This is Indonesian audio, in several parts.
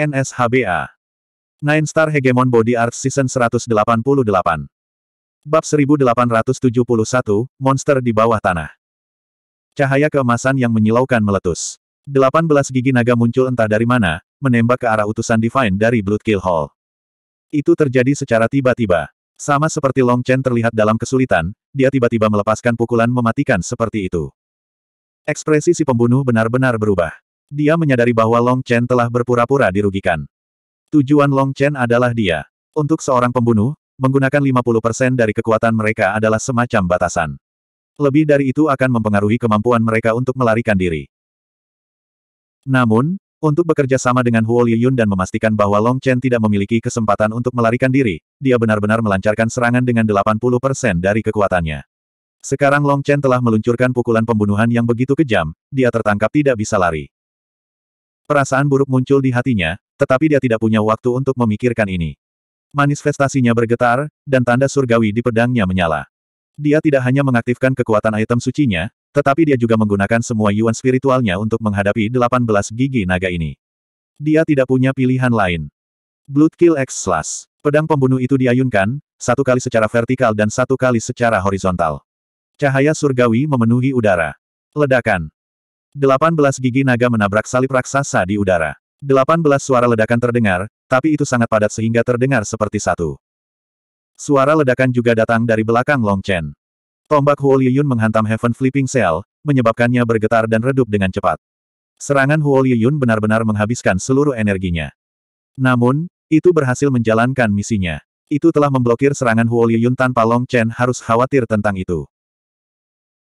NSHBA. Nine Star Hegemon Body Arts Season 188. Bab 1871, Monster di Bawah Tanah. Cahaya keemasan yang menyilaukan meletus. 18 gigi naga muncul entah dari mana, menembak ke arah utusan Divine dari Bloodkill Hall. Itu terjadi secara tiba-tiba. Sama seperti Long Chen terlihat dalam kesulitan, dia tiba-tiba melepaskan pukulan mematikan seperti itu. Ekspresi si pembunuh benar-benar berubah. Dia menyadari bahwa Long Chen telah berpura-pura dirugikan. Tujuan Long Chen adalah dia. Untuk seorang pembunuh, menggunakan 50% dari kekuatan mereka adalah semacam batasan. Lebih dari itu akan mempengaruhi kemampuan mereka untuk melarikan diri. Namun, untuk bekerja sama dengan Huo Liyun dan memastikan bahwa Long Chen tidak memiliki kesempatan untuk melarikan diri, dia benar-benar melancarkan serangan dengan 80% dari kekuatannya. Sekarang Long Chen telah meluncurkan pukulan pembunuhan yang begitu kejam, dia tertangkap tidak bisa lari. Perasaan buruk muncul di hatinya, tetapi dia tidak punya waktu untuk memikirkan ini. Manifestasinya bergetar, dan tanda surgawi di pedangnya menyala. Dia tidak hanya mengaktifkan kekuatan item sucinya, tetapi dia juga menggunakan semua yuan spiritualnya untuk menghadapi 18 gigi naga ini. Dia tidak punya pilihan lain. Blood Kill X Slash. Pedang pembunuh itu diayunkan, satu kali secara vertikal dan satu kali secara horizontal. Cahaya surgawi memenuhi udara. Ledakan. 18 gigi naga menabrak salib raksasa di udara. 18 suara ledakan terdengar, tapi itu sangat padat sehingga terdengar seperti satu. Suara ledakan juga datang dari belakang Long Chen. Tombak Huo Liyun menghantam Heaven Flipping Cell, menyebabkannya bergetar dan redup dengan cepat. Serangan Huo Liyun benar-benar menghabiskan seluruh energinya. Namun, itu berhasil menjalankan misinya. Itu telah memblokir serangan Huo Liyun tanpa Long Chen harus khawatir tentang itu.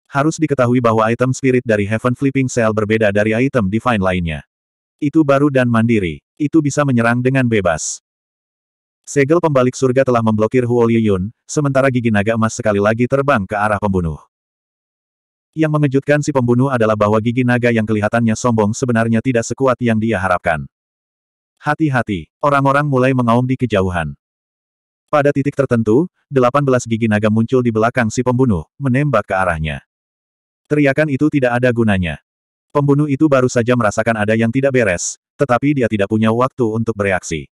Harus diketahui bahwa item spirit dari Heaven Flipping Cell berbeda dari item divine lainnya. Itu baru dan mandiri. Itu bisa menyerang dengan bebas. Segel pembalik surga telah memblokir Huo Liyun, sementara gigi naga emas sekali lagi terbang ke arah pembunuh. Yang mengejutkan si pembunuh adalah bahwa gigi naga yang kelihatannya sombong sebenarnya tidak sekuat yang dia harapkan. Hati-hati, orang-orang mulai mengaum di kejauhan. Pada titik tertentu, 18 gigi naga muncul di belakang si pembunuh, menembak ke arahnya. Teriakan itu tidak ada gunanya. Pembunuh itu baru saja merasakan ada yang tidak beres, tetapi dia tidak punya waktu untuk bereaksi.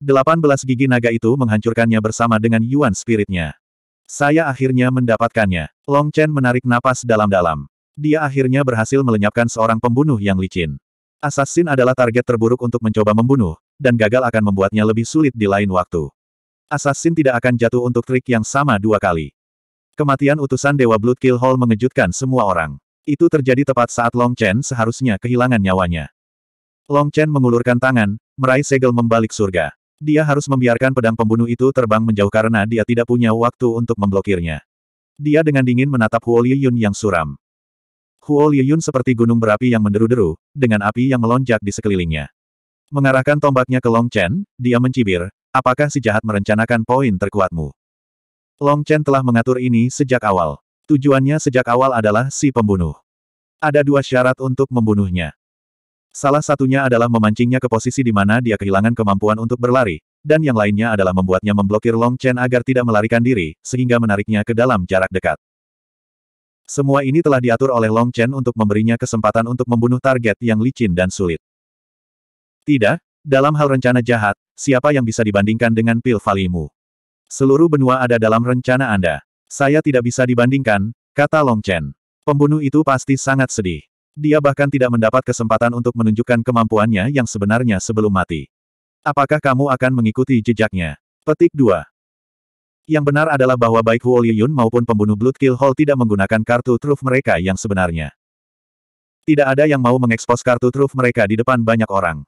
Delapan belas gigi naga itu menghancurkannya bersama dengan Yuan spiritnya. Saya akhirnya mendapatkannya. Long Chen menarik napas dalam-dalam. Dia akhirnya berhasil melenyapkan seorang pembunuh yang licin. Assassin adalah target terburuk untuk mencoba membunuh, dan gagal akan membuatnya lebih sulit di lain waktu. Assassin tidak akan jatuh untuk trik yang sama dua kali. Kematian utusan Dewa Blood Kill Hall mengejutkan semua orang. Itu terjadi tepat saat Long Chen seharusnya kehilangan nyawanya. Long Chen mengulurkan tangan, meraih segel membalik surga. Dia harus membiarkan pedang pembunuh itu terbang menjauh karena dia tidak punya waktu untuk memblokirnya. Dia dengan dingin menatap Huo Liyun yang suram. Huo Liyun seperti gunung berapi yang menderu-deru, dengan api yang melonjak di sekelilingnya. Mengarahkan tombaknya ke Long Chen, dia mencibir, apakah si jahat merencanakan poin terkuatmu? Long Chen telah mengatur ini sejak awal. Tujuannya sejak awal adalah si pembunuh. Ada dua syarat untuk membunuhnya. Salah satunya adalah memancingnya ke posisi di mana dia kehilangan kemampuan untuk berlari, dan yang lainnya adalah membuatnya memblokir Long Chen agar tidak melarikan diri, sehingga menariknya ke dalam jarak dekat. Semua ini telah diatur oleh Long Chen untuk memberinya kesempatan untuk membunuh target yang licin dan sulit. Tidak, dalam hal rencana jahat, siapa yang bisa dibandingkan dengan pil valimu? Seluruh benua ada dalam rencana Anda. Saya tidak bisa dibandingkan, kata Long Chen. Pembunuh itu pasti sangat sedih. Dia bahkan tidak mendapat kesempatan untuk menunjukkan kemampuannya yang sebenarnya sebelum mati. Apakah kamu akan mengikuti jejaknya? Petik 2. Yang benar adalah bahwa baik Huo Liyun maupun pembunuh Bloodkill Hall tidak menggunakan kartu truf mereka yang sebenarnya. Tidak ada yang mau mengekspos kartu truf mereka di depan banyak orang.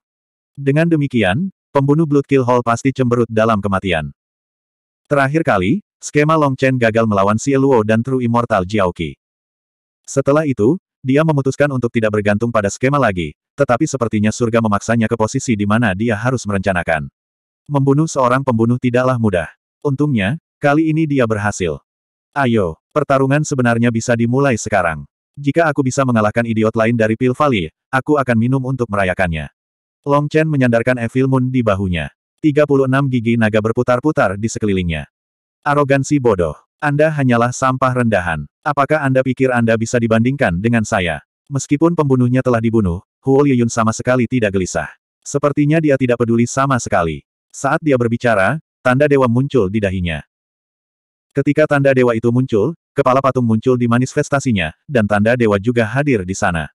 Dengan demikian, pembunuh Bloodkill Hall pasti cemberut dalam kematian. Terakhir kali, skema Long Chen gagal melawan Luo dan True Immortal Jiao Qi. Setelah itu, dia memutuskan untuk tidak bergantung pada skema lagi, tetapi sepertinya surga memaksanya ke posisi di mana dia harus merencanakan. Membunuh seorang pembunuh tidaklah mudah. Untungnya, kali ini dia berhasil. Ayo, pertarungan sebenarnya bisa dimulai sekarang. Jika aku bisa mengalahkan idiot lain dari Pil Valley, aku akan minum untuk merayakannya. Long Chen menyandarkan Evil Moon di bahunya. 36 gigi naga berputar-putar di sekelilingnya. Arogansi bodoh. Anda hanyalah sampah rendahan. Apakah Anda pikir Anda bisa dibandingkan dengan saya? Meskipun pembunuhnya telah dibunuh, Huo Liyun sama sekali tidak gelisah. Sepertinya dia tidak peduli sama sekali. Saat dia berbicara, tanda dewa muncul di dahinya. Ketika tanda dewa itu muncul, kepala patung muncul di manifestasinya, dan tanda dewa juga hadir di sana.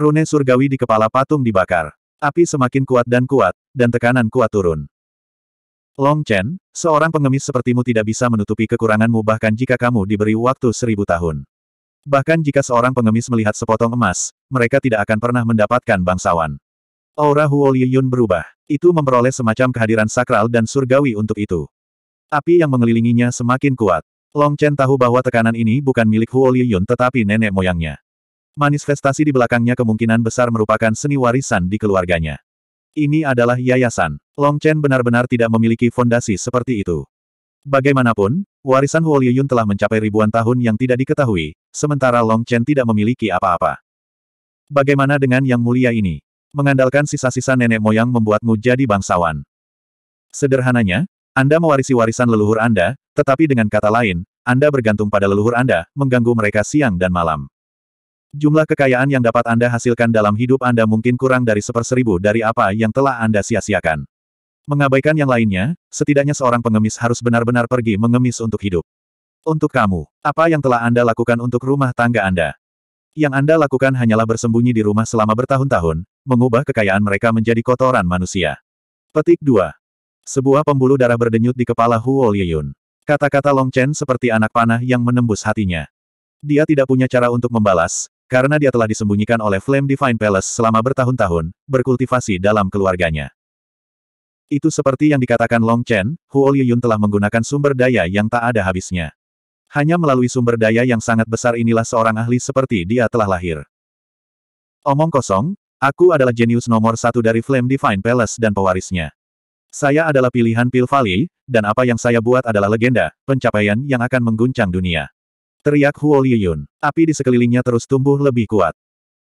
Rune surgawi di kepala patung dibakar. Api semakin kuat dan kuat, dan tekanan kuat turun. Long Chen, seorang pengemis sepertimu tidak bisa menutupi kekuranganmu bahkan jika kamu diberi waktu seribu tahun. Bahkan jika seorang pengemis melihat sepotong emas, mereka tidak akan pernah mendapatkan bangsawan. Aura Huo Liyun berubah. Itu memperoleh semacam kehadiran sakral dan surgawi untuk itu. Api yang mengelilinginya semakin kuat. Long Chen tahu bahwa tekanan ini bukan milik Huo Liyun tetapi nenek moyangnya. Manifestasi di belakangnya kemungkinan besar merupakan seni warisan di keluarganya. Ini adalah yayasan. Long Chen benar-benar tidak memiliki fondasi seperti itu. Bagaimanapun, warisan Huo Liyun telah mencapai ribuan tahun yang tidak diketahui, sementara Long Chen tidak memiliki apa-apa. Bagaimana dengan yang mulia ini? Mengandalkan sisa-sisa nenek moyang membuatmu jadi bangsawan. Sederhananya, Anda mewarisi warisan leluhur Anda, tetapi dengan kata lain, Anda bergantung pada leluhur Anda, mengganggu mereka siang dan malam. Jumlah kekayaan yang dapat Anda hasilkan dalam hidup Anda mungkin kurang dari seperseribu dari apa yang telah Anda sia-siakan. Mengabaikan yang lainnya, setidaknya seorang pengemis harus benar-benar pergi mengemis untuk hidup. Untuk kamu, apa yang telah Anda lakukan untuk rumah tangga Anda? Yang Anda lakukan hanyalah bersembunyi di rumah selama bertahun-tahun, mengubah kekayaan mereka menjadi kotoran manusia. Petik 2. Sebuah pembuluh darah berdenyut di kepala Huo Liyun. Kata-kata Long Chen seperti anak panah yang menembus hatinya. Dia tidak punya cara untuk membalas, karena dia telah disembunyikan oleh Flame Divine Palace selama bertahun-tahun, berkultivasi dalam keluarganya. Itu seperti yang dikatakan Long Chen, Huo Liyun telah menggunakan sumber daya yang tak ada habisnya. Hanya melalui sumber daya yang sangat besar inilah seorang ahli seperti dia telah lahir. Omong kosong, aku adalah jenius nomor satu dari Flame Divine Palace dan pewarisnya. Saya adalah pilihan Pil Valley, dan apa yang saya buat adalah legenda, pencapaian yang akan mengguncang dunia. Teriak Huo Liyun. Api di sekelilingnya terus tumbuh lebih kuat.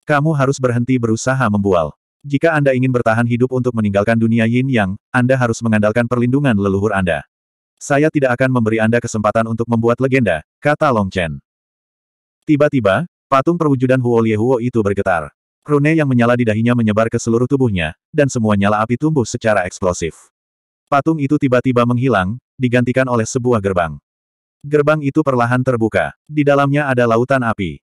Kamu harus berhenti berusaha membual. Jika Anda ingin bertahan hidup untuk meninggalkan dunia yin yang, Anda harus mengandalkan perlindungan leluhur Anda. Saya tidak akan memberi Anda kesempatan untuk membuat legenda, kata Long Chen. Tiba-tiba, patung perwujudan Huo Lie Huo itu bergetar. Rune yang menyala di dahinya menyebar ke seluruh tubuhnya, dan semua nyala api tumbuh secara eksplosif. Patung itu tiba-tiba menghilang, digantikan oleh sebuah gerbang. Gerbang itu perlahan terbuka. Di dalamnya ada lautan api.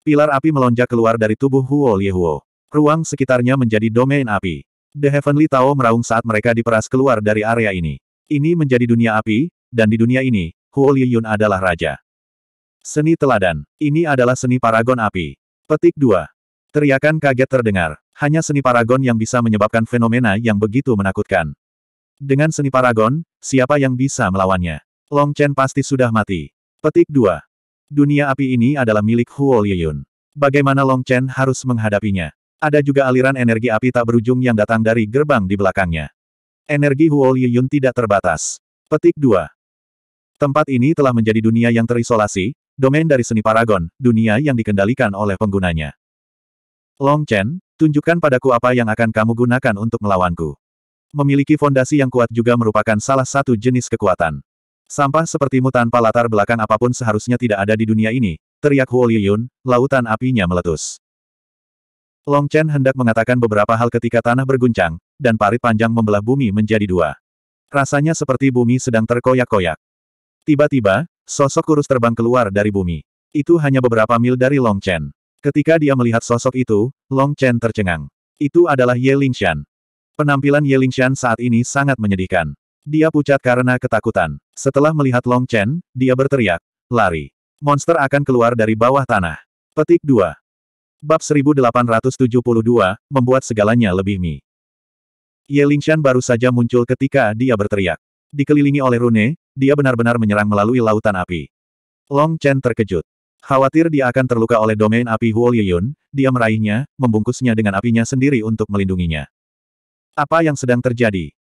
Pilar api melonjak keluar dari tubuh Huo Liehuo. Ruang sekitarnya menjadi domain api. The Heavenly Tao meraung saat mereka diperas keluar dari area ini. Ini menjadi dunia api, dan di dunia ini, Huo Liyun adalah raja. Seni teladan. Ini adalah seni paragon api. Petik 2. Teriakan kaget terdengar. Hanya seni paragon yang bisa menyebabkan fenomena yang begitu menakutkan. Dengan seni paragon, siapa yang bisa melawannya? Long Chen pasti sudah mati. Petik 2. Dunia api ini adalah milik Huo Liyun. Bagaimana Long Chen harus menghadapinya? Ada juga aliran energi api tak berujung yang datang dari gerbang di belakangnya. Energi Huo Liyun tidak terbatas. Petik 2. Tempat ini telah menjadi dunia yang terisolasi, domain dari seni paragon, dunia yang dikendalikan oleh penggunanya. Long Chen, tunjukkan padaku apa yang akan kamu gunakan untuk melawanku. Memiliki fondasi yang kuat juga merupakan salah satu jenis kekuatan. Sampah sepertimu tanpa latar belakang apapun seharusnya tidak ada di dunia ini, teriak Huo Liyun, lautan apinya meletus. Long Chen hendak mengatakan beberapa hal ketika tanah berguncang, dan parit panjang membelah bumi menjadi dua. Rasanya seperti bumi sedang terkoyak-koyak. Tiba-tiba, sosok kurus terbang keluar dari bumi. Itu hanya beberapa mil dari Long Chen. Ketika dia melihat sosok itu, Long Chen tercengang. Itu adalah Ye Lingshan. Penampilan Ye Lingshan saat ini sangat menyedihkan. Dia pucat karena ketakutan. Setelah melihat Long Chen, dia berteriak, lari. Monster akan keluar dari bawah tanah. Petik 2. Bab 1872, membuat segalanya lebih mi. Ye Lingshan baru saja muncul ketika dia berteriak. Dikelilingi oleh Rune, dia benar-benar menyerang melalui lautan api. Long Chen terkejut. Khawatir dia akan terluka oleh domain api Huo Liyun, dia meraihnya, membungkusnya dengan apinya sendiri untuk melindunginya. Apa yang sedang terjadi?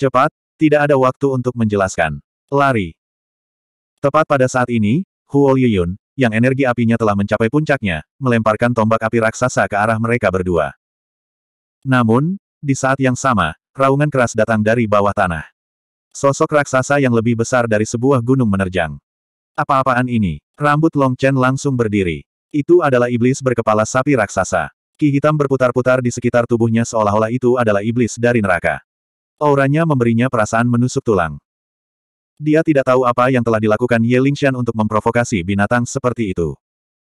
Cepat, tidak ada waktu untuk menjelaskan. Lari. Tepat pada saat ini, Huo Yuyun, yang energi apinya telah mencapai puncaknya, melemparkan tombak api raksasa ke arah mereka berdua. Namun, di saat yang sama, raungan keras datang dari bawah tanah. Sosok raksasa yang lebih besar dari sebuah gunung menerjang. Apa-apaan ini? Rambut Long Chen langsung berdiri. Itu adalah iblis berkepala sapi raksasa. Ki hitam berputar-putar di sekitar tubuhnya seolah-olah itu adalah iblis dari neraka. Auranya memberinya perasaan menusuk tulang. Dia tidak tahu apa yang telah dilakukan Ye Lingshan untuk memprovokasi binatang seperti itu.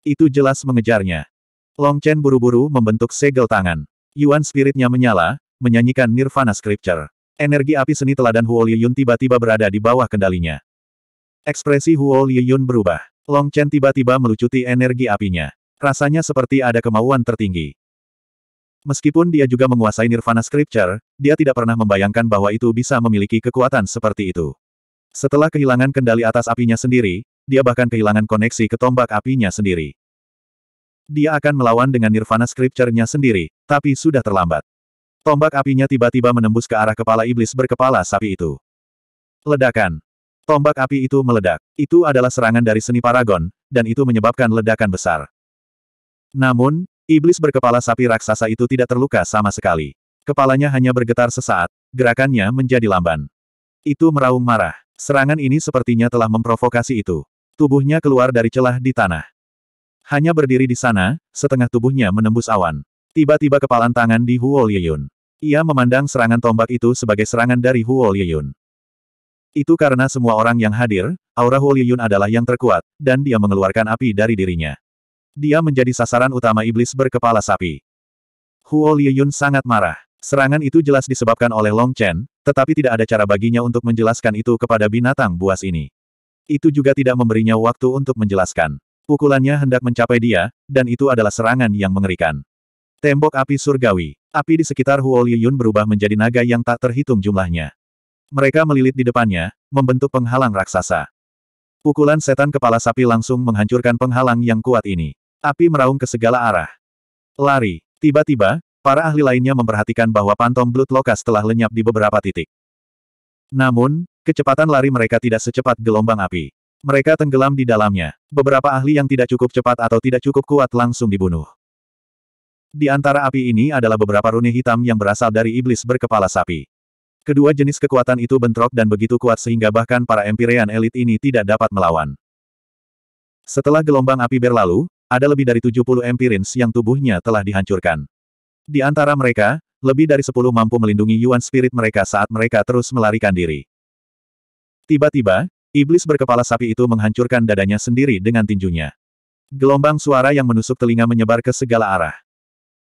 Itu jelas mengejarnya. Long Chen buru-buru membentuk segel tangan. Yuan spiritnya menyala, menyanyikan Nirvana Scripture. Energi api seni teladan Huo Liyun tiba-tiba berada di bawah kendalinya. Ekspresi Huo Liyun berubah. Long Chen tiba-tiba melucuti energi apinya. Rasanya seperti ada kemauan tertinggi. Meskipun dia juga menguasai Nirvana Scripture, dia tidak pernah membayangkan bahwa itu bisa memiliki kekuatan seperti itu. Setelah kehilangan kendali atas apinya sendiri, dia bahkan kehilangan koneksi ke tombak apinya sendiri. Dia akan melawan dengan nirvana scripture-nya sendiri, tapi sudah terlambat. Tombak apinya tiba-tiba menembus ke arah kepala iblis berkepala sapi itu. Ledakan. Tombak api itu meledak. Itu adalah serangan dari seni paragon, dan itu menyebabkan ledakan besar. Namun, iblis berkepala sapi raksasa itu tidak terluka sama sekali. Kepalanya hanya bergetar sesaat, gerakannya menjadi lamban. Itu meraung marah. Serangan ini sepertinya telah memprovokasi itu. Tubuhnya keluar dari celah di tanah. Hanya berdiri di sana, setengah tubuhnya menembus awan. Tiba-tiba kepalan tangan di Huo Liyun. Ia memandang serangan tombak itu sebagai serangan dari Huo Liyun. Itu karena semua orang yang hadir, aura Huo Liyun adalah yang terkuat, dan dia mengeluarkan api dari dirinya. Dia menjadi sasaran utama iblis berkepala sapi. Huo Liyun sangat marah. Serangan itu jelas disebabkan oleh Long Chen, tetapi tidak ada cara baginya untuk menjelaskan itu kepada binatang buas ini. Itu juga tidak memberinya waktu untuk menjelaskan. Pukulannya hendak mencapai dia, dan itu adalah serangan yang mengerikan. Tembok api surgawi. Api di sekitar Huo Liyun berubah menjadi naga yang tak terhitung jumlahnya. Mereka melilit di depannya, membentuk penghalang raksasa. Pukulan setan kepala sapi langsung menghancurkan penghalang yang kuat ini. Api meraung ke segala arah. Lari. Tiba-tiba, Para ahli lainnya memperhatikan bahwa pantom Blood Locust telah lenyap di beberapa titik. Namun, kecepatan lari mereka tidak secepat gelombang api. Mereka tenggelam di dalamnya. Beberapa ahli yang tidak cukup cepat atau tidak cukup kuat langsung dibunuh. Di antara api ini adalah beberapa rune hitam yang berasal dari iblis berkepala sapi. Kedua jenis kekuatan itu bentrok dan begitu kuat sehingga bahkan para Empyrean elit ini tidak dapat melawan. Setelah gelombang api berlalu, ada lebih dari 70 Empirins yang tubuhnya telah dihancurkan. Di antara mereka, lebih dari sepuluh mampu melindungi Yuan Spirit mereka saat mereka terus melarikan diri. Tiba-tiba, iblis berkepala sapi itu menghancurkan dadanya sendiri dengan tinjunya. Gelombang suara yang menusuk telinga menyebar ke segala arah.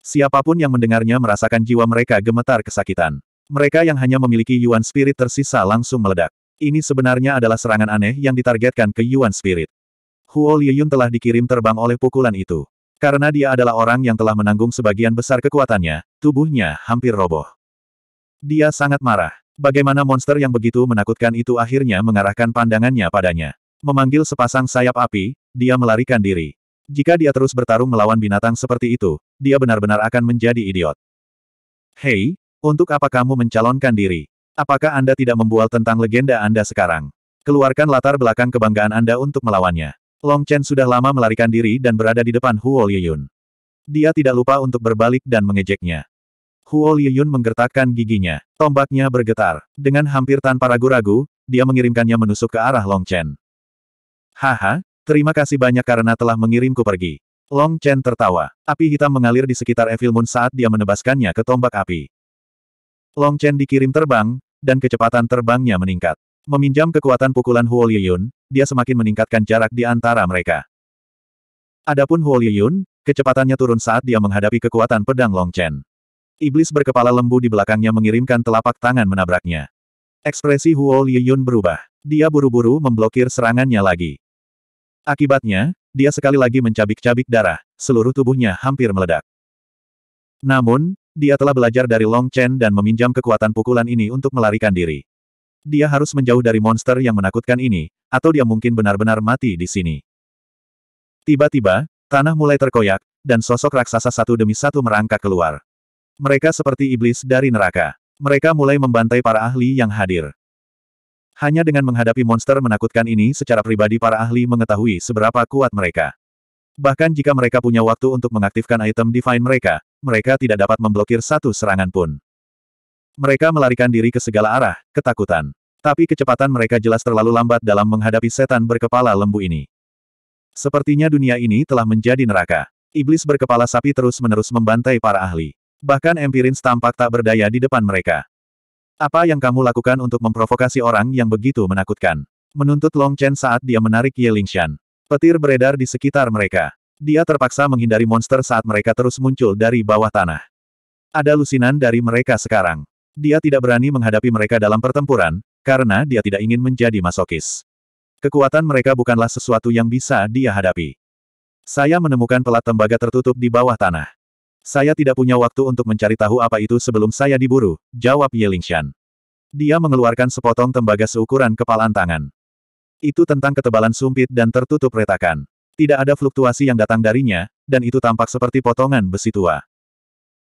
Siapapun yang mendengarnya merasakan jiwa mereka gemetar kesakitan. Mereka yang hanya memiliki Yuan Spirit tersisa langsung meledak. Ini sebenarnya adalah serangan aneh yang ditargetkan ke Yuan Spirit. Huo Liyun telah dikirim terbang oleh pukulan itu. Karena dia adalah orang yang telah menanggung sebagian besar kekuatannya, tubuhnya hampir roboh. Dia sangat marah. Bagaimana monster yang begitu menakutkan itu akhirnya mengarahkan pandangannya padanya. Memanggil sepasang sayap api, dia melarikan diri. Jika dia terus bertarung melawan binatang seperti itu, dia benar-benar akan menjadi idiot. Hei, untuk apa kamu mencalonkan diri? Apakah Anda tidak membual tentang legenda Anda sekarang? Keluarkan latar belakang kebanggaan Anda untuk melawannya. Long Chen sudah lama melarikan diri dan berada di depan Huo Liyun. Dia tidak lupa untuk berbalik dan mengejeknya. Huo Liyun menggertakkan giginya. Tombaknya bergetar. Dengan hampir tanpa ragu-ragu, dia mengirimkannya menusuk ke arah Long Chen. Haha, terima kasih banyak karena telah mengirimku pergi. Long Chen tertawa. Api hitam mengalir di sekitar Evil Moon saat dia menebaskannya ke tombak api. Long Chen dikirim terbang, dan kecepatan terbangnya meningkat. Meminjam kekuatan pukulan Huo Liyun, dia semakin meningkatkan jarak di antara mereka. Adapun Huo Liyun, kecepatannya turun saat dia menghadapi kekuatan pedang Long Chen. Iblis berkepala lembu di belakangnya mengirimkan telapak tangan menabraknya. Ekspresi Huo Liyun berubah. Dia buru-buru memblokir serangannya lagi. Akibatnya, dia sekali lagi mencabik-cabik darah, seluruh tubuhnya hampir meledak. Namun, dia telah belajar dari Long Chen dan meminjam kekuatan pukulan ini untuk melarikan diri. Dia harus menjauh dari monster yang menakutkan ini, atau dia mungkin benar-benar mati di sini. Tiba-tiba, tanah mulai terkoyak, dan sosok raksasa satu demi satu merangkak keluar. Mereka seperti iblis dari neraka. Mereka mulai membantai para ahli yang hadir. Hanya dengan menghadapi monster menakutkan ini secara pribadi para ahli mengetahui seberapa kuat mereka. Bahkan jika mereka punya waktu untuk mengaktifkan item divine mereka, mereka tidak dapat memblokir satu serangan pun. Mereka melarikan diri ke segala arah, ketakutan. Tapi kecepatan mereka jelas terlalu lambat dalam menghadapi setan berkepala lembu ini. Sepertinya dunia ini telah menjadi neraka. Iblis berkepala sapi terus-menerus membantai para ahli. Bahkan Empirins tampak tak berdaya di depan mereka. Apa yang kamu lakukan untuk memprovokasi orang yang begitu menakutkan? Menuntut Long Chen saat dia menarik Ye Lingshan. Petir beredar di sekitar mereka. Dia terpaksa menghindari monster saat mereka terus muncul dari bawah tanah. Ada lusinan dari mereka sekarang. Dia tidak berani menghadapi mereka dalam pertempuran, karena dia tidak ingin menjadi masokis. Kekuatan mereka bukanlah sesuatu yang bisa dia hadapi. Saya menemukan pelat tembaga tertutup di bawah tanah. Saya tidak punya waktu untuk mencari tahu apa itu sebelum saya diburu, jawab Yelingshan. Dia mengeluarkan sepotong tembaga seukuran kepalan tangan. Itu tentang ketebalan sumpit dan tertutup retakan. Tidak ada fluktuasi yang datang darinya, dan itu tampak seperti potongan besi tua.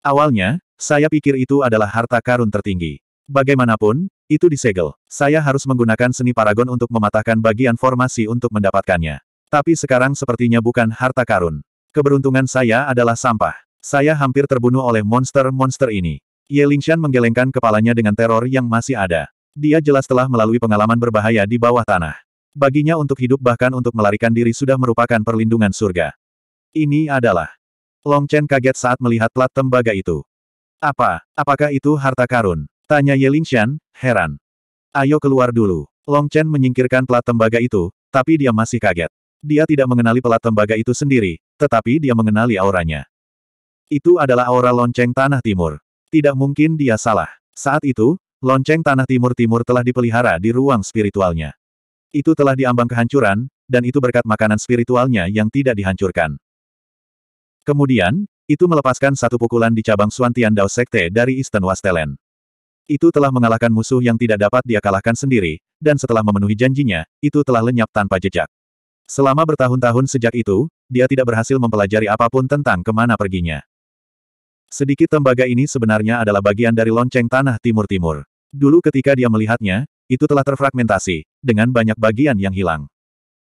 Awalnya, saya pikir itu adalah harta karun tertinggi. Bagaimanapun, itu disegel. Saya harus menggunakan seni paragon untuk mematahkan bagian formasi untuk mendapatkannya. Tapi sekarang sepertinya bukan harta karun. Keberuntungan saya adalah sampah. Saya hampir terbunuh oleh monster-monster ini. Ye Lingshan menggelengkan kepalanya dengan teror yang masih ada. Dia jelas telah melalui pengalaman berbahaya di bawah tanah. Baginya untuk hidup bahkan untuk melarikan diri sudah merupakan perlindungan surga. Ini adalah Long Chen kaget saat melihat plat tembaga itu. Apa? Apakah itu harta karun? Tanya Ye Lingxian, heran. Ayo keluar dulu. Long Chen menyingkirkan plat tembaga itu, tapi dia masih kaget. Dia tidak mengenali pelat tembaga itu sendiri, tetapi dia mengenali auranya. Itu adalah aura lonceng tanah timur. Tidak mungkin dia salah. Saat itu, lonceng tanah timur-timur telah dipelihara di ruang spiritualnya. Itu telah diambang kehancuran, dan itu berkat makanan spiritualnya yang tidak dihancurkan. Kemudian, itu melepaskan satu pukulan di cabang Suantian Dao Sekte dari Eastern Wastelen. Itu telah mengalahkan musuh yang tidak dapat dia kalahkan sendiri, dan setelah memenuhi janjinya, itu telah lenyap tanpa jejak. Selama bertahun-tahun sejak itu, dia tidak berhasil mempelajari apapun tentang kemana perginya. Sedikit tembaga ini sebenarnya adalah bagian dari lonceng tanah timur-timur. Dulu ketika dia melihatnya, itu telah terfragmentasi, dengan banyak bagian yang hilang.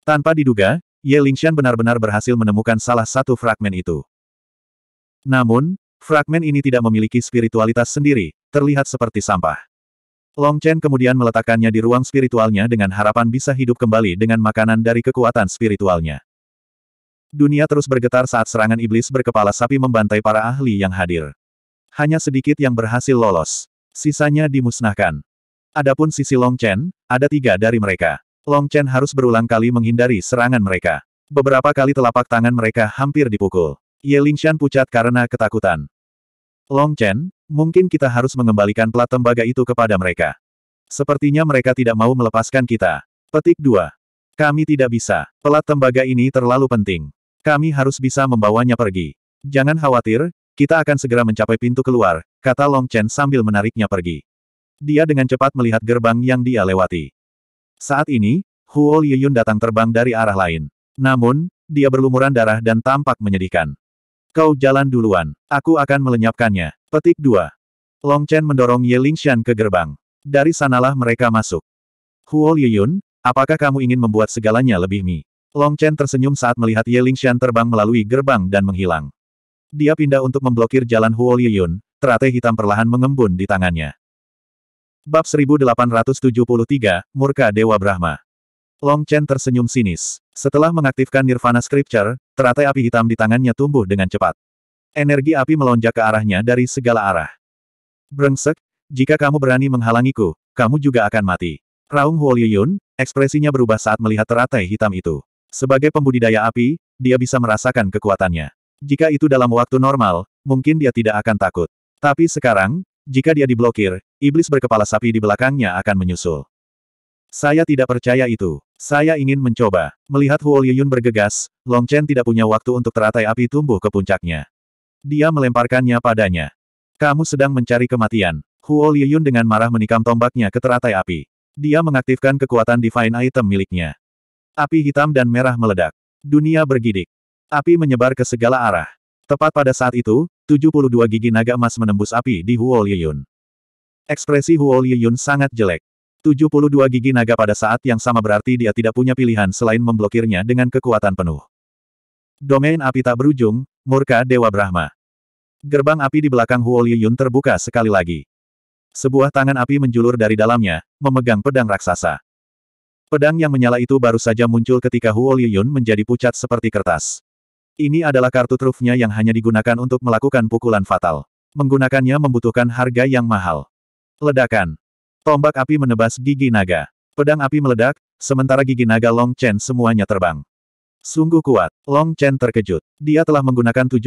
Tanpa diduga, Ye Lingshan benar-benar berhasil menemukan salah satu fragmen itu. Namun, fragmen ini tidak memiliki spiritualitas sendiri, terlihat seperti sampah. Long Chen kemudian meletakkannya di ruang spiritualnya dengan harapan bisa hidup kembali dengan makanan dari kekuatan spiritualnya. Dunia terus bergetar saat serangan iblis berkepala sapi membantai para ahli yang hadir. Hanya sedikit yang berhasil lolos. Sisanya dimusnahkan. Adapun sisi Long Chen, ada tiga dari mereka. Long Chen harus berulang kali menghindari serangan mereka. Beberapa kali telapak tangan mereka hampir dipukul. Ye Lingshan pucat karena ketakutan. Long Chen, mungkin kita harus mengembalikan plat tembaga itu kepada mereka. Sepertinya mereka tidak mau melepaskan kita. Petik 2. Kami tidak bisa. Pelat tembaga ini terlalu penting. Kami harus bisa membawanya pergi. Jangan khawatir, kita akan segera mencapai pintu keluar, kata Long Chen sambil menariknya pergi. Dia dengan cepat melihat gerbang yang dia lewati. Saat ini, Huo Liyun datang terbang dari arah lain. Namun, dia berlumuran darah dan tampak menyedihkan. Kau jalan duluan, aku akan melenyapkannya. Petik 2. Long Chen mendorong Ye Lingshan ke gerbang. Dari sanalah mereka masuk. Huo Liyun, apakah kamu ingin membuat segalanya lebih mi? Long Chen tersenyum saat melihat Ye Lingshan terbang melalui gerbang dan menghilang. Dia pindah untuk memblokir jalan Huo Liyun, teratai hitam perlahan mengembun di tangannya. Bab 1873, Murka Dewa Brahma. Long Chen tersenyum sinis. Setelah mengaktifkan Nirvana Scripture, teratai api hitam di tangannya tumbuh dengan cepat. Energi api melonjak ke arahnya dari segala arah. Brengsek, jika kamu berani menghalangiku, kamu juga akan mati. Raung Huoliyun, ekspresinya berubah saat melihat teratai hitam itu. Sebagai pembudidaya api, dia bisa merasakan kekuatannya. Jika itu dalam waktu normal, mungkin dia tidak akan takut. Tapi sekarang, jika dia diblokir, iblis berkepala sapi di belakangnya akan menyusul. Saya tidak percaya itu. Saya ingin mencoba. Melihat Huo Liyun bergegas, Long Chen tidak punya waktu untuk teratai api tumbuh ke puncaknya. Dia melemparkannya padanya. Kamu sedang mencari kematian. Huo Liyun dengan marah menikam tombaknya ke teratai api. Dia mengaktifkan kekuatan Divine Item miliknya. Api hitam dan merah meledak. Dunia bergidik. Api menyebar ke segala arah. Tepat pada saat itu, 72 gigi naga emas menembus api di Huo Liyun. Ekspresi Huo Liyun sangat jelek. 72 gigi naga pada saat yang sama berarti dia tidak punya pilihan selain memblokirnya dengan kekuatan penuh. Domain api tak berujung, murka Dewa Brahma. Gerbang api di belakang Huo Liyun terbuka sekali lagi. Sebuah tangan api menjulur dari dalamnya, memegang pedang raksasa. Pedang yang menyala itu baru saja muncul ketika Huo Liyun menjadi pucat seperti kertas. Ini adalah kartu trufnya yang hanya digunakan untuk melakukan pukulan fatal. Menggunakannya membutuhkan harga yang mahal. Ledakan. Tombak api menebas gigi naga. Pedang api meledak, sementara gigi naga Long Chen semuanya terbang. Sungguh kuat. Long Chen terkejut. Dia telah menggunakan 72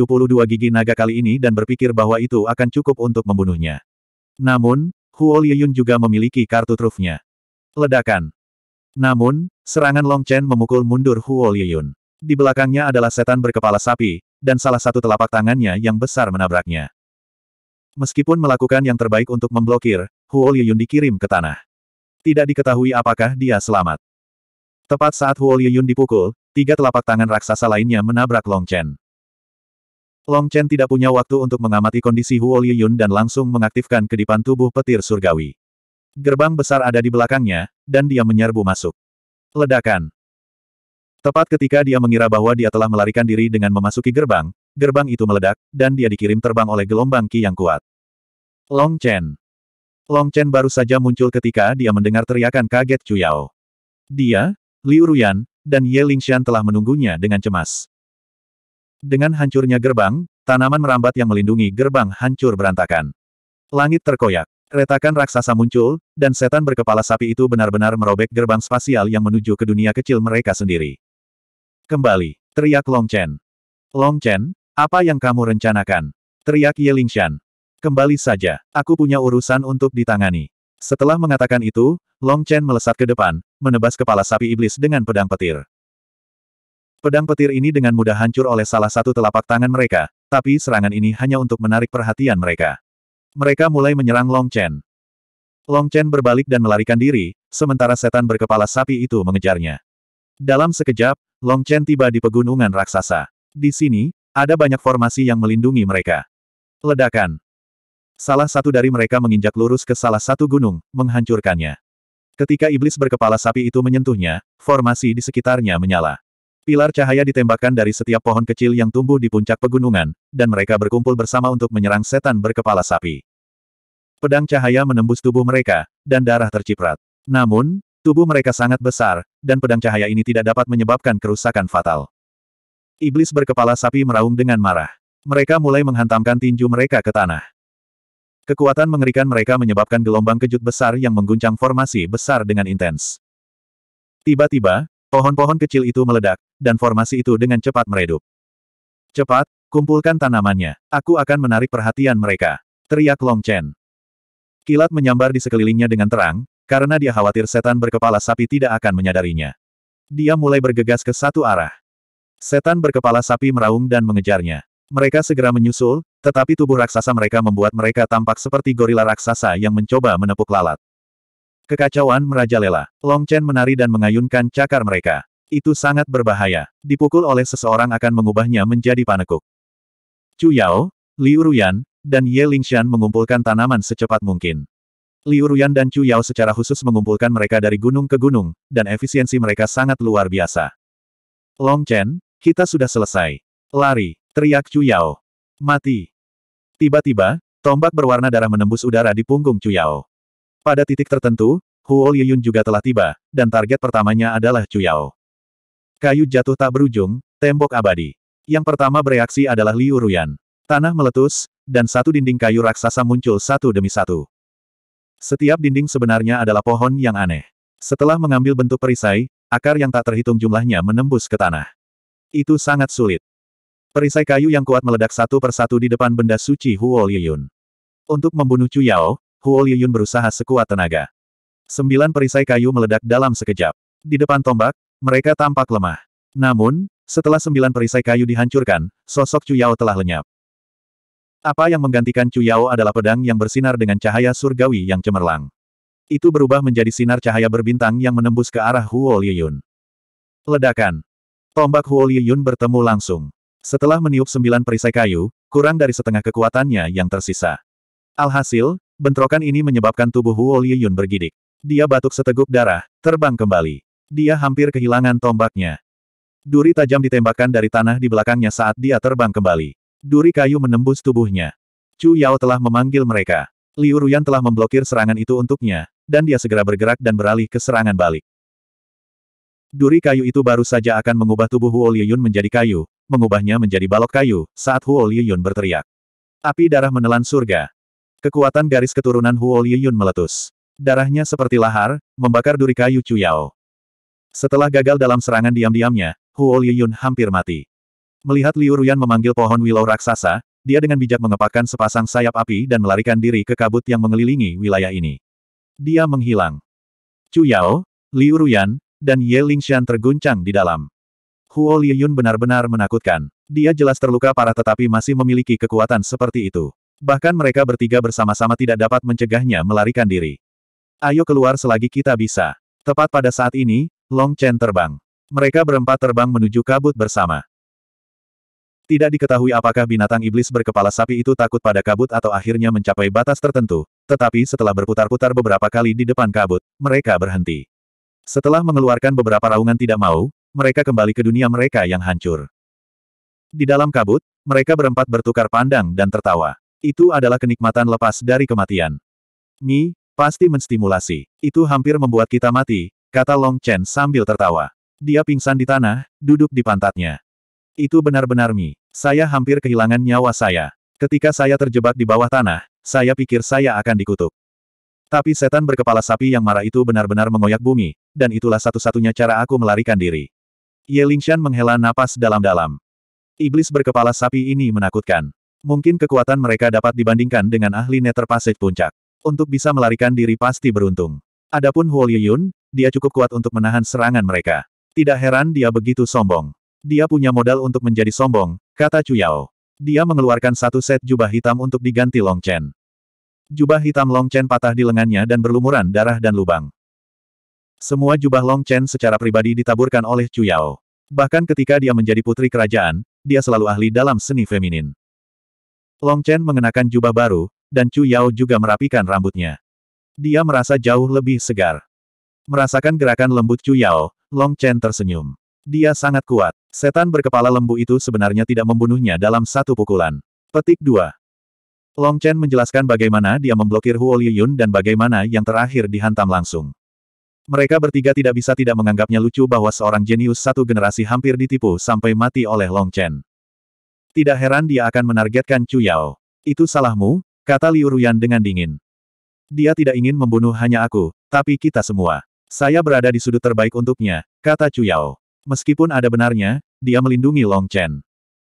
gigi naga kali ini dan berpikir bahwa itu akan cukup untuk membunuhnya. Namun, Huo Liyun juga memiliki kartu trufnya. Ledakan. Namun, serangan Long Chen memukul mundur Huo Liyun. Di belakangnya adalah setan berkepala sapi, dan salah satu telapak tangannya yang besar menabraknya. Meskipun melakukan yang terbaik untuk memblokir, Huo Liyun dikirim ke tanah. Tidak diketahui apakah dia selamat. Tepat saat Huo Liyun dipukul, tiga telapak tangan raksasa lainnya menabrak Long Chen. Long Chen tidak punya waktu untuk mengamati kondisi Huo Liyun dan langsung mengaktifkan kedipan tubuh petir surgawi. Gerbang besar ada di belakangnya, dan dia menyerbu masuk. Ledakan. Tepat ketika dia mengira bahwa dia telah melarikan diri dengan memasuki gerbang, gerbang itu meledak, dan dia dikirim terbang oleh gelombang Ki yang kuat. Long Chen Long Chen baru saja muncul ketika dia mendengar teriakan kaget Yao. Dia, Liu Ruyan, dan Ye Lingxian telah menunggunya dengan cemas. Dengan hancurnya gerbang, tanaman merambat yang melindungi gerbang hancur berantakan. Langit terkoyak, retakan raksasa muncul, dan setan berkepala sapi itu benar-benar merobek gerbang spasial yang menuju ke dunia kecil mereka sendiri. Kembali, teriak Long Chen. Long Chen, apa yang kamu rencanakan? Teriak Ye Lingshan. Kembali saja, aku punya urusan untuk ditangani. Setelah mengatakan itu, Long Chen melesat ke depan, menebas kepala sapi iblis dengan pedang petir. Pedang petir ini dengan mudah hancur oleh salah satu telapak tangan mereka, tapi serangan ini hanya untuk menarik perhatian mereka. Mereka mulai menyerang Long Chen. Long Chen berbalik dan melarikan diri, sementara setan berkepala sapi itu mengejarnya. Dalam sekejap, Long Chen tiba di pegunungan raksasa. Di sini, ada banyak formasi yang melindungi mereka. Ledakan. Salah satu dari mereka menginjak lurus ke salah satu gunung, menghancurkannya. Ketika iblis berkepala sapi itu menyentuhnya, formasi di sekitarnya menyala. Pilar cahaya ditembakkan dari setiap pohon kecil yang tumbuh di puncak pegunungan, dan mereka berkumpul bersama untuk menyerang setan berkepala sapi. Pedang cahaya menembus tubuh mereka, dan darah terciprat. Namun, tubuh mereka sangat besar, dan pedang cahaya ini tidak dapat menyebabkan kerusakan fatal. Iblis berkepala sapi meraung dengan marah. Mereka mulai menghantamkan tinju mereka ke tanah. Kekuatan mengerikan mereka menyebabkan gelombang kejut besar yang mengguncang formasi besar dengan intens. Tiba-tiba, pohon-pohon kecil itu meledak, dan formasi itu dengan cepat meredup. Cepat, kumpulkan tanamannya. Aku akan menarik perhatian mereka. Teriak Long Chen. Kilat menyambar di sekelilingnya dengan terang, karena dia khawatir setan berkepala sapi tidak akan menyadarinya. Dia mulai bergegas ke satu arah. Setan berkepala sapi meraung dan mengejarnya. Mereka segera menyusul, tetapi tubuh raksasa mereka membuat mereka tampak seperti gorila raksasa yang mencoba menepuk lalat. Kekacauan merajalela. Long Chen menari dan mengayunkan cakar mereka. Itu sangat berbahaya. Dipukul oleh seseorang akan mengubahnya menjadi panekuk. Chu Yao, Liu Ruyan, dan Ye Lingshan mengumpulkan tanaman secepat mungkin. Liu Ruyan dan Chu Yao secara khusus mengumpulkan mereka dari gunung ke gunung, dan efisiensi mereka sangat luar biasa. Long Chen, kita sudah selesai. Lari, teriak Chu Yao. Mati. Tiba-tiba, tombak berwarna darah menembus udara di punggung Chu Yao. Pada titik tertentu, Huo Liyun juga telah tiba, dan target pertamanya adalah Chu Yao. Kayu jatuh tak berujung, tembok abadi. Yang pertama bereaksi adalah Liu Ruyan. Tanah meletus, dan satu dinding kayu raksasa muncul satu demi satu. Setiap dinding sebenarnya adalah pohon yang aneh. Setelah mengambil bentuk perisai, akar yang tak terhitung jumlahnya menembus ke tanah. Itu sangat sulit. Perisai kayu yang kuat meledak satu persatu di depan benda suci Huo Liyun. Untuk membunuh Chu Yao, Huo Liyun berusaha sekuat tenaga. Sembilan perisai kayu meledak dalam sekejap. Di depan tombak, mereka tampak lemah. Namun, setelah sembilan perisai kayu dihancurkan, sosok Chu Yao telah lenyap. Apa yang menggantikan Chu Yao adalah pedang yang bersinar dengan cahaya surgawi yang cemerlang. Itu berubah menjadi sinar cahaya berbintang yang menembus ke arah Huo Liyun. Ledakan. Tombak Huo Liyun bertemu langsung. Setelah meniup sembilan perisai kayu, kurang dari setengah kekuatannya yang tersisa. Alhasil, bentrokan ini menyebabkan tubuh Huo Liyun bergidik. Dia batuk seteguk darah, terbang kembali. Dia hampir kehilangan tombaknya. Duri tajam ditembakkan dari tanah di belakangnya saat dia terbang kembali. Duri kayu menembus tubuhnya. Chu Yao telah memanggil mereka. Liu Ruyan telah memblokir serangan itu untuknya, dan dia segera bergerak dan beralih ke serangan balik. Duri kayu itu baru saja akan mengubah tubuh Huo Liyun menjadi kayu, mengubahnya menjadi balok kayu, saat Huo Liyun berteriak. Api darah menelan surga. Kekuatan garis keturunan Huo Liyun meletus. Darahnya seperti lahar, membakar duri kayu Chu Yao. Setelah gagal dalam serangan diam-diamnya, Huo Liyun hampir mati. Melihat Liu Ruyan memanggil pohon willow raksasa, dia dengan bijak mengepakkan sepasang sayap api dan melarikan diri ke kabut yang mengelilingi wilayah ini. Dia menghilang. Chu Yao, Liu Ruyan, dan Ye Lingxian terguncang di dalam. Huo Liyun benar-benar menakutkan. Dia jelas terluka parah tetapi masih memiliki kekuatan seperti itu. Bahkan mereka bertiga bersama-sama tidak dapat mencegahnya melarikan diri. Ayo keluar selagi kita bisa. Tepat pada saat ini, Long Chen terbang. Mereka berempat terbang menuju kabut bersama. Tidak diketahui apakah binatang iblis berkepala sapi itu takut pada kabut atau akhirnya mencapai batas tertentu, tetapi setelah berputar-putar beberapa kali di depan kabut, mereka berhenti. Setelah mengeluarkan beberapa raungan tidak mau, mereka kembali ke dunia mereka yang hancur. Di dalam kabut, mereka berempat bertukar pandang dan tertawa. Itu adalah kenikmatan lepas dari kematian. Mi, pasti menstimulasi. Itu hampir membuat kita mati, kata Long Chen sambil tertawa. Dia pingsan di tanah, duduk di pantatnya. Itu benar-benar Mi. Saya hampir kehilangan nyawa saya. Ketika saya terjebak di bawah tanah, saya pikir saya akan dikutuk. Tapi setan berkepala sapi yang marah itu benar-benar mengoyak bumi, dan itulah satu-satunya cara aku melarikan diri. Ye Lingshan menghela napas dalam-dalam. Iblis berkepala sapi ini menakutkan. Mungkin kekuatan mereka dapat dibandingkan dengan ahli Nether passage puncak. Untuk bisa melarikan diri pasti beruntung. Adapun Huo Liyun, dia cukup kuat untuk menahan serangan mereka. Tidak heran dia begitu sombong. Dia punya modal untuk menjadi sombong, Kata Cuyao. Dia mengeluarkan satu set jubah hitam untuk diganti Long Chen. Jubah hitam Long Chen patah di lengannya dan berlumuran darah dan lubang. Semua jubah Long Chen secara pribadi ditaburkan oleh Cuyao. Bahkan ketika dia menjadi putri kerajaan, dia selalu ahli dalam seni feminin. Long Chen mengenakan jubah baru, dan Chu Yao juga merapikan rambutnya. Dia merasa jauh lebih segar. Merasakan gerakan lembut Chu Yao, Long Chen tersenyum. Dia sangat kuat. Setan berkepala lembu itu sebenarnya tidak membunuhnya dalam satu pukulan. Petik 2. Long Chen menjelaskan bagaimana dia memblokir Huo Liyun dan bagaimana yang terakhir dihantam langsung. Mereka bertiga tidak bisa tidak menganggapnya lucu bahwa seorang jenius satu generasi hampir ditipu sampai mati oleh Long Chen. Tidak heran dia akan menargetkan Chu Yao. Itu salahmu, kata Liu Ruyan dengan dingin. Dia tidak ingin membunuh hanya aku, tapi kita semua. Saya berada di sudut terbaik untuknya, kata Chu Yao. Meskipun ada benarnya, dia melindungi Long Chen.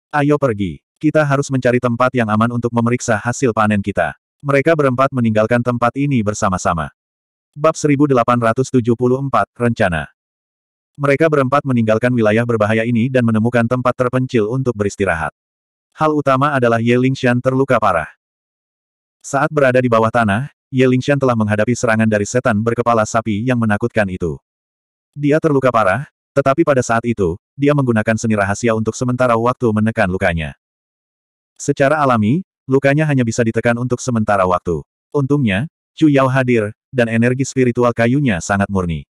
Ayo pergi. Kita harus mencari tempat yang aman untuk memeriksa hasil panen kita. Mereka berempat meninggalkan tempat ini bersama-sama. Bab 1874, Rencana Mereka berempat meninggalkan wilayah berbahaya ini dan menemukan tempat terpencil untuk beristirahat. Hal utama adalah Ye Lingxian terluka parah. Saat berada di bawah tanah, Ye Lingxian telah menghadapi serangan dari setan berkepala sapi yang menakutkan itu. Dia terluka parah, tetapi pada saat itu, dia menggunakan seni rahasia untuk sementara waktu menekan lukanya. Secara alami, lukanya hanya bisa ditekan untuk sementara waktu. Untungnya, Chu Yao hadir, dan energi spiritual kayunya sangat murni.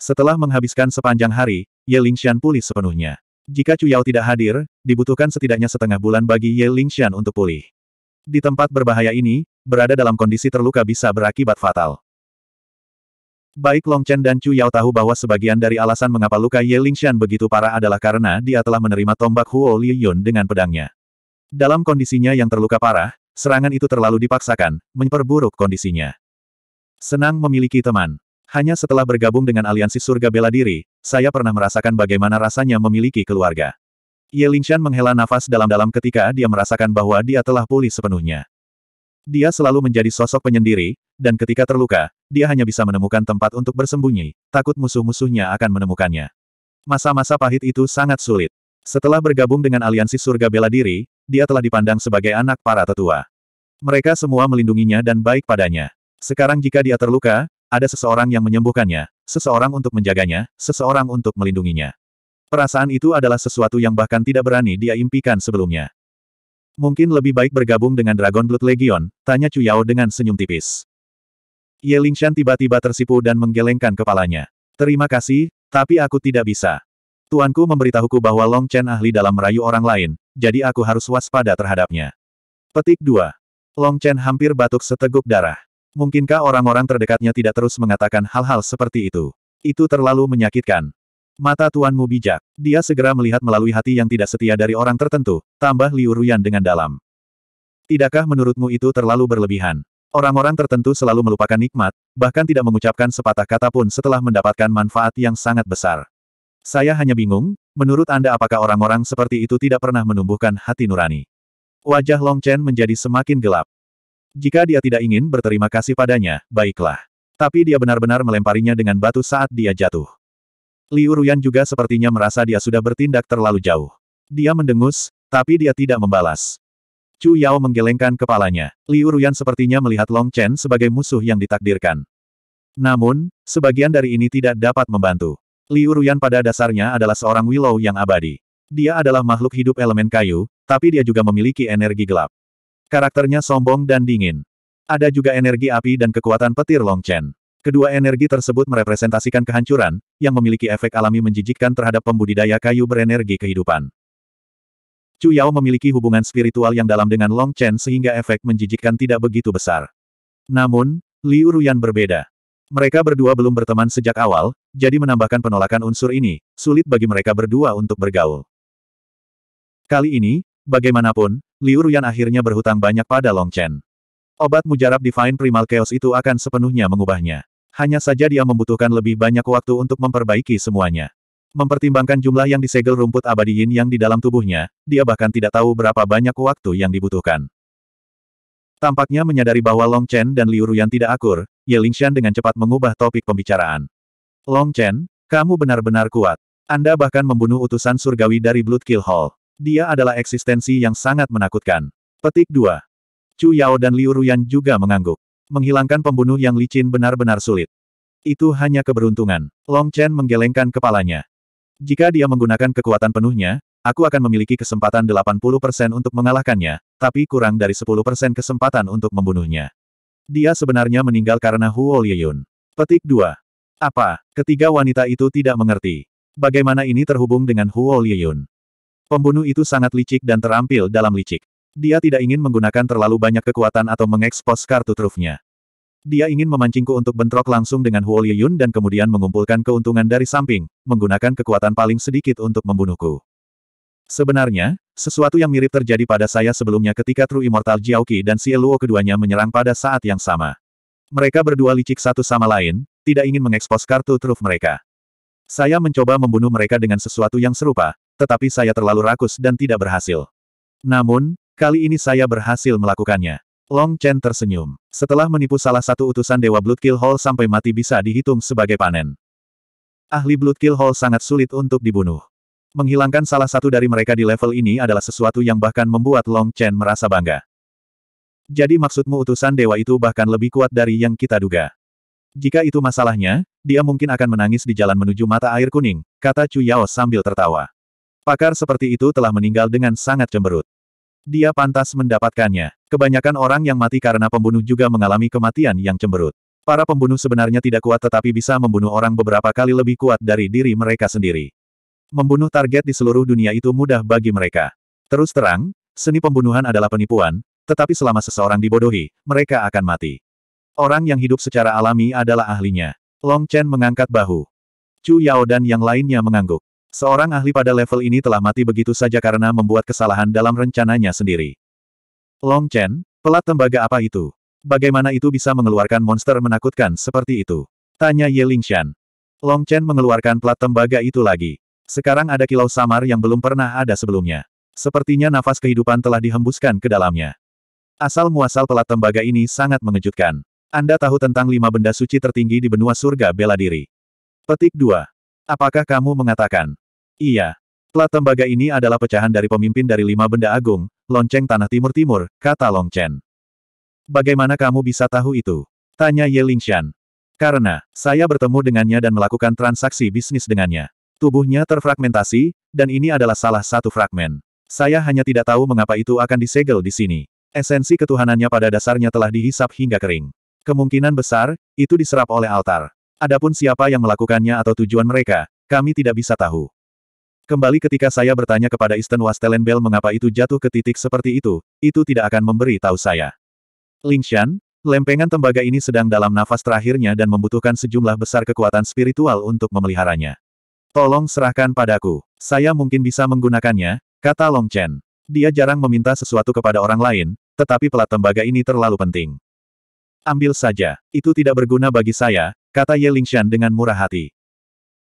Setelah menghabiskan sepanjang hari, Ye Lingxian pulih sepenuhnya. Jika Chu Yao tidak hadir, dibutuhkan setidaknya setengah bulan bagi Ye Lingxian untuk pulih. Di tempat berbahaya ini, berada dalam kondisi terluka bisa berakibat fatal. Baik Long Chen dan Chu Yao tahu bahwa sebagian dari alasan mengapa luka Ye Lingshan begitu parah adalah karena dia telah menerima tombak Huo Li Yun dengan pedangnya. Dalam kondisinya yang terluka parah, serangan itu terlalu dipaksakan, memperburuk kondisinya. Senang memiliki teman. Hanya setelah bergabung dengan aliansi surga bela diri, saya pernah merasakan bagaimana rasanya memiliki keluarga. Ye Lingshan menghela nafas dalam-dalam ketika dia merasakan bahwa dia telah pulih sepenuhnya. Dia selalu menjadi sosok penyendiri, dan ketika terluka, dia hanya bisa menemukan tempat untuk bersembunyi, takut musuh-musuhnya akan menemukannya. Masa-masa pahit itu sangat sulit. Setelah bergabung dengan aliansi surga bela diri, dia telah dipandang sebagai anak para tetua. Mereka semua melindunginya dan baik padanya. Sekarang jika dia terluka, ada seseorang yang menyembuhkannya, seseorang untuk menjaganya, seseorang untuk melindunginya. Perasaan itu adalah sesuatu yang bahkan tidak berani dia impikan sebelumnya. Mungkin lebih baik bergabung dengan Dragon Blood Legion, tanya Chu Yao dengan senyum tipis. Ye Lingshan tiba-tiba tersipu dan menggelengkan kepalanya. Terima kasih, tapi aku tidak bisa. Tuanku memberitahuku bahwa Long Chen ahli dalam merayu orang lain, jadi aku harus waspada terhadapnya. Petik 2. Long Chen hampir batuk seteguk darah. Mungkinkah orang-orang terdekatnya tidak terus mengatakan hal-hal seperti itu? Itu terlalu menyakitkan. Mata tuanmu bijak. Dia segera melihat melalui hati yang tidak setia dari orang tertentu, tambah Liu Ruyan dengan dalam. Tidakkah menurutmu itu terlalu berlebihan? Orang-orang tertentu selalu melupakan nikmat, bahkan tidak mengucapkan sepatah kata pun setelah mendapatkan manfaat yang sangat besar. Saya hanya bingung, menurut Anda apakah orang-orang seperti itu tidak pernah menumbuhkan hati nurani? Wajah Long Chen menjadi semakin gelap. Jika dia tidak ingin berterima kasih padanya, baiklah. Tapi dia benar-benar melemparinya dengan batu saat dia jatuh. Liu Ruyan juga sepertinya merasa dia sudah bertindak terlalu jauh. Dia mendengus, tapi dia tidak membalas. Chu Yao menggelengkan kepalanya. Liu Ruyan sepertinya melihat Long Chen sebagai musuh yang ditakdirkan. Namun, sebagian dari ini tidak dapat membantu. Liu Ruyan pada dasarnya adalah seorang willow yang abadi. Dia adalah makhluk hidup elemen kayu, tapi dia juga memiliki energi gelap. Karakternya sombong dan dingin. Ada juga energi api dan kekuatan petir Long Chen. Kedua energi tersebut merepresentasikan kehancuran, yang memiliki efek alami menjijikkan terhadap pembudidaya kayu berenergi kehidupan. Chu Yao memiliki hubungan spiritual yang dalam dengan Long Chen sehingga efek menjijikkan tidak begitu besar. Namun, Liu Ruyan berbeda. Mereka berdua belum berteman sejak awal, jadi menambahkan penolakan unsur ini, sulit bagi mereka berdua untuk bergaul. Kali ini, bagaimanapun, Liu Ruyan akhirnya berhutang banyak pada Long Chen. Obat mujarab Divine Primal Chaos itu akan sepenuhnya mengubahnya. Hanya saja dia membutuhkan lebih banyak waktu untuk memperbaiki semuanya. Mempertimbangkan jumlah yang disegel rumput abadi yin yang di dalam tubuhnya, dia bahkan tidak tahu berapa banyak waktu yang dibutuhkan. Tampaknya menyadari bahwa Long Chen dan Liu Ruyan tidak akur, Ye Lingshan dengan cepat mengubah topik pembicaraan. Long Chen, kamu benar-benar kuat. Anda bahkan membunuh utusan surgawi dari Blood Kill Hall. Dia adalah eksistensi yang sangat menakutkan. Petik 2. Chu Yao dan Liu Ruyan juga mengangguk menghilangkan pembunuh yang licin benar-benar sulit. Itu hanya keberuntungan. Long Chen menggelengkan kepalanya. Jika dia menggunakan kekuatan penuhnya, aku akan memiliki kesempatan 80% untuk mengalahkannya, tapi kurang dari 10% kesempatan untuk membunuhnya. Dia sebenarnya meninggal karena Huo Liyun. Petik 2. Apa? Ketiga wanita itu tidak mengerti. Bagaimana ini terhubung dengan Huo Liyun? Pembunuh itu sangat licik dan terampil dalam licik. Dia tidak ingin menggunakan terlalu banyak kekuatan atau mengekspos kartu trufnya. Dia ingin memancingku untuk bentrok langsung dengan Huo Liyun dan kemudian mengumpulkan keuntungan dari samping, menggunakan kekuatan paling sedikit untuk membunuhku. Sebenarnya, sesuatu yang mirip terjadi pada saya sebelumnya ketika True Immortal Jiaoqi dan Xie Luo keduanya menyerang pada saat yang sama. Mereka berdua licik satu sama lain, tidak ingin mengekspos kartu truf mereka. Saya mencoba membunuh mereka dengan sesuatu yang serupa, tetapi saya terlalu rakus dan tidak berhasil. Namun, Kali ini saya berhasil melakukannya. Long Chen tersenyum. Setelah menipu salah satu utusan Dewa Bloodkill Hall sampai mati bisa dihitung sebagai panen. Ahli Bloodkill Hall sangat sulit untuk dibunuh. Menghilangkan salah satu dari mereka di level ini adalah sesuatu yang bahkan membuat Long Chen merasa bangga. Jadi maksudmu utusan dewa itu bahkan lebih kuat dari yang kita duga. Jika itu masalahnya, dia mungkin akan menangis di jalan menuju mata air kuning, kata Chu Yao sambil tertawa. Pakar seperti itu telah meninggal dengan sangat cemberut. Dia pantas mendapatkannya. Kebanyakan orang yang mati karena pembunuh juga mengalami kematian yang cemberut. Para pembunuh sebenarnya tidak kuat tetapi bisa membunuh orang beberapa kali lebih kuat dari diri mereka sendiri. Membunuh target di seluruh dunia itu mudah bagi mereka. Terus terang, seni pembunuhan adalah penipuan, tetapi selama seseorang dibodohi, mereka akan mati. Orang yang hidup secara alami adalah ahlinya. Long Chen mengangkat bahu. Chu Yao dan yang lainnya mengangguk. Seorang ahli pada level ini telah mati begitu saja karena membuat kesalahan dalam rencananya sendiri. Long Chen, pelat tembaga apa itu? Bagaimana itu bisa mengeluarkan monster menakutkan seperti itu? Tanya Ye Lingshan. Long Chen mengeluarkan pelat tembaga itu lagi. Sekarang ada kilau samar yang belum pernah ada sebelumnya. Sepertinya nafas kehidupan telah dihembuskan ke dalamnya. Asal-muasal pelat tembaga ini sangat mengejutkan. Anda tahu tentang lima benda suci tertinggi di benua surga bela diri. Petik 2. Apakah kamu mengatakan, Iya. Plat tembaga ini adalah pecahan dari pemimpin dari lima benda agung, lonceng tanah timur-timur, kata Long Chen. Bagaimana kamu bisa tahu itu? Tanya Ye Lingshan. Karena, saya bertemu dengannya dan melakukan transaksi bisnis dengannya. Tubuhnya terfragmentasi, dan ini adalah salah satu fragmen. Saya hanya tidak tahu mengapa itu akan disegel di sini. Esensi ketuhanannya pada dasarnya telah dihisap hingga kering. Kemungkinan besar, itu diserap oleh altar. Adapun siapa yang melakukannya atau tujuan mereka, kami tidak bisa tahu. Kembali ketika saya bertanya kepada Isten Wastelen mengapa itu jatuh ke titik seperti itu, itu tidak akan memberi tahu saya. Lingshan, lempengan tembaga ini sedang dalam nafas terakhirnya dan membutuhkan sejumlah besar kekuatan spiritual untuk memeliharanya. Tolong serahkan padaku. Saya mungkin bisa menggunakannya, kata Long Chen. Dia jarang meminta sesuatu kepada orang lain, tetapi pelat tembaga ini terlalu penting. Ambil saja, itu tidak berguna bagi saya, kata Ye Lingshan dengan murah hati.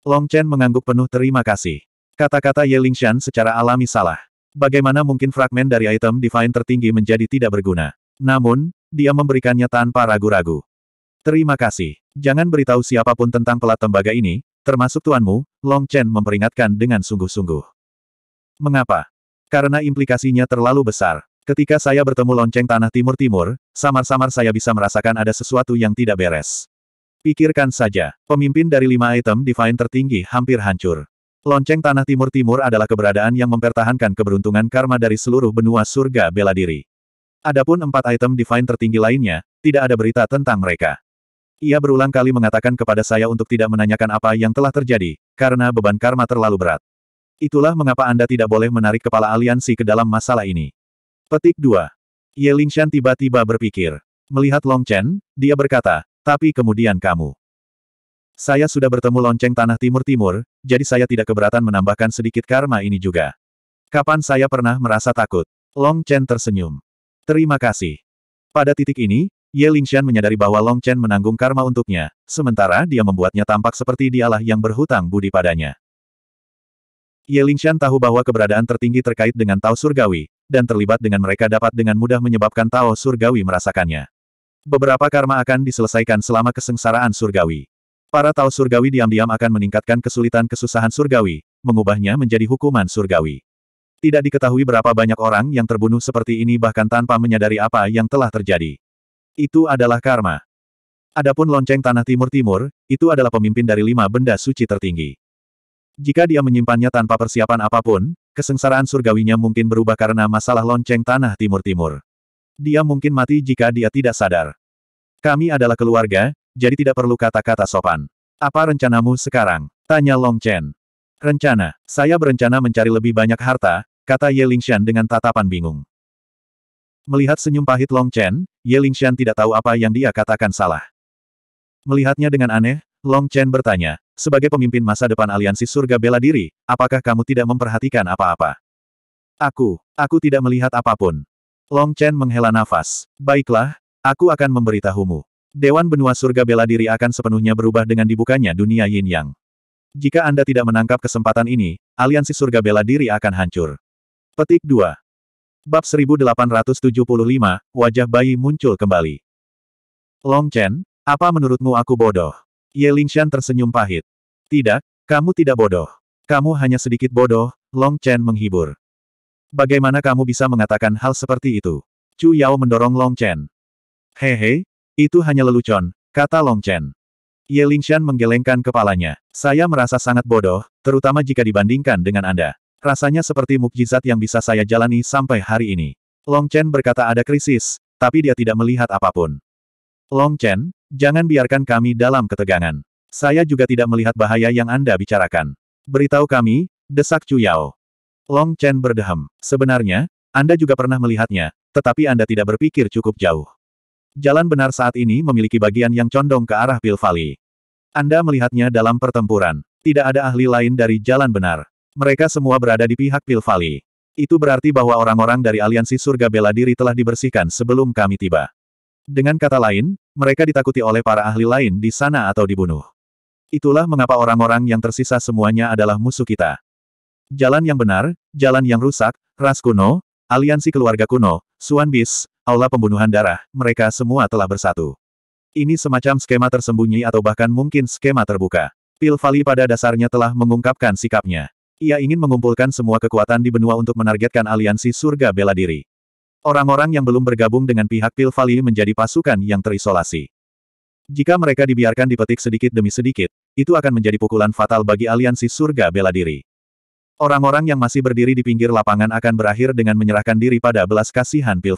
Long Chen mengangguk penuh terima kasih. Kata-kata Ye Lingshan secara alami salah. Bagaimana mungkin fragmen dari item divine tertinggi menjadi tidak berguna? Namun, dia memberikannya tanpa ragu-ragu. Terima kasih. Jangan beritahu siapapun tentang pelat tembaga ini, termasuk tuanmu, Long Chen memperingatkan dengan sungguh-sungguh. Mengapa? Karena implikasinya terlalu besar. Ketika saya bertemu lonceng tanah timur-timur, samar-samar saya bisa merasakan ada sesuatu yang tidak beres. Pikirkan saja, pemimpin dari lima item divine tertinggi hampir hancur. Lonceng Tanah Timur-Timur adalah keberadaan yang mempertahankan keberuntungan karma dari seluruh benua surga bela diri. Adapun empat item divine tertinggi lainnya, tidak ada berita tentang mereka. Ia berulang kali mengatakan kepada saya untuk tidak menanyakan apa yang telah terjadi, karena beban karma terlalu berat. Itulah mengapa Anda tidak boleh menarik kepala aliansi ke dalam masalah ini. Petik 2. Ye Lingshan tiba-tiba berpikir. Melihat Long Chen, dia berkata, tapi kemudian kamu. Saya sudah bertemu lonceng tanah timur-timur, jadi saya tidak keberatan menambahkan sedikit karma ini juga. Kapan saya pernah merasa takut? Long Chen tersenyum. Terima kasih. Pada titik ini, Ye Lingshan menyadari bahwa Long Chen menanggung karma untuknya, sementara dia membuatnya tampak seperti dialah yang berhutang budi padanya. Ye Lingshan tahu bahwa keberadaan tertinggi terkait dengan Tao Surgawi, dan terlibat dengan mereka dapat dengan mudah menyebabkan Tao Surgawi merasakannya. Beberapa karma akan diselesaikan selama kesengsaraan surgawi. Para tahu surgawi diam-diam akan meningkatkan kesulitan kesusahan surgawi, mengubahnya menjadi hukuman surgawi. Tidak diketahui berapa banyak orang yang terbunuh seperti ini bahkan tanpa menyadari apa yang telah terjadi. Itu adalah karma. Adapun lonceng tanah timur-timur, itu adalah pemimpin dari lima benda suci tertinggi. Jika dia menyimpannya tanpa persiapan apapun, kesengsaraan surgawinya mungkin berubah karena masalah lonceng tanah timur-timur. Dia mungkin mati jika dia tidak sadar. Kami adalah keluarga, jadi tidak perlu kata-kata sopan. Apa rencanamu sekarang? Tanya Long Chen. Rencana, saya berencana mencari lebih banyak harta, kata Ye Lingshan dengan tatapan bingung. Melihat senyum pahit Long Chen, Ye Lingshan tidak tahu apa yang dia katakan salah. Melihatnya dengan aneh, Long Chen bertanya, sebagai pemimpin masa depan aliansi surga bela diri, apakah kamu tidak memperhatikan apa-apa? Aku, aku tidak melihat apapun. Long Chen menghela nafas. Baiklah, aku akan memberitahumu. Dewan Benua Surga Bela Diri akan sepenuhnya berubah dengan dibukanya dunia Yin Yang. Jika Anda tidak menangkap kesempatan ini, aliansi surga bela diri akan hancur. Petik 2. Bab 1875, wajah bayi muncul kembali. Long Chen, apa menurutmu aku bodoh? Ye Lingshan tersenyum pahit. Tidak, kamu tidak bodoh. Kamu hanya sedikit bodoh, Long Chen menghibur. Bagaimana kamu bisa mengatakan hal seperti itu? Chu Yao mendorong Long Chen. Hehe, itu hanya lelucon, kata Long Chen. Ye Lingshan menggelengkan kepalanya. Saya merasa sangat bodoh, terutama jika dibandingkan dengan Anda. Rasanya seperti mukjizat yang bisa saya jalani sampai hari ini. Long Chen berkata ada krisis, tapi dia tidak melihat apapun. Long Chen, jangan biarkan kami dalam ketegangan. Saya juga tidak melihat bahaya yang Anda bicarakan. Beritahu kami, desak Chu Yao. Long Chen berdehem. Sebenarnya, Anda juga pernah melihatnya, tetapi Anda tidak berpikir cukup jauh. Jalan benar saat ini memiliki bagian yang condong ke arah Pil Valley. Anda melihatnya dalam pertempuran. Tidak ada ahli lain dari jalan benar. Mereka semua berada di pihak Pil Valley. Itu berarti bahwa orang-orang dari aliansi surga bela diri telah dibersihkan sebelum kami tiba. Dengan kata lain, mereka ditakuti oleh para ahli lain di sana atau dibunuh. Itulah mengapa orang-orang yang tersisa semuanya adalah musuh kita. Jalan yang benar, jalan yang rusak, ras kuno, aliansi keluarga kuno, Suan Bis, aula pembunuhan darah, mereka semua telah bersatu. Ini semacam skema tersembunyi atau bahkan mungkin skema terbuka. Pil pada dasarnya telah mengungkapkan sikapnya. Ia ingin mengumpulkan semua kekuatan di benua untuk menargetkan aliansi surga bela diri. Orang-orang yang belum bergabung dengan pihak Pil menjadi pasukan yang terisolasi. Jika mereka dibiarkan dipetik sedikit demi sedikit, itu akan menjadi pukulan fatal bagi aliansi surga bela diri. Orang-orang yang masih berdiri di pinggir lapangan akan berakhir dengan menyerahkan diri pada belas kasihan Pil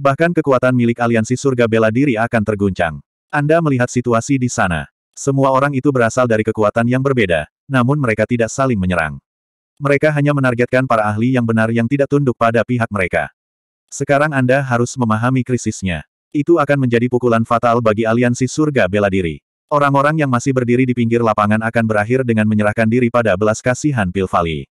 Bahkan kekuatan milik aliansi surga bela diri akan terguncang. Anda melihat situasi di sana. Semua orang itu berasal dari kekuatan yang berbeda, namun mereka tidak saling menyerang. Mereka hanya menargetkan para ahli yang benar yang tidak tunduk pada pihak mereka. Sekarang Anda harus memahami krisisnya. Itu akan menjadi pukulan fatal bagi aliansi surga bela diri. Orang-orang yang masih berdiri di pinggir lapangan akan berakhir dengan menyerahkan diri pada belas kasihan Pilvali.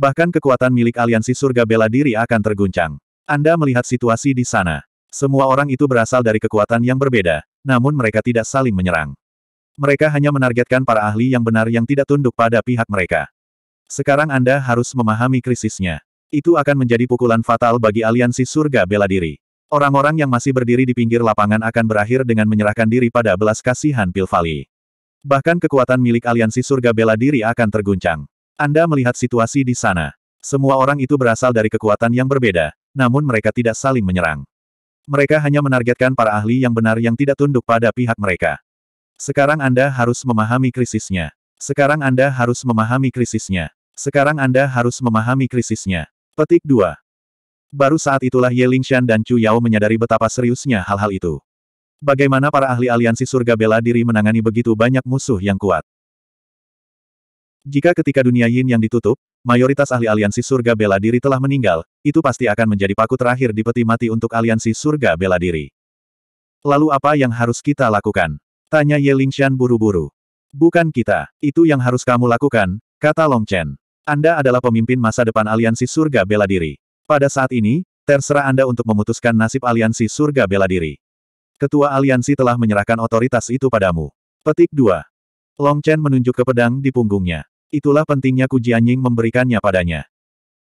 Bahkan kekuatan milik aliansi surga bela diri akan terguncang. Anda melihat situasi di sana. Semua orang itu berasal dari kekuatan yang berbeda, namun mereka tidak saling menyerang. Mereka hanya menargetkan para ahli yang benar yang tidak tunduk pada pihak mereka. Sekarang Anda harus memahami krisisnya. Itu akan menjadi pukulan fatal bagi aliansi surga bela diri. Orang-orang yang masih berdiri di pinggir lapangan akan berakhir dengan menyerahkan diri pada belas kasihan Pilvali. Bahkan kekuatan milik aliansi surga bela diri akan terguncang. Anda melihat situasi di sana. Semua orang itu berasal dari kekuatan yang berbeda, namun mereka tidak saling menyerang. Mereka hanya menargetkan para ahli yang benar yang tidak tunduk pada pihak mereka. Sekarang Anda harus memahami krisisnya. Sekarang Anda harus memahami krisisnya. Sekarang Anda harus memahami krisisnya. Petik 2. Baru saat itulah Ye Lingshan dan Chu Yao menyadari betapa seriusnya hal-hal itu. Bagaimana para ahli aliansi surga bela diri menangani begitu banyak musuh yang kuat. Jika ketika dunia yin yang ditutup, mayoritas ahli aliansi surga bela diri telah meninggal, itu pasti akan menjadi paku terakhir di peti mati untuk aliansi surga bela diri. Lalu apa yang harus kita lakukan? Tanya Ye Lingshan buru-buru. Bukan kita, itu yang harus kamu lakukan, kata Long Chen. Anda adalah pemimpin masa depan aliansi surga bela diri. Pada saat ini, terserah Anda untuk memutuskan nasib aliansi surga bela diri. Ketua aliansi telah menyerahkan otoritas itu padamu. Petik 2. Long Chen menunjuk ke pedang di punggungnya. Itulah pentingnya Jianying memberikannya padanya.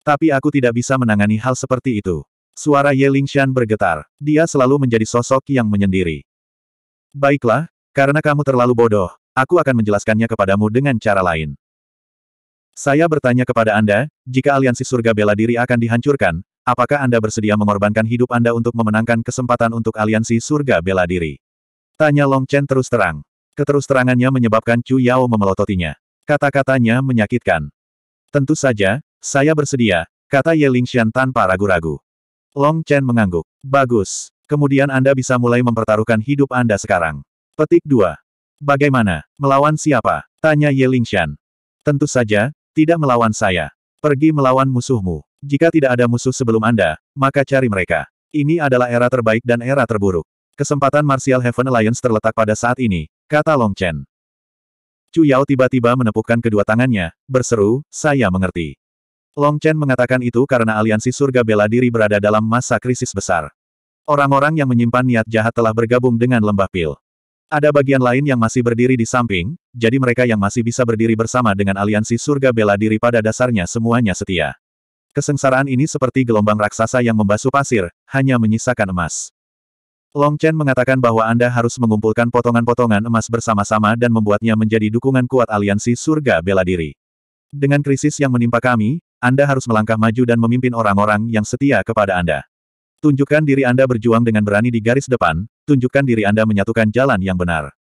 Tapi aku tidak bisa menangani hal seperti itu. Suara Ye Lingshan bergetar. Dia selalu menjadi sosok yang menyendiri. Baiklah, karena kamu terlalu bodoh, aku akan menjelaskannya kepadamu dengan cara lain. Saya bertanya kepada Anda, jika aliansi surga bela diri akan dihancurkan, apakah Anda bersedia mengorbankan hidup Anda untuk memenangkan kesempatan untuk aliansi surga bela diri? Tanya Long Chen terus terang. Keterus terangannya menyebabkan Chu Yao memelototinya. Kata-katanya menyakitkan. Tentu saja, saya bersedia, kata Ye Lingxian tanpa ragu-ragu. Long Chen mengangguk. Bagus. Kemudian Anda bisa mulai mempertaruhkan hidup Anda sekarang. Petik 2. Bagaimana? Melawan siapa? Tanya Ye Lingxian. Tentu saja, tidak melawan saya. Pergi melawan musuhmu. Jika tidak ada musuh sebelum Anda, maka cari mereka. Ini adalah era terbaik dan era terburuk. Kesempatan Martial Heaven Alliance terletak pada saat ini, kata Long Chen. Chu Yao tiba-tiba menepukkan kedua tangannya, berseru, saya mengerti. Long Chen mengatakan itu karena aliansi surga bela diri berada dalam masa krisis besar. Orang-orang yang menyimpan niat jahat telah bergabung dengan lembah pil. Ada bagian lain yang masih berdiri di samping, jadi mereka yang masih bisa berdiri bersama dengan aliansi surga bela diri pada dasarnya semuanya setia. Kesengsaraan ini seperti gelombang raksasa yang membasuh pasir, hanya menyisakan emas. Long Chen mengatakan bahwa Anda harus mengumpulkan potongan-potongan emas bersama-sama dan membuatnya menjadi dukungan kuat aliansi surga bela diri. Dengan krisis yang menimpa kami, Anda harus melangkah maju dan memimpin orang-orang yang setia kepada Anda. Tunjukkan diri Anda berjuang dengan berani di garis depan, tunjukkan diri Anda menyatukan jalan yang benar.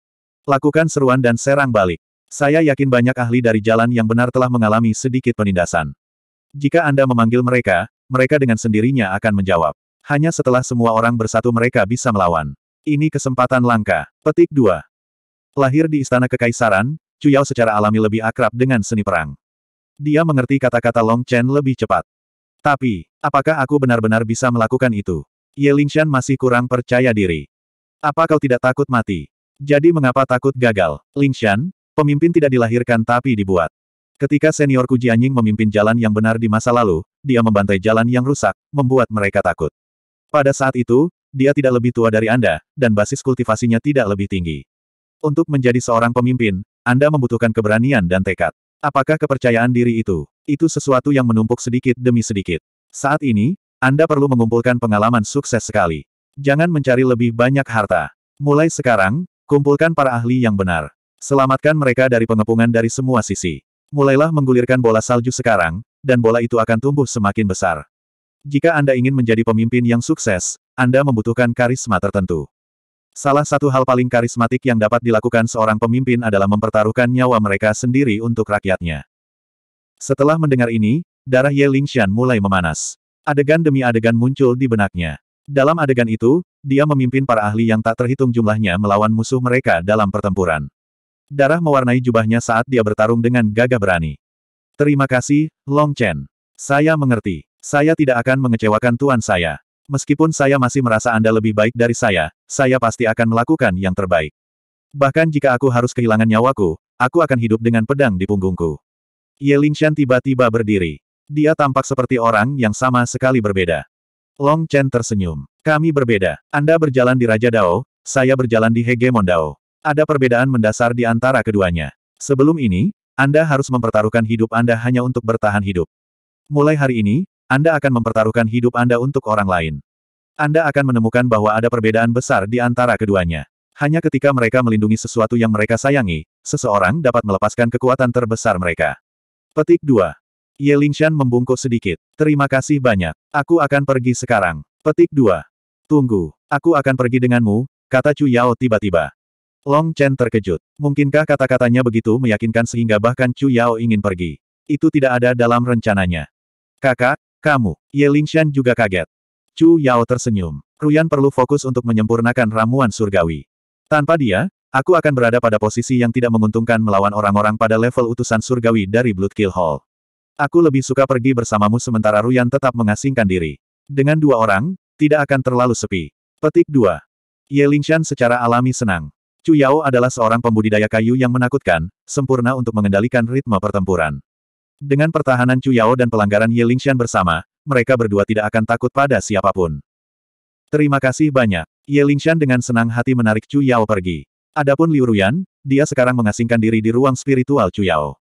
Lakukan seruan dan serang balik. Saya yakin banyak ahli dari jalan yang benar telah mengalami sedikit penindasan. Jika Anda memanggil mereka, mereka dengan sendirinya akan menjawab. Hanya setelah semua orang bersatu mereka bisa melawan. Ini kesempatan langka. Petik 2. Lahir di Istana Kekaisaran, Cuyao secara alami lebih akrab dengan seni perang. Dia mengerti kata-kata Long Chen lebih cepat. Tapi, apakah aku benar-benar bisa melakukan itu? Ye Lingshan masih kurang percaya diri. Apa kau tidak takut mati? Jadi mengapa takut gagal? Lingshan, pemimpin tidak dilahirkan tapi dibuat. Ketika Senior seniorku Jianying memimpin jalan yang benar di masa lalu, dia membantai jalan yang rusak, membuat mereka takut. Pada saat itu, dia tidak lebih tua dari Anda, dan basis kultivasinya tidak lebih tinggi. Untuk menjadi seorang pemimpin, Anda membutuhkan keberanian dan tekad. Apakah kepercayaan diri itu? Itu sesuatu yang menumpuk sedikit demi sedikit. Saat ini, Anda perlu mengumpulkan pengalaman sukses sekali. Jangan mencari lebih banyak harta. Mulai sekarang, kumpulkan para ahli yang benar. Selamatkan mereka dari pengepungan dari semua sisi. Mulailah menggulirkan bola salju sekarang, dan bola itu akan tumbuh semakin besar. Jika Anda ingin menjadi pemimpin yang sukses, Anda membutuhkan karisma tertentu. Salah satu hal paling karismatik yang dapat dilakukan seorang pemimpin adalah mempertaruhkan nyawa mereka sendiri untuk rakyatnya. Setelah mendengar ini, darah Ye Lingxian mulai memanas. Adegan demi adegan muncul di benaknya. Dalam adegan itu, dia memimpin para ahli yang tak terhitung jumlahnya melawan musuh mereka dalam pertempuran. Darah mewarnai jubahnya saat dia bertarung dengan gagah berani. Terima kasih, Long Chen. Saya mengerti. Saya tidak akan mengecewakan tuan saya. Meskipun saya masih merasa Anda lebih baik dari saya, saya pasti akan melakukan yang terbaik. Bahkan jika aku harus kehilangan nyawaku, aku akan hidup dengan pedang di punggungku. Ye Lingshan tiba-tiba berdiri. Dia tampak seperti orang yang sama sekali berbeda. Long Chen tersenyum. Kami berbeda. Anda berjalan di Raja Dao, saya berjalan di Hegemon Dao. Ada perbedaan mendasar di antara keduanya. Sebelum ini, Anda harus mempertaruhkan hidup Anda hanya untuk bertahan hidup. Mulai hari ini, anda akan mempertaruhkan hidup Anda untuk orang lain. Anda akan menemukan bahwa ada perbedaan besar di antara keduanya. Hanya ketika mereka melindungi sesuatu yang mereka sayangi, seseorang dapat melepaskan kekuatan terbesar mereka. Petik 2. Ye Lingshan membungkuk sedikit. Terima kasih banyak. Aku akan pergi sekarang. Petik 2. Tunggu. Aku akan pergi denganmu, kata Chu Yao tiba-tiba. Long Chen terkejut. Mungkinkah kata-katanya begitu meyakinkan sehingga bahkan Chu Yao ingin pergi? Itu tidak ada dalam rencananya. Kakak, kamu, Ye Lingshan juga kaget. Chu Yao tersenyum. Ruyan perlu fokus untuk menyempurnakan ramuan surgawi. Tanpa dia, aku akan berada pada posisi yang tidak menguntungkan melawan orang-orang pada level utusan surgawi dari Blood Kill Hall. Aku lebih suka pergi bersamamu sementara Ruyan tetap mengasingkan diri. Dengan dua orang, tidak akan terlalu sepi. Petik 2. Ye Lingshan secara alami senang. Chu Yao adalah seorang pembudidaya kayu yang menakutkan, sempurna untuk mengendalikan ritme pertempuran. Dengan pertahanan Chu Yao dan pelanggaran Ye Lingxian bersama, mereka berdua tidak akan takut pada siapapun. Terima kasih banyak. Ye Lingxian dengan senang hati menarik Chu Yao pergi. Adapun Liu Ruyan, dia sekarang mengasingkan diri di ruang spiritual Chu Yao.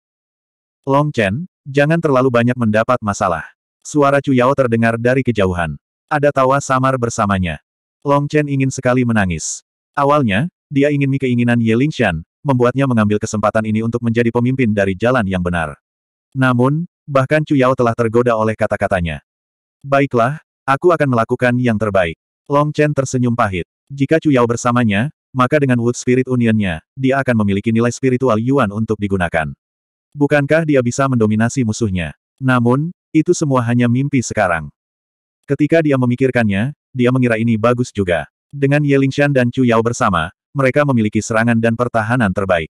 Long Chen, jangan terlalu banyak mendapat masalah. Suara Chu Yao terdengar dari kejauhan. Ada tawa samar bersamanya. Long Chen ingin sekali menangis. Awalnya, dia ingin mi keinginan Ye Lingxian membuatnya mengambil kesempatan ini untuk menjadi pemimpin dari jalan yang benar. Namun, bahkan Chu Yao telah tergoda oleh kata-katanya. Baiklah, aku akan melakukan yang terbaik. Long Chen tersenyum pahit. Jika Chu Yao bersamanya, maka dengan Wood Spirit Union-nya, dia akan memiliki nilai spiritual Yuan untuk digunakan. Bukankah dia bisa mendominasi musuhnya? Namun, itu semua hanya mimpi sekarang. Ketika dia memikirkannya, dia mengira ini bagus juga. Dengan Ye Lingshan dan Chu Yao bersama, mereka memiliki serangan dan pertahanan terbaik.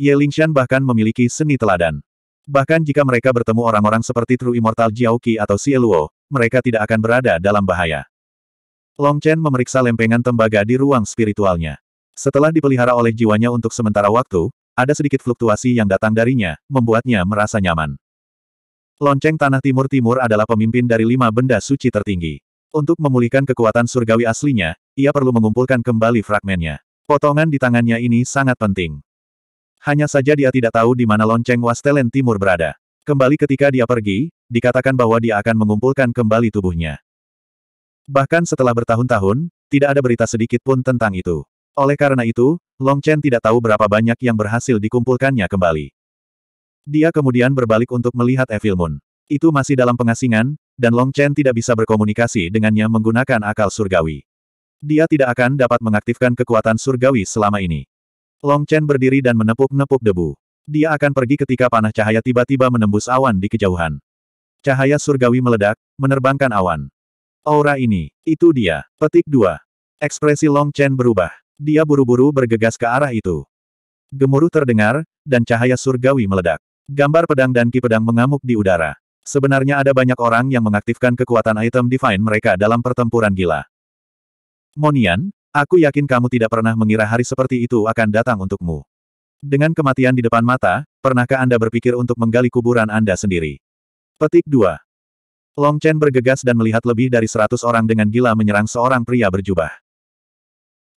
Ye Lingshan bahkan memiliki seni teladan. Bahkan jika mereka bertemu orang-orang seperti True Immortal Jiao atau Xie Luo, mereka tidak akan berada dalam bahaya. Long Chen memeriksa lempengan tembaga di ruang spiritualnya. Setelah dipelihara oleh jiwanya untuk sementara waktu, ada sedikit fluktuasi yang datang darinya, membuatnya merasa nyaman. Lonceng Tanah Timur-Timur adalah pemimpin dari lima benda suci tertinggi. Untuk memulihkan kekuatan surgawi aslinya, ia perlu mengumpulkan kembali fragmennya. Potongan di tangannya ini sangat penting. Hanya saja dia tidak tahu di mana lonceng Wastelen Timur berada. Kembali ketika dia pergi, dikatakan bahwa dia akan mengumpulkan kembali tubuhnya. Bahkan setelah bertahun-tahun, tidak ada berita sedikit pun tentang itu. Oleh karena itu, Long Chen tidak tahu berapa banyak yang berhasil dikumpulkannya kembali. Dia kemudian berbalik untuk melihat Evil Moon. Itu masih dalam pengasingan, dan Long Chen tidak bisa berkomunikasi dengannya menggunakan akal surgawi. Dia tidak akan dapat mengaktifkan kekuatan surgawi selama ini. Long Chen berdiri dan menepuk-nepuk debu. Dia akan pergi ketika panah cahaya tiba-tiba menembus awan di kejauhan. Cahaya surgawi meledak, menerbangkan awan. Aura ini, itu dia. Petik 2. Ekspresi Long Chen berubah. Dia buru-buru bergegas ke arah itu. Gemuruh terdengar, dan cahaya surgawi meledak. Gambar pedang dan ki pedang mengamuk di udara. Sebenarnya ada banyak orang yang mengaktifkan kekuatan item divine mereka dalam pertempuran gila. Monian, Aku yakin kamu tidak pernah mengira hari seperti itu akan datang untukmu. Dengan kematian di depan mata, pernahkah Anda berpikir untuk menggali kuburan Anda sendiri? Petik 2. Long Chen bergegas dan melihat lebih dari seratus orang dengan gila menyerang seorang pria berjubah.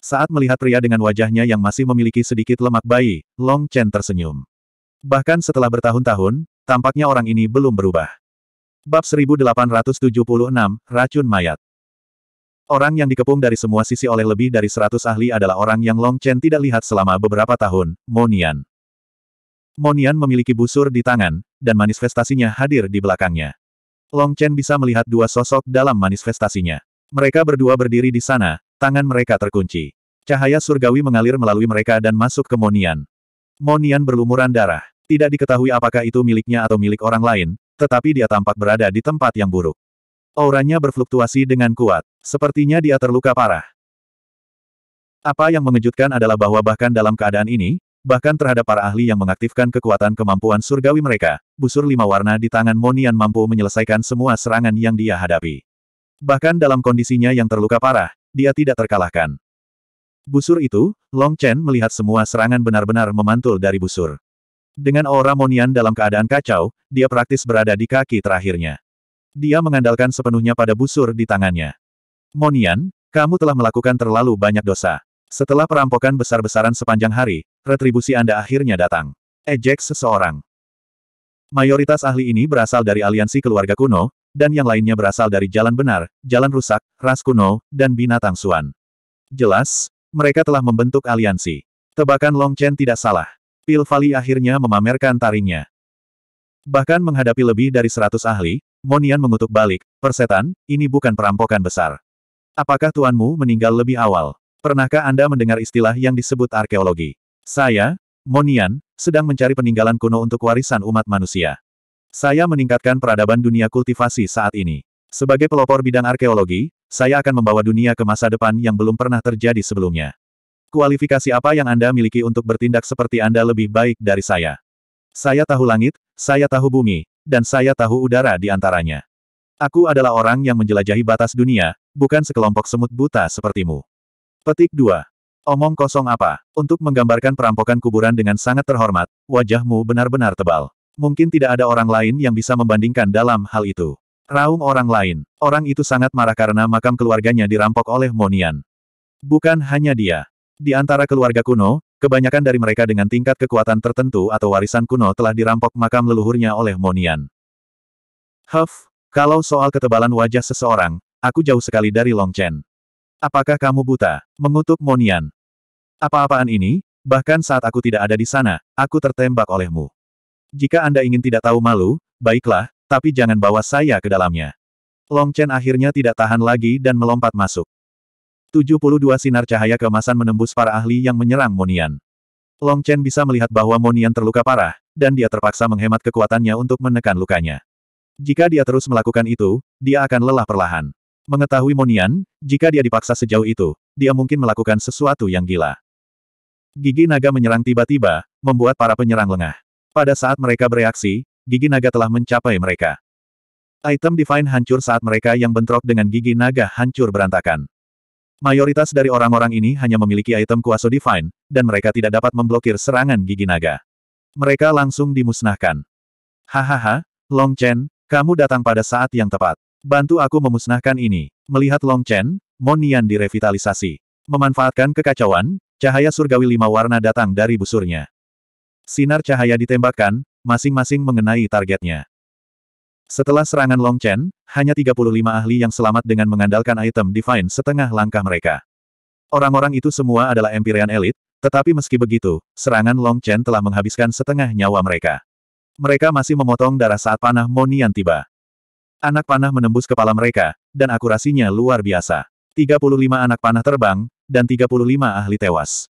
Saat melihat pria dengan wajahnya yang masih memiliki sedikit lemak bayi, Long Chen tersenyum. Bahkan setelah bertahun-tahun, tampaknya orang ini belum berubah. Bab 1876, Racun Mayat Orang yang dikepung dari semua sisi oleh lebih dari seratus ahli adalah orang yang Long Chen tidak lihat selama beberapa tahun, Monian. Monian memiliki busur di tangan, dan manifestasinya hadir di belakangnya. Long Chen bisa melihat dua sosok dalam manifestasinya. Mereka berdua berdiri di sana, tangan mereka terkunci. Cahaya surgawi mengalir melalui mereka dan masuk ke Monian. Monian berlumuran darah. Tidak diketahui apakah itu miliknya atau milik orang lain, tetapi dia tampak berada di tempat yang buruk. Auranya berfluktuasi dengan kuat. Sepertinya dia terluka parah. Apa yang mengejutkan adalah bahwa bahkan dalam keadaan ini, bahkan terhadap para ahli yang mengaktifkan kekuatan kemampuan surgawi mereka, busur lima warna di tangan Monian mampu menyelesaikan semua serangan yang dia hadapi. Bahkan dalam kondisinya yang terluka parah, dia tidak terkalahkan. Busur itu, Long Chen melihat semua serangan benar-benar memantul dari busur. Dengan aura Monian dalam keadaan kacau, dia praktis berada di kaki terakhirnya dia mengandalkan sepenuhnya pada busur di tangannya. Monian, kamu telah melakukan terlalu banyak dosa. Setelah perampokan besar-besaran sepanjang hari, retribusi Anda akhirnya datang. Ejek seseorang. Mayoritas ahli ini berasal dari aliansi keluarga kuno, dan yang lainnya berasal dari jalan benar, jalan rusak, ras kuno, dan binatang suan. Jelas, mereka telah membentuk aliansi. Tebakan Long Chen tidak salah. Pilvali akhirnya memamerkan taringnya. Bahkan menghadapi lebih dari 100 ahli, Monian mengutuk balik, persetan, ini bukan perampokan besar. Apakah tuanmu meninggal lebih awal? Pernahkah Anda mendengar istilah yang disebut arkeologi? Saya, Monian, sedang mencari peninggalan kuno untuk warisan umat manusia. Saya meningkatkan peradaban dunia kultivasi saat ini. Sebagai pelopor bidang arkeologi, saya akan membawa dunia ke masa depan yang belum pernah terjadi sebelumnya. Kualifikasi apa yang Anda miliki untuk bertindak seperti Anda lebih baik dari saya? Saya tahu langit, saya tahu bumi, dan saya tahu udara di antaranya. Aku adalah orang yang menjelajahi batas dunia, bukan sekelompok semut buta sepertimu. Petik 2. Omong kosong apa? Untuk menggambarkan perampokan kuburan dengan sangat terhormat, wajahmu benar-benar tebal. Mungkin tidak ada orang lain yang bisa membandingkan dalam hal itu. Raung orang lain. Orang itu sangat marah karena makam keluarganya dirampok oleh Monian. Bukan hanya dia. Di antara keluarga kuno, Kebanyakan dari mereka dengan tingkat kekuatan tertentu atau warisan kuno telah dirampok makam leluhurnya oleh Monian. Huff, kalau soal ketebalan wajah seseorang, aku jauh sekali dari Long Chen. Apakah kamu buta? Mengutuk Monian. Apa-apaan ini? Bahkan saat aku tidak ada di sana, aku tertembak olehmu. Jika Anda ingin tidak tahu malu, baiklah, tapi jangan bawa saya ke dalamnya. Long Chen akhirnya tidak tahan lagi dan melompat masuk. 72 sinar cahaya kemasan menembus para ahli yang menyerang Monian. Long Chen bisa melihat bahwa Monian terluka parah, dan dia terpaksa menghemat kekuatannya untuk menekan lukanya. Jika dia terus melakukan itu, dia akan lelah perlahan. Mengetahui Monian, jika dia dipaksa sejauh itu, dia mungkin melakukan sesuatu yang gila. Gigi naga menyerang tiba-tiba, membuat para penyerang lengah. Pada saat mereka bereaksi, gigi naga telah mencapai mereka. Item Divine hancur saat mereka yang bentrok dengan gigi naga hancur berantakan. Mayoritas dari orang-orang ini hanya memiliki item kuasa divine, dan mereka tidak dapat memblokir serangan gigi naga. Mereka langsung dimusnahkan. Hahaha, Long Chen, kamu datang pada saat yang tepat. Bantu aku memusnahkan ini. Melihat Long Chen, Monian direvitalisasi. Memanfaatkan kekacauan, cahaya surgawi lima warna datang dari busurnya. Sinar cahaya ditembakkan, masing-masing mengenai targetnya. Setelah serangan Long Chen, hanya 35 ahli yang selamat dengan mengandalkan item Divine setengah langkah mereka. Orang-orang itu semua adalah Empyrean elit, tetapi meski begitu, serangan Long Chen telah menghabiskan setengah nyawa mereka. Mereka masih memotong darah saat panah Monian tiba. Anak panah menembus kepala mereka, dan akurasinya luar biasa. 35 anak panah terbang, dan 35 ahli tewas.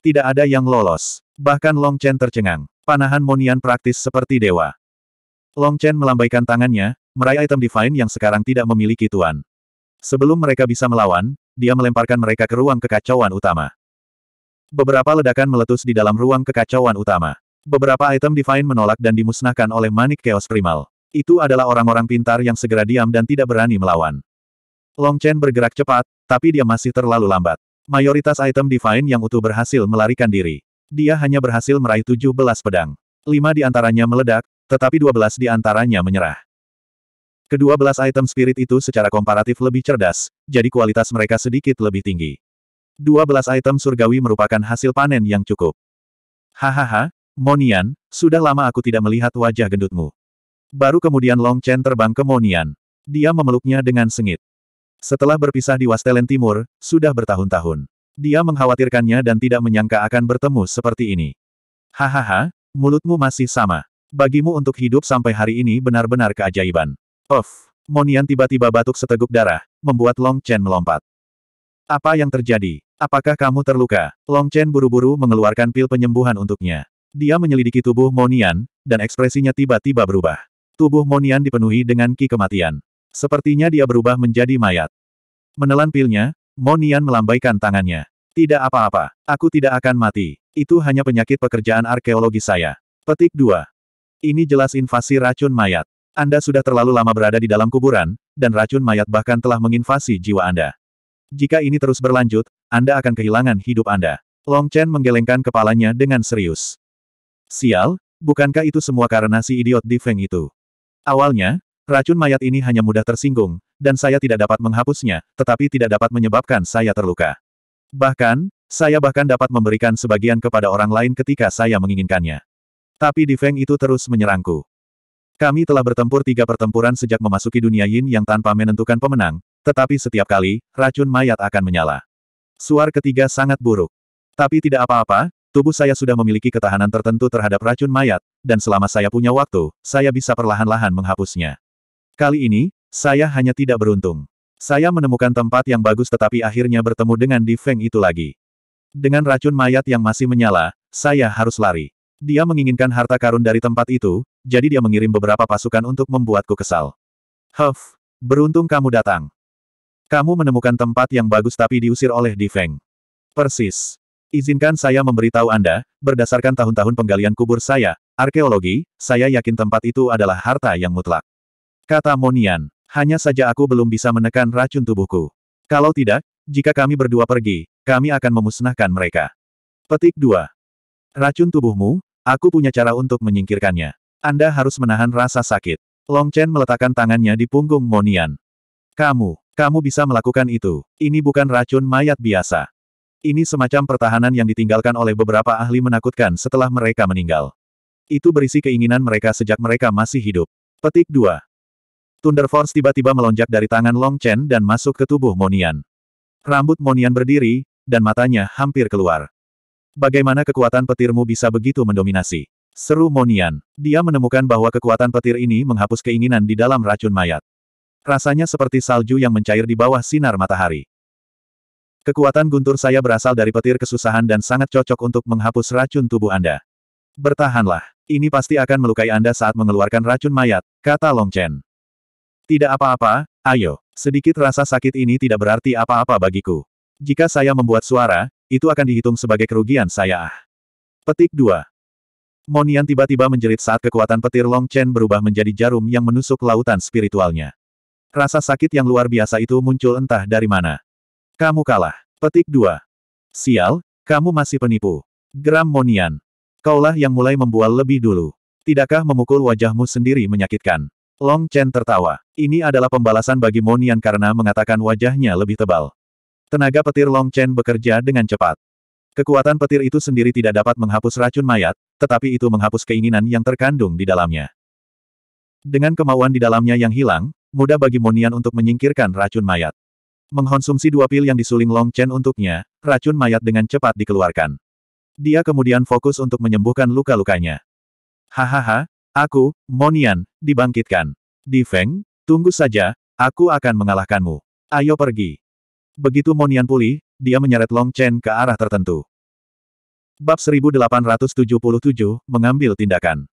Tidak ada yang lolos. Bahkan Long Chen tercengang. Panahan Monian praktis seperti dewa. Long Chen melambaikan tangannya, meraih item divine yang sekarang tidak memiliki tuan. Sebelum mereka bisa melawan, dia melemparkan mereka ke ruang kekacauan utama. Beberapa ledakan meletus di dalam ruang kekacauan utama. Beberapa item divine menolak dan dimusnahkan oleh manik chaos primal. Itu adalah orang-orang pintar yang segera diam dan tidak berani melawan. Long Chen bergerak cepat, tapi dia masih terlalu lambat. Mayoritas item divine yang utuh berhasil melarikan diri. Dia hanya berhasil meraih 17 pedang. Lima di antaranya meledak, tetapi 12 di antaranya menyerah. Kedua belas item spirit itu secara komparatif lebih cerdas, jadi kualitas mereka sedikit lebih tinggi. Dua belas item surgawi merupakan hasil panen yang cukup. Hahaha, Monian, sudah lama aku tidak melihat wajah gendutmu. Baru kemudian Long Chen terbang ke Monian. Dia memeluknya dengan sengit. Setelah berpisah di Wastelen Timur, sudah bertahun-tahun. Dia mengkhawatirkannya dan tidak menyangka akan bertemu seperti ini. Hahaha, mulutmu masih sama. Bagimu untuk hidup sampai hari ini benar-benar keajaiban. Of! Monian tiba-tiba batuk seteguk darah, membuat Long Chen melompat. Apa yang terjadi? Apakah kamu terluka? Long Chen buru-buru mengeluarkan pil penyembuhan untuknya. Dia menyelidiki tubuh Monian, dan ekspresinya tiba-tiba berubah. Tubuh Monian dipenuhi dengan ki kematian. Sepertinya dia berubah menjadi mayat. Menelan pilnya, Monian melambaikan tangannya. Tidak apa-apa, aku tidak akan mati. Itu hanya penyakit pekerjaan arkeologi saya. Petik 2. Ini jelas invasi racun mayat. Anda sudah terlalu lama berada di dalam kuburan, dan racun mayat bahkan telah menginvasi jiwa Anda. Jika ini terus berlanjut, Anda akan kehilangan hidup Anda. Long Chen menggelengkan kepalanya dengan serius. Sial, bukankah itu semua karena si idiot di Feng itu? Awalnya, racun mayat ini hanya mudah tersinggung, dan saya tidak dapat menghapusnya, tetapi tidak dapat menyebabkan saya terluka. Bahkan, saya bahkan dapat memberikan sebagian kepada orang lain ketika saya menginginkannya. Tapi Di Feng itu terus menyerangku. Kami telah bertempur tiga pertempuran sejak memasuki dunia Yin yang tanpa menentukan pemenang, tetapi setiap kali, racun mayat akan menyala. Suar ketiga sangat buruk. Tapi tidak apa-apa, tubuh saya sudah memiliki ketahanan tertentu terhadap racun mayat, dan selama saya punya waktu, saya bisa perlahan-lahan menghapusnya. Kali ini, saya hanya tidak beruntung. Saya menemukan tempat yang bagus tetapi akhirnya bertemu dengan Di Feng itu lagi. Dengan racun mayat yang masih menyala, saya harus lari. Dia menginginkan harta karun dari tempat itu, jadi dia mengirim beberapa pasukan untuk membuatku kesal. Huff, beruntung kamu datang. Kamu menemukan tempat yang bagus tapi diusir oleh Di Feng. Persis. Izinkan saya memberitahu Anda, berdasarkan tahun-tahun penggalian kubur saya, arkeologi, saya yakin tempat itu adalah harta yang mutlak. Kata Monian, hanya saja aku belum bisa menekan racun tubuhku. Kalau tidak, jika kami berdua pergi, kami akan memusnahkan mereka. Petik 2. Racun tubuhmu, Aku punya cara untuk menyingkirkannya. Anda harus menahan rasa sakit. Long Chen meletakkan tangannya di punggung Monian. Kamu, kamu bisa melakukan itu. Ini bukan racun mayat biasa. Ini semacam pertahanan yang ditinggalkan oleh beberapa ahli menakutkan setelah mereka meninggal. Itu berisi keinginan mereka sejak mereka masih hidup. Petik 2. Thunder Force tiba-tiba melonjak dari tangan Long Chen dan masuk ke tubuh Monian. Rambut Monian berdiri, dan matanya hampir keluar. Bagaimana kekuatan petirmu bisa begitu mendominasi? Seru Monian. Dia menemukan bahwa kekuatan petir ini menghapus keinginan di dalam racun mayat. Rasanya seperti salju yang mencair di bawah sinar matahari. Kekuatan guntur saya berasal dari petir kesusahan dan sangat cocok untuk menghapus racun tubuh Anda. Bertahanlah. Ini pasti akan melukai Anda saat mengeluarkan racun mayat, kata Long Chen. Tidak apa-apa, ayo. Sedikit rasa sakit ini tidak berarti apa-apa bagiku. Jika saya membuat suara, itu akan dihitung sebagai kerugian saya ah. Petik 2. Monian tiba-tiba menjerit saat kekuatan petir Long Chen berubah menjadi jarum yang menusuk lautan spiritualnya. Rasa sakit yang luar biasa itu muncul entah dari mana. Kamu kalah. Petik 2. Sial, kamu masih penipu. Geram Monian. Kaulah yang mulai membual lebih dulu. Tidakkah memukul wajahmu sendiri menyakitkan? Long Chen tertawa. Ini adalah pembalasan bagi Monian karena mengatakan wajahnya lebih tebal. Tenaga petir Long Chen bekerja dengan cepat. Kekuatan petir itu sendiri tidak dapat menghapus racun mayat, tetapi itu menghapus keinginan yang terkandung di dalamnya. Dengan kemauan di dalamnya yang hilang, mudah bagi Monian untuk menyingkirkan racun mayat. Mengkonsumsi dua pil yang disuling Long Chen untuknya, racun mayat dengan cepat dikeluarkan. Dia kemudian fokus untuk menyembuhkan luka-lukanya. Hahaha, aku, Monian, dibangkitkan. Di Feng, tunggu saja, aku akan mengalahkanmu. Ayo pergi. Begitu Monian pulih, dia menyeret Long Chen ke arah tertentu. Bab 1877, mengambil tindakan.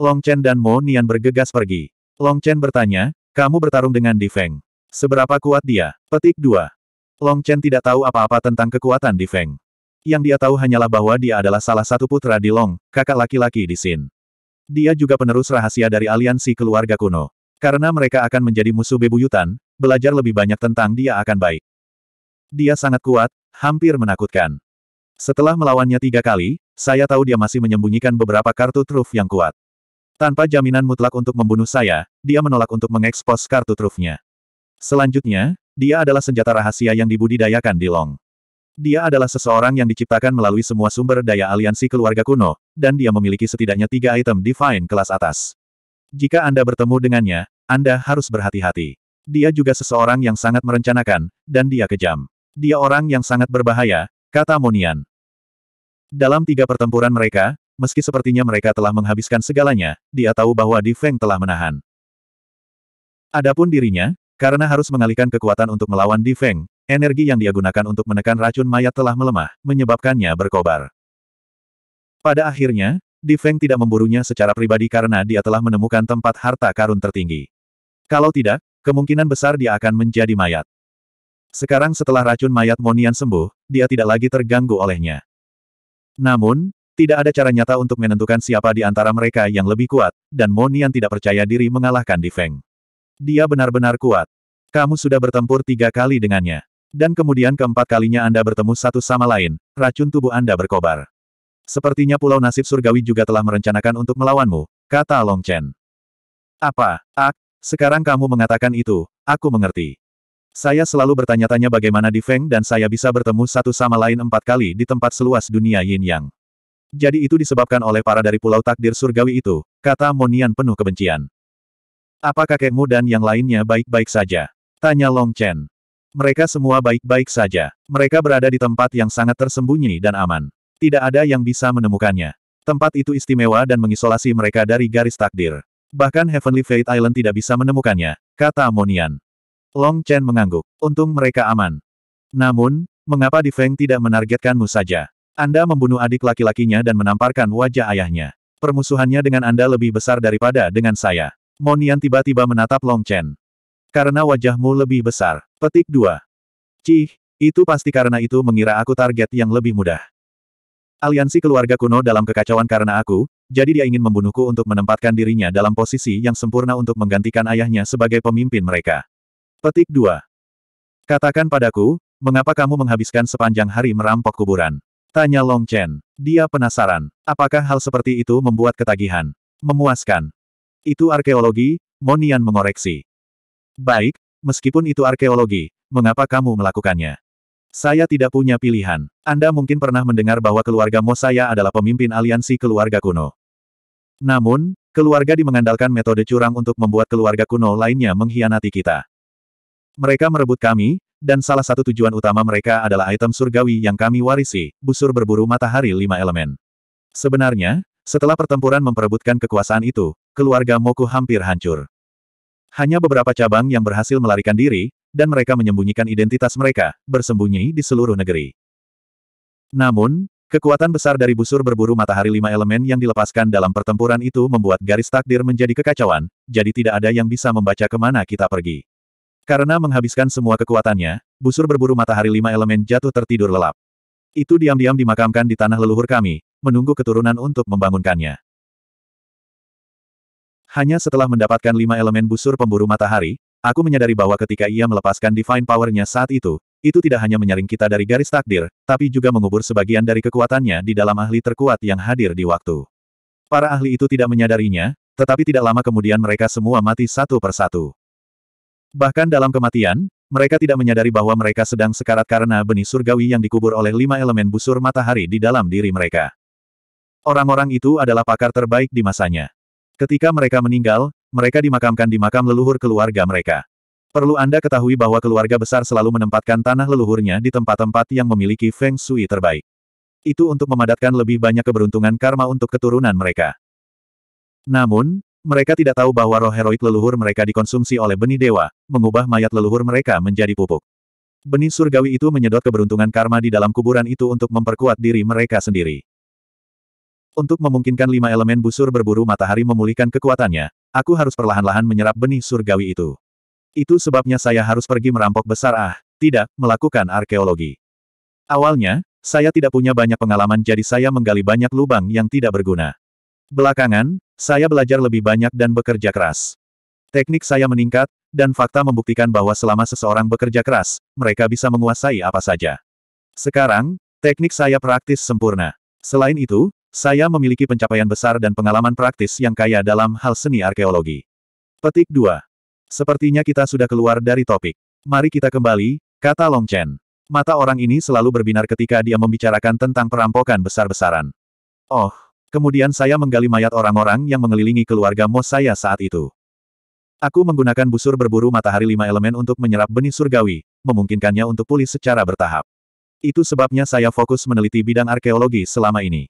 Long Chen dan Monian bergegas pergi. Long Chen bertanya, kamu bertarung dengan Di Feng. Seberapa kuat dia? Petik 2. Long Chen tidak tahu apa-apa tentang kekuatan Di Feng. Yang dia tahu hanyalah bahwa dia adalah salah satu putra Di Long, kakak laki-laki di Sin. Dia juga penerus rahasia dari aliansi keluarga kuno. Karena mereka akan menjadi musuh bebuyutan, belajar lebih banyak tentang dia akan baik. Dia sangat kuat, hampir menakutkan. Setelah melawannya tiga kali, saya tahu dia masih menyembunyikan beberapa kartu truf yang kuat. Tanpa jaminan mutlak untuk membunuh saya, dia menolak untuk mengekspos kartu trufnya. Selanjutnya, dia adalah senjata rahasia yang dibudidayakan di Long. Dia adalah seseorang yang diciptakan melalui semua sumber daya aliansi keluarga kuno, dan dia memiliki setidaknya tiga item divine kelas atas. Jika Anda bertemu dengannya, Anda harus berhati-hati. Dia juga seseorang yang sangat merencanakan, dan dia kejam. Dia orang yang sangat berbahaya, kata Monian. Dalam tiga pertempuran mereka, meski sepertinya mereka telah menghabiskan segalanya, dia tahu bahwa Di Feng telah menahan. Adapun dirinya, karena harus mengalihkan kekuatan untuk melawan Di Feng, energi yang dia gunakan untuk menekan racun mayat telah melemah, menyebabkannya berkobar. Pada akhirnya, Di Feng tidak memburunya secara pribadi karena dia telah menemukan tempat harta karun tertinggi. Kalau tidak, kemungkinan besar dia akan menjadi mayat. Sekarang setelah racun mayat Monian sembuh, dia tidak lagi terganggu olehnya. Namun, tidak ada cara nyata untuk menentukan siapa di antara mereka yang lebih kuat, dan Monian tidak percaya diri mengalahkan Di Feng. Dia benar-benar kuat. Kamu sudah bertempur tiga kali dengannya. Dan kemudian keempat kalinya Anda bertemu satu sama lain, racun tubuh Anda berkobar. Sepertinya Pulau Nasib Surgawi juga telah merencanakan untuk melawanmu, kata Long Chen. Apa, Ak, sekarang kamu mengatakan itu, aku mengerti. Saya selalu bertanya-tanya bagaimana di Feng dan saya bisa bertemu satu sama lain empat kali di tempat seluas dunia Yin Yang. Jadi itu disebabkan oleh para dari pulau takdir surgawi itu, kata Monian penuh kebencian. Apa kakekmu dan yang lainnya baik-baik saja? Tanya Long Chen. Mereka semua baik-baik saja. Mereka berada di tempat yang sangat tersembunyi dan aman. Tidak ada yang bisa menemukannya. Tempat itu istimewa dan mengisolasi mereka dari garis takdir. Bahkan Heavenly Fate Island tidak bisa menemukannya, kata Monian. Long Chen mengangguk. Untung mereka aman. Namun, mengapa Di Feng tidak menargetkanmu saja? Anda membunuh adik laki-lakinya dan menamparkan wajah ayahnya. Permusuhannya dengan Anda lebih besar daripada dengan saya. Monian tiba-tiba menatap Long Chen. Karena wajahmu lebih besar. Petik 2. Cih, itu pasti karena itu mengira aku target yang lebih mudah. Aliansi keluarga kuno dalam kekacauan karena aku, jadi dia ingin membunuhku untuk menempatkan dirinya dalam posisi yang sempurna untuk menggantikan ayahnya sebagai pemimpin mereka. Petik 2. Katakan padaku, mengapa kamu menghabiskan sepanjang hari merampok kuburan? Tanya Long Chen. Dia penasaran, apakah hal seperti itu membuat ketagihan? Memuaskan. Itu arkeologi, Monian mengoreksi. Baik, meskipun itu arkeologi, mengapa kamu melakukannya? Saya tidak punya pilihan. Anda mungkin pernah mendengar bahwa keluarga Mo saya adalah pemimpin aliansi keluarga kuno. Namun, keluarga dimengandalkan metode curang untuk membuat keluarga kuno lainnya mengkhianati kita. Mereka merebut kami, dan salah satu tujuan utama mereka adalah item surgawi yang kami warisi, busur berburu matahari lima elemen. Sebenarnya, setelah pertempuran memperebutkan kekuasaan itu, keluarga Moku hampir hancur. Hanya beberapa cabang yang berhasil melarikan diri, dan mereka menyembunyikan identitas mereka, bersembunyi di seluruh negeri. Namun, kekuatan besar dari busur berburu matahari lima elemen yang dilepaskan dalam pertempuran itu membuat garis takdir menjadi kekacauan, jadi tidak ada yang bisa membaca kemana kita pergi. Karena menghabiskan semua kekuatannya, busur berburu matahari lima elemen jatuh tertidur lelap. Itu diam-diam dimakamkan di tanah leluhur kami, menunggu keturunan untuk membangunkannya. Hanya setelah mendapatkan lima elemen busur pemburu matahari, aku menyadari bahwa ketika ia melepaskan divine powernya saat itu, itu tidak hanya menyaring kita dari garis takdir, tapi juga mengubur sebagian dari kekuatannya di dalam ahli terkuat yang hadir di waktu. Para ahli itu tidak menyadarinya, tetapi tidak lama kemudian mereka semua mati satu persatu. Bahkan dalam kematian, mereka tidak menyadari bahwa mereka sedang sekarat karena benih surgawi yang dikubur oleh lima elemen busur matahari di dalam diri mereka. Orang-orang itu adalah pakar terbaik di masanya. Ketika mereka meninggal, mereka dimakamkan di makam leluhur keluarga mereka. Perlu Anda ketahui bahwa keluarga besar selalu menempatkan tanah leluhurnya di tempat-tempat yang memiliki feng shui terbaik. Itu untuk memadatkan lebih banyak keberuntungan karma untuk keturunan mereka. Namun, mereka tidak tahu bahwa roh heroik leluhur mereka dikonsumsi oleh benih dewa, mengubah mayat leluhur mereka menjadi pupuk. Benih surgawi itu menyedot keberuntungan karma di dalam kuburan itu untuk memperkuat diri mereka sendiri. Untuk memungkinkan lima elemen busur berburu matahari memulihkan kekuatannya, aku harus perlahan-lahan menyerap benih surgawi itu. Itu sebabnya saya harus pergi merampok besar ah, tidak, melakukan arkeologi. Awalnya, saya tidak punya banyak pengalaman jadi saya menggali banyak lubang yang tidak berguna. Belakangan, saya belajar lebih banyak dan bekerja keras. Teknik saya meningkat, dan fakta membuktikan bahwa selama seseorang bekerja keras, mereka bisa menguasai apa saja. Sekarang, teknik saya praktis sempurna. Selain itu, saya memiliki pencapaian besar dan pengalaman praktis yang kaya dalam hal seni arkeologi. Petik 2. Sepertinya kita sudah keluar dari topik. Mari kita kembali, kata Long Chen. Mata orang ini selalu berbinar ketika dia membicarakan tentang perampokan besar-besaran. Oh, Kemudian saya menggali mayat orang-orang yang mengelilingi keluarga Mo saya saat itu. Aku menggunakan busur berburu matahari lima elemen untuk menyerap benih surgawi, memungkinkannya untuk pulih secara bertahap. Itu sebabnya saya fokus meneliti bidang arkeologi selama ini.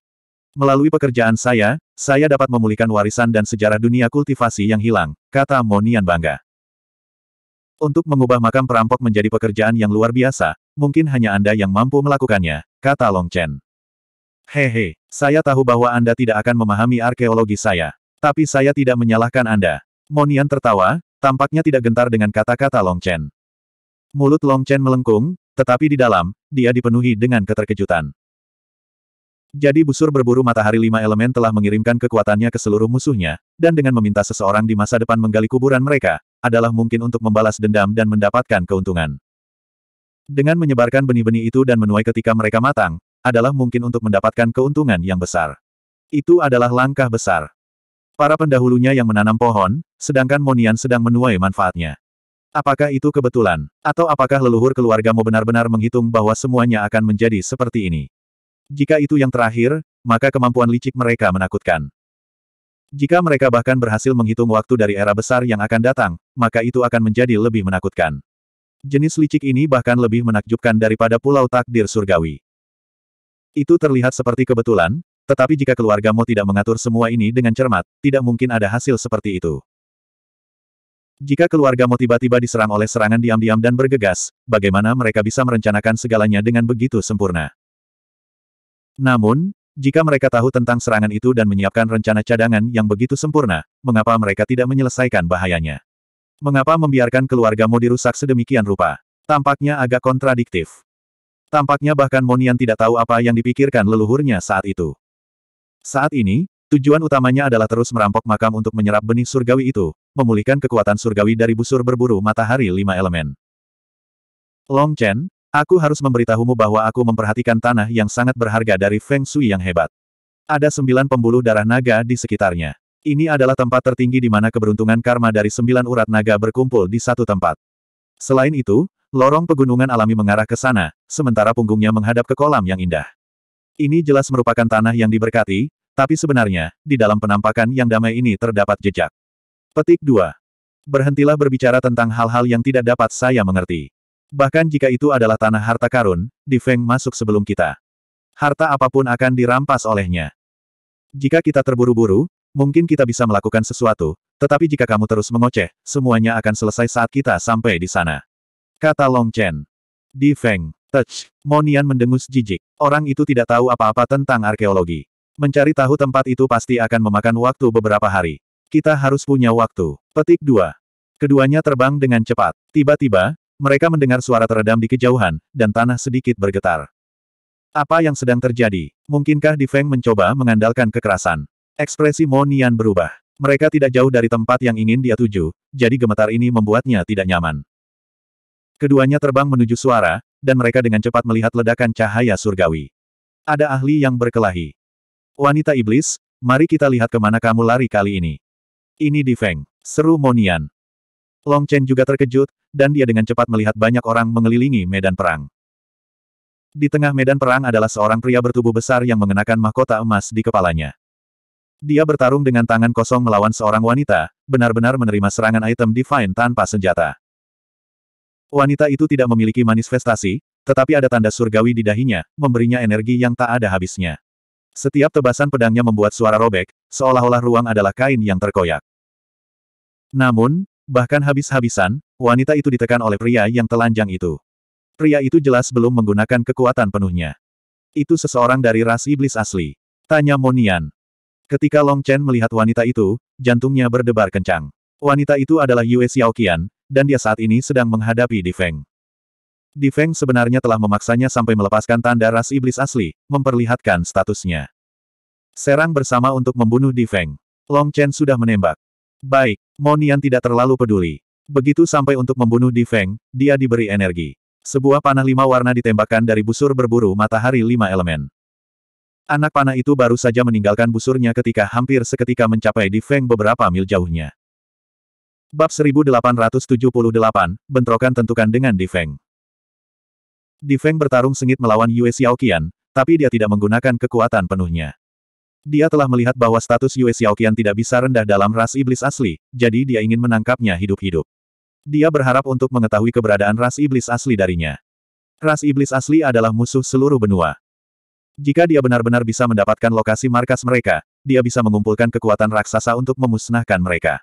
Melalui pekerjaan saya, saya dapat memulihkan warisan dan sejarah dunia kultivasi yang hilang, kata Monian bangga. Untuk mengubah makam perampok menjadi pekerjaan yang luar biasa, mungkin hanya Anda yang mampu melakukannya, kata Long Chen. Hehe, saya tahu bahwa Anda tidak akan memahami arkeologi saya. Tapi saya tidak menyalahkan Anda. Monian tertawa, tampaknya tidak gentar dengan kata-kata Long Chen. Mulut Long Chen melengkung, tetapi di dalam, dia dipenuhi dengan keterkejutan. Jadi busur berburu matahari lima elemen telah mengirimkan kekuatannya ke seluruh musuhnya, dan dengan meminta seseorang di masa depan menggali kuburan mereka, adalah mungkin untuk membalas dendam dan mendapatkan keuntungan. Dengan menyebarkan benih-benih itu dan menuai ketika mereka matang, adalah mungkin untuk mendapatkan keuntungan yang besar. Itu adalah langkah besar. Para pendahulunya yang menanam pohon, sedangkan Monian sedang menuai manfaatnya. Apakah itu kebetulan? Atau apakah leluhur keluargamu benar-benar menghitung bahwa semuanya akan menjadi seperti ini? Jika itu yang terakhir, maka kemampuan licik mereka menakutkan. Jika mereka bahkan berhasil menghitung waktu dari era besar yang akan datang, maka itu akan menjadi lebih menakutkan. Jenis licik ini bahkan lebih menakjubkan daripada pulau takdir surgawi. Itu terlihat seperti kebetulan, tetapi jika keluarga Mo tidak mengatur semua ini dengan cermat, tidak mungkin ada hasil seperti itu. Jika keluarga Mo tiba-tiba diserang oleh serangan diam-diam dan bergegas, bagaimana mereka bisa merencanakan segalanya dengan begitu sempurna? Namun, jika mereka tahu tentang serangan itu dan menyiapkan rencana cadangan yang begitu sempurna, mengapa mereka tidak menyelesaikan bahayanya? Mengapa membiarkan keluarga Mo dirusak sedemikian rupa? Tampaknya agak kontradiktif. Tampaknya bahkan Monian tidak tahu apa yang dipikirkan leluhurnya saat itu. Saat ini, tujuan utamanya adalah terus merampok makam untuk menyerap benih surgawi itu, memulihkan kekuatan surgawi dari busur berburu matahari lima elemen. Long Chen, aku harus memberitahumu bahwa aku memperhatikan tanah yang sangat berharga dari Feng Shui yang hebat. Ada sembilan pembuluh darah naga di sekitarnya. Ini adalah tempat tertinggi di mana keberuntungan karma dari sembilan urat naga berkumpul di satu tempat. Selain itu, Lorong pegunungan alami mengarah ke sana, sementara punggungnya menghadap ke kolam yang indah. Ini jelas merupakan tanah yang diberkati, tapi sebenarnya, di dalam penampakan yang damai ini terdapat jejak. Petik 2. Berhentilah berbicara tentang hal-hal yang tidak dapat saya mengerti. Bahkan jika itu adalah tanah harta karun, di Feng masuk sebelum kita. Harta apapun akan dirampas olehnya. Jika kita terburu-buru, mungkin kita bisa melakukan sesuatu, tetapi jika kamu terus mengoceh, semuanya akan selesai saat kita sampai di sana. Kata Long Chen. Di Feng. Touch. Monian mendengus jijik. Orang itu tidak tahu apa-apa tentang arkeologi. Mencari tahu tempat itu pasti akan memakan waktu beberapa hari. Kita harus punya waktu. Petik 2. Keduanya terbang dengan cepat. Tiba-tiba, mereka mendengar suara teredam di kejauhan, dan tanah sedikit bergetar. Apa yang sedang terjadi? Mungkinkah Di Feng mencoba mengandalkan kekerasan? Ekspresi Monian berubah. Mereka tidak jauh dari tempat yang ingin dia tuju, jadi gemetar ini membuatnya tidak nyaman. Keduanya terbang menuju suara, dan mereka dengan cepat melihat ledakan cahaya surgawi. Ada ahli yang berkelahi. Wanita iblis, mari kita lihat kemana kamu lari kali ini. Ini di Feng, seru Monian. Long Chen juga terkejut, dan dia dengan cepat melihat banyak orang mengelilingi medan perang. Di tengah medan perang adalah seorang pria bertubuh besar yang mengenakan mahkota emas di kepalanya. Dia bertarung dengan tangan kosong melawan seorang wanita, benar-benar menerima serangan item Divine tanpa senjata. Wanita itu tidak memiliki manifestasi, tetapi ada tanda surgawi di dahinya, memberinya energi yang tak ada habisnya. Setiap tebasan pedangnya membuat suara robek, seolah-olah ruang adalah kain yang terkoyak. Namun, bahkan habis-habisan, wanita itu ditekan oleh pria yang telanjang itu. Pria itu jelas belum menggunakan kekuatan penuhnya. Itu seseorang dari ras iblis asli. Tanya Monian. Ketika Long Chen melihat wanita itu, jantungnya berdebar kencang. Wanita itu adalah Yue Xiaoqian, dan dia saat ini sedang menghadapi Di Feng. Di Feng sebenarnya telah memaksanya sampai melepaskan tanda ras iblis asli, memperlihatkan statusnya. Serang bersama untuk membunuh Di Feng. Long Chen sudah menembak. Baik, Monian tidak terlalu peduli. Begitu sampai untuk membunuh Di Feng, dia diberi energi. Sebuah panah lima warna ditembakkan dari busur berburu matahari lima elemen. Anak panah itu baru saja meninggalkan busurnya ketika hampir seketika mencapai Di Feng beberapa mil jauhnya. Bab 1878, bentrokan tentukan dengan Di Feng. Di Feng bertarung sengit melawan Yue Xiaoqian, tapi dia tidak menggunakan kekuatan penuhnya. Dia telah melihat bahwa status Yue Xiaoqian tidak bisa rendah dalam ras iblis asli, jadi dia ingin menangkapnya hidup-hidup. Dia berharap untuk mengetahui keberadaan ras iblis asli darinya. Ras iblis asli adalah musuh seluruh benua. Jika dia benar-benar bisa mendapatkan lokasi markas mereka, dia bisa mengumpulkan kekuatan raksasa untuk memusnahkan mereka.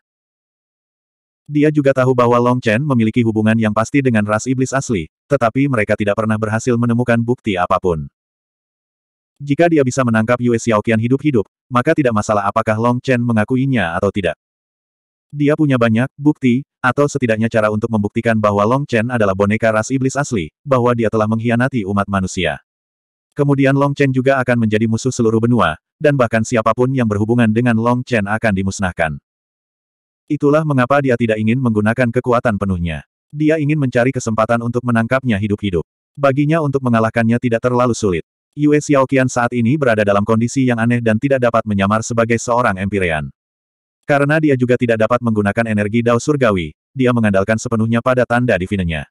Dia juga tahu bahwa Long Chen memiliki hubungan yang pasti dengan ras iblis asli, tetapi mereka tidak pernah berhasil menemukan bukti apapun. Jika dia bisa menangkap Yue Xiaoqian hidup-hidup, maka tidak masalah apakah Long Chen mengakuinya atau tidak. Dia punya banyak bukti, atau setidaknya cara untuk membuktikan bahwa Long Chen adalah boneka ras iblis asli, bahwa dia telah mengkhianati umat manusia. Kemudian Long Chen juga akan menjadi musuh seluruh benua, dan bahkan siapapun yang berhubungan dengan Long Chen akan dimusnahkan. Itulah mengapa dia tidak ingin menggunakan kekuatan penuhnya. Dia ingin mencari kesempatan untuk menangkapnya hidup-hidup. Baginya untuk mengalahkannya tidak terlalu sulit. Yue Xiaoqian saat ini berada dalam kondisi yang aneh dan tidak dapat menyamar sebagai seorang empirean. Karena dia juga tidak dapat menggunakan energi dao surgawi, dia mengandalkan sepenuhnya pada tanda divinenya.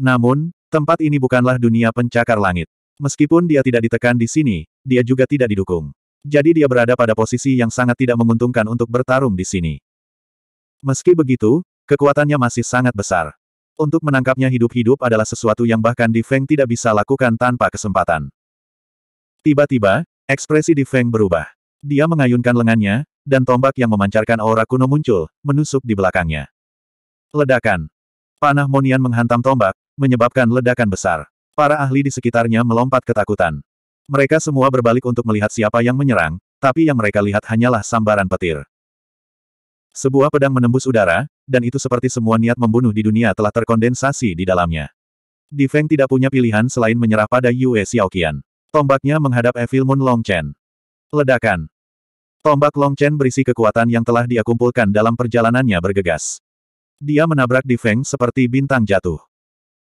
Namun, tempat ini bukanlah dunia pencakar langit. Meskipun dia tidak ditekan di sini, dia juga tidak didukung. Jadi dia berada pada posisi yang sangat tidak menguntungkan untuk bertarung di sini. Meski begitu, kekuatannya masih sangat besar. Untuk menangkapnya hidup-hidup adalah sesuatu yang bahkan Di Feng tidak bisa lakukan tanpa kesempatan. Tiba-tiba, ekspresi Di Feng berubah. Dia mengayunkan lengannya, dan tombak yang memancarkan aura kuno muncul, menusuk di belakangnya. Ledakan. Panah Monian menghantam tombak, menyebabkan ledakan besar. Para ahli di sekitarnya melompat ketakutan. Mereka semua berbalik untuk melihat siapa yang menyerang, tapi yang mereka lihat hanyalah sambaran petir. Sebuah pedang menembus udara, dan itu seperti semua niat membunuh di dunia telah terkondensasi di dalamnya. Di Feng tidak punya pilihan selain menyerah pada Yue Xiaoqian. Tombaknya menghadap Evil Moon Chen. Ledakan. Tombak Long Chen berisi kekuatan yang telah dia kumpulkan dalam perjalanannya bergegas. Dia menabrak Di Feng seperti bintang jatuh.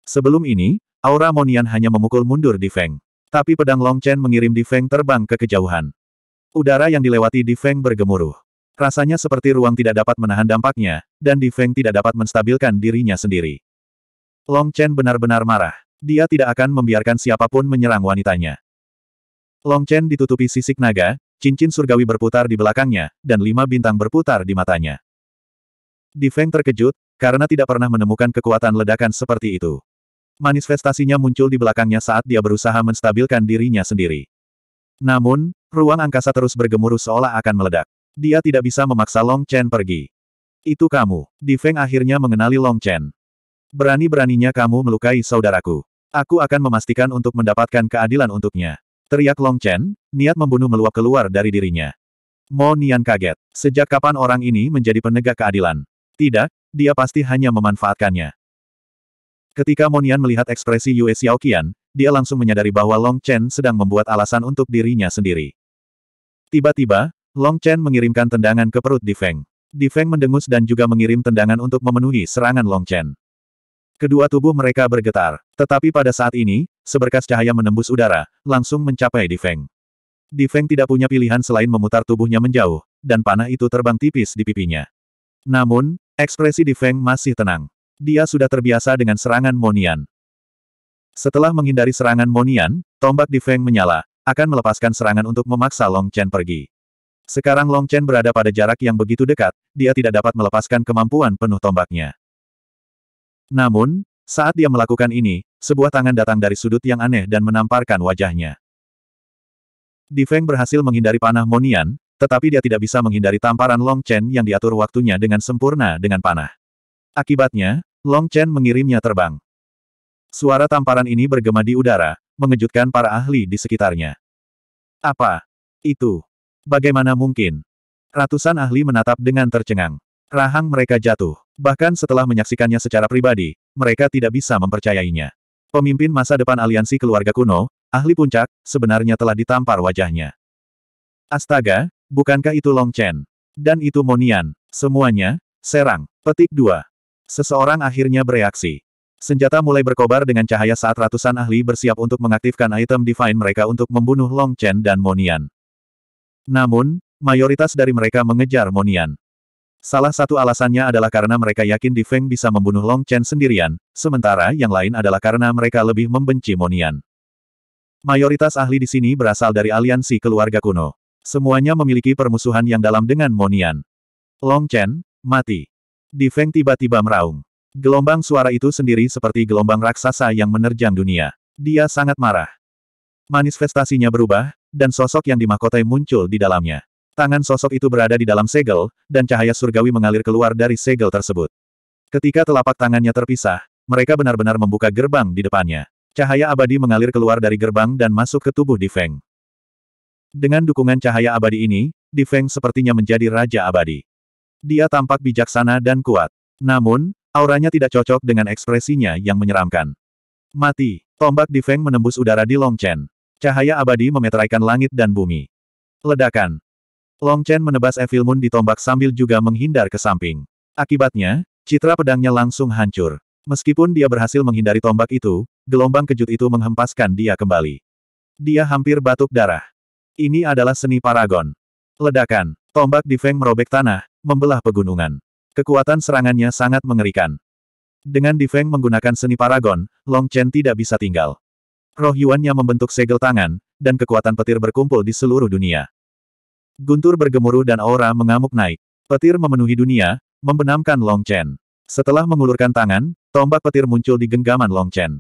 Sebelum ini, aura Monian hanya memukul mundur Di Feng. Tapi pedang Long Chen mengirim Di Feng terbang ke kejauhan. Udara yang dilewati Di Feng bergemuruh. Rasanya seperti ruang tidak dapat menahan dampaknya, dan Di Feng tidak dapat menstabilkan dirinya sendiri. Long Chen benar-benar marah. Dia tidak akan membiarkan siapapun menyerang wanitanya. Long Chen ditutupi sisik naga, cincin surgawi berputar di belakangnya, dan lima bintang berputar di matanya. Di Feng terkejut, karena tidak pernah menemukan kekuatan ledakan seperti itu. Manifestasinya muncul di belakangnya saat dia berusaha menstabilkan dirinya sendiri. Namun, ruang angkasa terus bergemuruh seolah akan meledak. Dia tidak bisa memaksa Long Chen pergi. Itu kamu. Di Feng akhirnya mengenali Long Chen. Berani-beraninya kamu melukai saudaraku. Aku akan memastikan untuk mendapatkan keadilan untuknya. Teriak Long Chen, niat membunuh meluap keluar dari dirinya. Mo Nian kaget. Sejak kapan orang ini menjadi penegak keadilan? Tidak, dia pasti hanya memanfaatkannya. Ketika Mo Nian melihat ekspresi Yue Xiaoqian, dia langsung menyadari bahwa Long Chen sedang membuat alasan untuk dirinya sendiri. Tiba-tiba, Long Chen mengirimkan tendangan ke perut Di Feng. Di Feng mendengus dan juga mengirim tendangan untuk memenuhi serangan Long Chen. Kedua tubuh mereka bergetar, tetapi pada saat ini, seberkas cahaya menembus udara, langsung mencapai Di Feng. Di Feng tidak punya pilihan selain memutar tubuhnya menjauh, dan panah itu terbang tipis di pipinya. Namun, ekspresi Di Feng masih tenang. Dia sudah terbiasa dengan serangan Monian. Setelah menghindari serangan Monian, tombak Di Feng menyala, akan melepaskan serangan untuk memaksa Long Chen pergi. Sekarang Long Chen berada pada jarak yang begitu dekat, dia tidak dapat melepaskan kemampuan penuh tombaknya. Namun, saat dia melakukan ini, sebuah tangan datang dari sudut yang aneh dan menamparkan wajahnya. Di Feng berhasil menghindari panah Monian, tetapi dia tidak bisa menghindari tamparan Long Chen yang diatur waktunya dengan sempurna dengan panah. Akibatnya, Long Chen mengirimnya terbang. Suara tamparan ini bergema di udara, mengejutkan para ahli di sekitarnya. Apa? Itu. Bagaimana mungkin? Ratusan ahli menatap dengan tercengang. Rahang mereka jatuh. Bahkan setelah menyaksikannya secara pribadi, mereka tidak bisa mempercayainya. Pemimpin masa depan aliansi keluarga kuno, ahli puncak, sebenarnya telah ditampar wajahnya. Astaga, bukankah itu Long Chen? Dan itu Monian. Semuanya, serang. Petik 2. Seseorang akhirnya bereaksi. Senjata mulai berkobar dengan cahaya saat ratusan ahli bersiap untuk mengaktifkan item divine mereka untuk membunuh Long Chen dan Monian. Namun, mayoritas dari mereka mengejar Monian. Salah satu alasannya adalah karena mereka yakin Di Feng bisa membunuh Long Chen sendirian, sementara yang lain adalah karena mereka lebih membenci Monian. Mayoritas ahli di sini berasal dari aliansi keluarga kuno. Semuanya memiliki permusuhan yang dalam dengan Monian. Long Chen, mati. Di Feng tiba-tiba meraung. Gelombang suara itu sendiri seperti gelombang raksasa yang menerjang dunia. Dia sangat marah. Manifestasinya berubah, dan sosok yang dimakotai muncul di dalamnya. Tangan sosok itu berada di dalam segel, dan cahaya surgawi mengalir keluar dari segel tersebut. Ketika telapak tangannya terpisah, mereka benar-benar membuka gerbang di depannya. Cahaya abadi mengalir keluar dari gerbang dan masuk ke tubuh Di Feng. Dengan dukungan cahaya abadi ini, Di Feng sepertinya menjadi raja abadi. Dia tampak bijaksana dan kuat. Namun, auranya tidak cocok dengan ekspresinya yang menyeramkan. Mati, tombak Di Feng menembus udara di Long Chen. Cahaya abadi memeteraikan langit dan bumi. Ledakan. Long Chen menebas Evil Moon di tombak sambil juga menghindar ke samping. Akibatnya, citra pedangnya langsung hancur. Meskipun dia berhasil menghindari tombak itu, gelombang kejut itu menghempaskan dia kembali. Dia hampir batuk darah. Ini adalah seni paragon. Ledakan. Tombak di Feng merobek tanah, membelah pegunungan. Kekuatan serangannya sangat mengerikan. Dengan Di Feng menggunakan seni paragon, Long Chen tidak bisa tinggal. Roh Yuannya membentuk segel tangan, dan kekuatan petir berkumpul di seluruh dunia. Guntur bergemuruh dan aura mengamuk naik. Petir memenuhi dunia, membenamkan Long Chen. Setelah mengulurkan tangan, tombak petir muncul di genggaman Long Chen.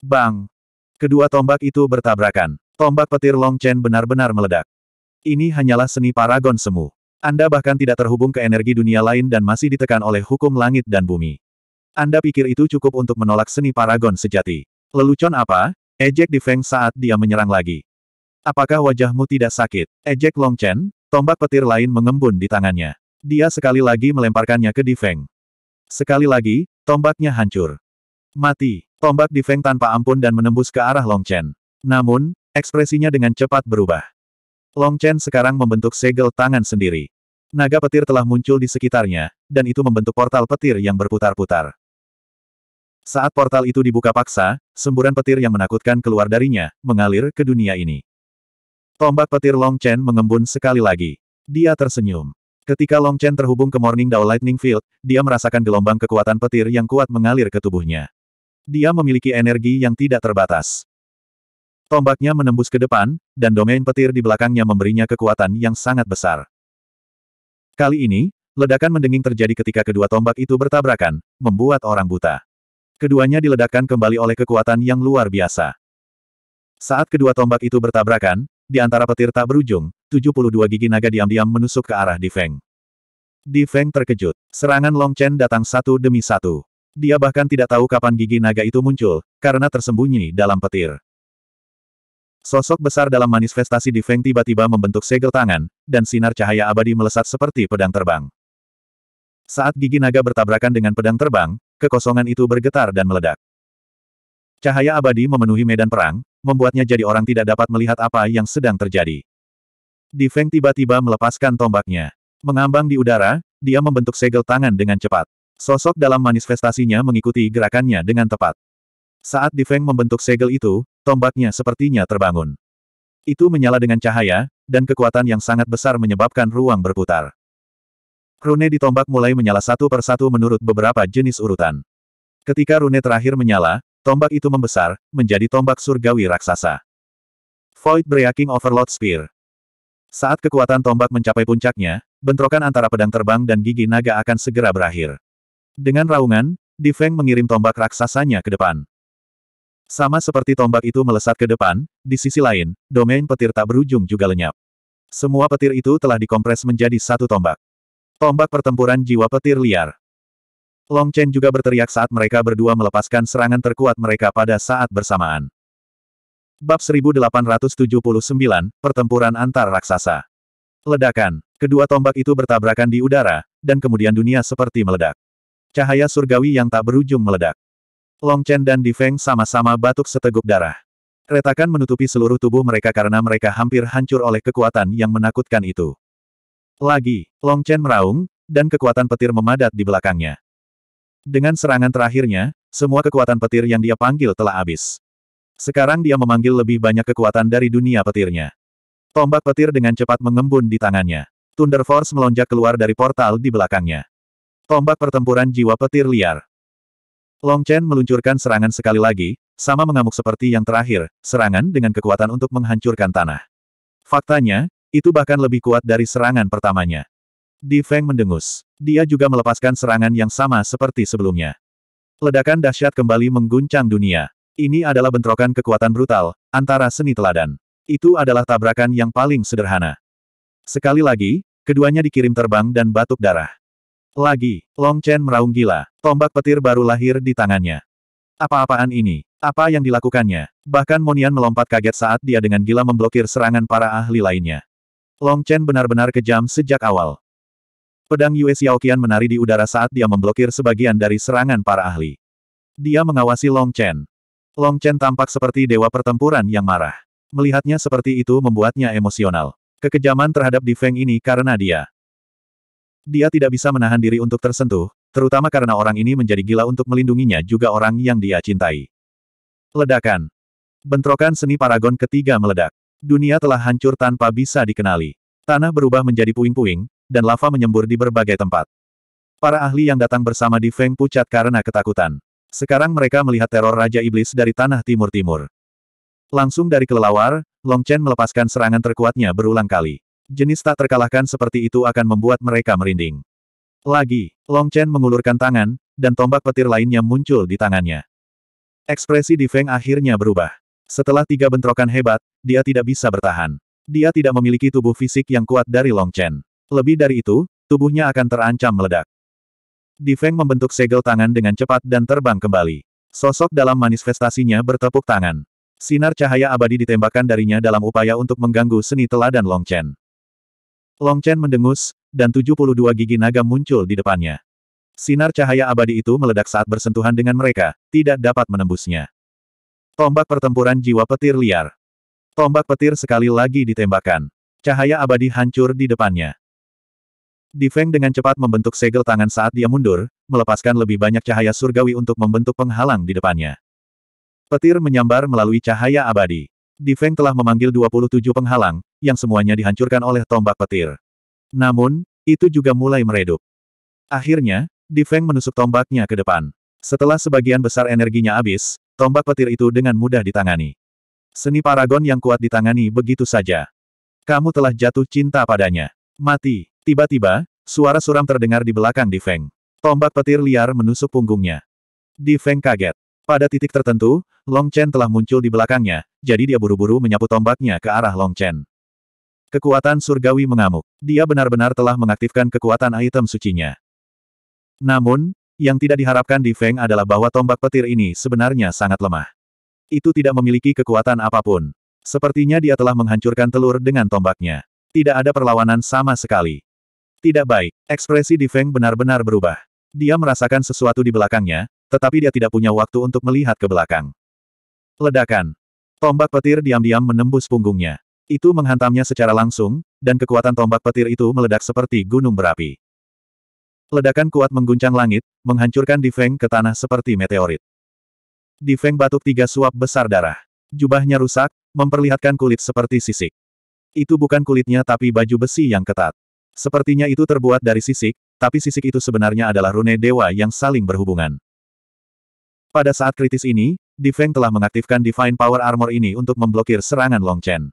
Bang! Kedua tombak itu bertabrakan. Tombak petir Long Chen benar-benar meledak. Ini hanyalah seni paragon semu. Anda bahkan tidak terhubung ke energi dunia lain dan masih ditekan oleh hukum langit dan bumi. Anda pikir itu cukup untuk menolak seni paragon sejati. Lelucon apa, Ejek di Feng saat dia menyerang lagi. Apakah wajahmu tidak sakit? Ejek Long Chen, tombak petir lain mengembun di tangannya. Dia sekali lagi melemparkannya ke di Feng. Sekali lagi, tombaknya hancur. Mati, tombak di Feng tanpa ampun dan menembus ke arah Long Chen. Namun, ekspresinya dengan cepat berubah. Long Chen sekarang membentuk segel tangan sendiri. Naga petir telah muncul di sekitarnya, dan itu membentuk portal petir yang berputar-putar. Saat portal itu dibuka paksa, semburan petir yang menakutkan keluar darinya, mengalir ke dunia ini. Tombak petir Long Chen mengembun sekali lagi. Dia tersenyum. Ketika Long Chen terhubung ke Morning Dao Lightning Field, dia merasakan gelombang kekuatan petir yang kuat mengalir ke tubuhnya. Dia memiliki energi yang tidak terbatas. Tombaknya menembus ke depan, dan domain petir di belakangnya memberinya kekuatan yang sangat besar. Kali ini, ledakan mendenging terjadi ketika kedua tombak itu bertabrakan, membuat orang buta. Keduanya diledakkan kembali oleh kekuatan yang luar biasa. Saat kedua tombak itu bertabrakan, di antara petir tak berujung, 72 gigi naga diam-diam menusuk ke arah Di Feng. Di Feng terkejut. Serangan Long Chen datang satu demi satu. Dia bahkan tidak tahu kapan gigi naga itu muncul, karena tersembunyi dalam petir. Sosok besar dalam manifestasi Di Feng tiba-tiba membentuk segel tangan, dan sinar cahaya abadi melesat seperti pedang terbang. Saat gigi naga bertabrakan dengan pedang terbang, kekosongan itu bergetar dan meledak. Cahaya abadi memenuhi medan perang, membuatnya jadi orang tidak dapat melihat apa yang sedang terjadi. Di Feng tiba-tiba melepaskan tombaknya. Mengambang di udara, dia membentuk segel tangan dengan cepat. Sosok dalam manifestasinya mengikuti gerakannya dengan tepat. Saat Di Feng membentuk segel itu, tombaknya sepertinya terbangun. Itu menyala dengan cahaya, dan kekuatan yang sangat besar menyebabkan ruang berputar. Rune ditombak mulai menyala satu persatu menurut beberapa jenis urutan. Ketika rune terakhir menyala, tombak itu membesar, menjadi tombak surgawi raksasa. Void Breaking Overload Spear Saat kekuatan tombak mencapai puncaknya, bentrokan antara pedang terbang dan gigi naga akan segera berakhir. Dengan raungan, Feng mengirim tombak raksasanya ke depan. Sama seperti tombak itu melesat ke depan, di sisi lain, domain petir tak berujung juga lenyap. Semua petir itu telah dikompres menjadi satu tombak. Tombak pertempuran jiwa petir liar. Long Chen juga berteriak saat mereka berdua melepaskan serangan terkuat mereka pada saat bersamaan. Bab 1879, Pertempuran Antar Raksasa. Ledakan. Kedua tombak itu bertabrakan di udara, dan kemudian dunia seperti meledak. Cahaya surgawi yang tak berujung meledak. Long Chen dan Di Feng sama-sama batuk seteguk darah. Retakan menutupi seluruh tubuh mereka karena mereka hampir hancur oleh kekuatan yang menakutkan itu. Lagi, Long Chen meraung, dan kekuatan petir memadat di belakangnya. Dengan serangan terakhirnya, semua kekuatan petir yang dia panggil telah habis. Sekarang dia memanggil lebih banyak kekuatan dari dunia petirnya. Tombak petir dengan cepat mengembun di tangannya. Thunder Force melonjak keluar dari portal di belakangnya. Tombak pertempuran jiwa petir liar. Long Chen meluncurkan serangan sekali lagi, sama mengamuk seperti yang terakhir, serangan dengan kekuatan untuk menghancurkan tanah. Faktanya, itu bahkan lebih kuat dari serangan pertamanya. Di Feng mendengus. Dia juga melepaskan serangan yang sama seperti sebelumnya. Ledakan dahsyat kembali mengguncang dunia. Ini adalah bentrokan kekuatan brutal, antara seni teladan. Itu adalah tabrakan yang paling sederhana. Sekali lagi, keduanya dikirim terbang dan batuk darah. Lagi, Long Chen meraung gila. Tombak petir baru lahir di tangannya. Apa-apaan ini? Apa yang dilakukannya? Bahkan Monian melompat kaget saat dia dengan gila memblokir serangan para ahli lainnya. Long Chen benar-benar kejam sejak awal. Pedang Yue Xiaoqian menari di udara saat dia memblokir sebagian dari serangan para ahli. Dia mengawasi Long Chen. Long Chen tampak seperti dewa pertempuran yang marah. Melihatnya seperti itu membuatnya emosional. Kekejaman terhadap Di Feng ini karena dia. Dia tidak bisa menahan diri untuk tersentuh, terutama karena orang ini menjadi gila untuk melindunginya juga orang yang dia cintai. Ledakan. Bentrokan seni paragon ketiga meledak. Dunia telah hancur tanpa bisa dikenali. Tanah berubah menjadi puing-puing, dan lava menyembur di berbagai tempat. Para ahli yang datang bersama di Feng pucat karena ketakutan. Sekarang mereka melihat teror Raja Iblis dari tanah timur-timur. Langsung dari kelelawar, Long Chen melepaskan serangan terkuatnya berulang kali. Jenis tak terkalahkan seperti itu akan membuat mereka merinding. Lagi, Long Chen mengulurkan tangan, dan tombak petir lainnya muncul di tangannya. Ekspresi di Feng akhirnya berubah. Setelah tiga bentrokan hebat, dia tidak bisa bertahan. Dia tidak memiliki tubuh fisik yang kuat dari Long Chen. Lebih dari itu, tubuhnya akan terancam meledak. Di Feng membentuk segel tangan dengan cepat dan terbang kembali. Sosok dalam manifestasinya bertepuk tangan. Sinar cahaya abadi ditembakkan darinya dalam upaya untuk mengganggu seni teladan Long Chen. Long Chen mendengus, dan 72 gigi naga muncul di depannya. Sinar cahaya abadi itu meledak saat bersentuhan dengan mereka, tidak dapat menembusnya. Tombak pertempuran jiwa petir liar. Tombak petir sekali lagi ditembakkan. Cahaya abadi hancur di depannya. Di Feng dengan cepat membentuk segel tangan saat dia mundur, melepaskan lebih banyak cahaya surgawi untuk membentuk penghalang di depannya. Petir menyambar melalui cahaya abadi. Di Feng telah memanggil 27 penghalang, yang semuanya dihancurkan oleh tombak petir. Namun, itu juga mulai meredup. Akhirnya, Di Feng menusuk tombaknya ke depan. Setelah sebagian besar energinya habis, Tombak petir itu dengan mudah ditangani. Seni paragon yang kuat ditangani begitu saja. Kamu telah jatuh cinta padanya. Mati. Tiba-tiba, suara suram terdengar di belakang Di Feng. Tombak petir liar menusuk punggungnya. Di Feng kaget. Pada titik tertentu, Long Chen telah muncul di belakangnya, jadi dia buru-buru menyapu tombaknya ke arah Long Chen. Kekuatan surgawi mengamuk. Dia benar-benar telah mengaktifkan kekuatan item sucinya. Namun, yang tidak diharapkan di Feng adalah bahwa tombak petir ini sebenarnya sangat lemah. Itu tidak memiliki kekuatan apapun. Sepertinya dia telah menghancurkan telur dengan tombaknya. Tidak ada perlawanan sama sekali. Tidak baik, ekspresi di Feng benar-benar berubah. Dia merasakan sesuatu di belakangnya, tetapi dia tidak punya waktu untuk melihat ke belakang. Ledakan. Tombak petir diam-diam menembus punggungnya. Itu menghantamnya secara langsung, dan kekuatan tombak petir itu meledak seperti gunung berapi. Ledakan kuat mengguncang langit, menghancurkan Feng ke tanah seperti meteorit. Feng batuk tiga suap besar darah. Jubahnya rusak, memperlihatkan kulit seperti sisik. Itu bukan kulitnya tapi baju besi yang ketat. Sepertinya itu terbuat dari sisik, tapi sisik itu sebenarnya adalah rune dewa yang saling berhubungan. Pada saat kritis ini, Feng telah mengaktifkan Divine Power Armor ini untuk memblokir serangan Long Chen.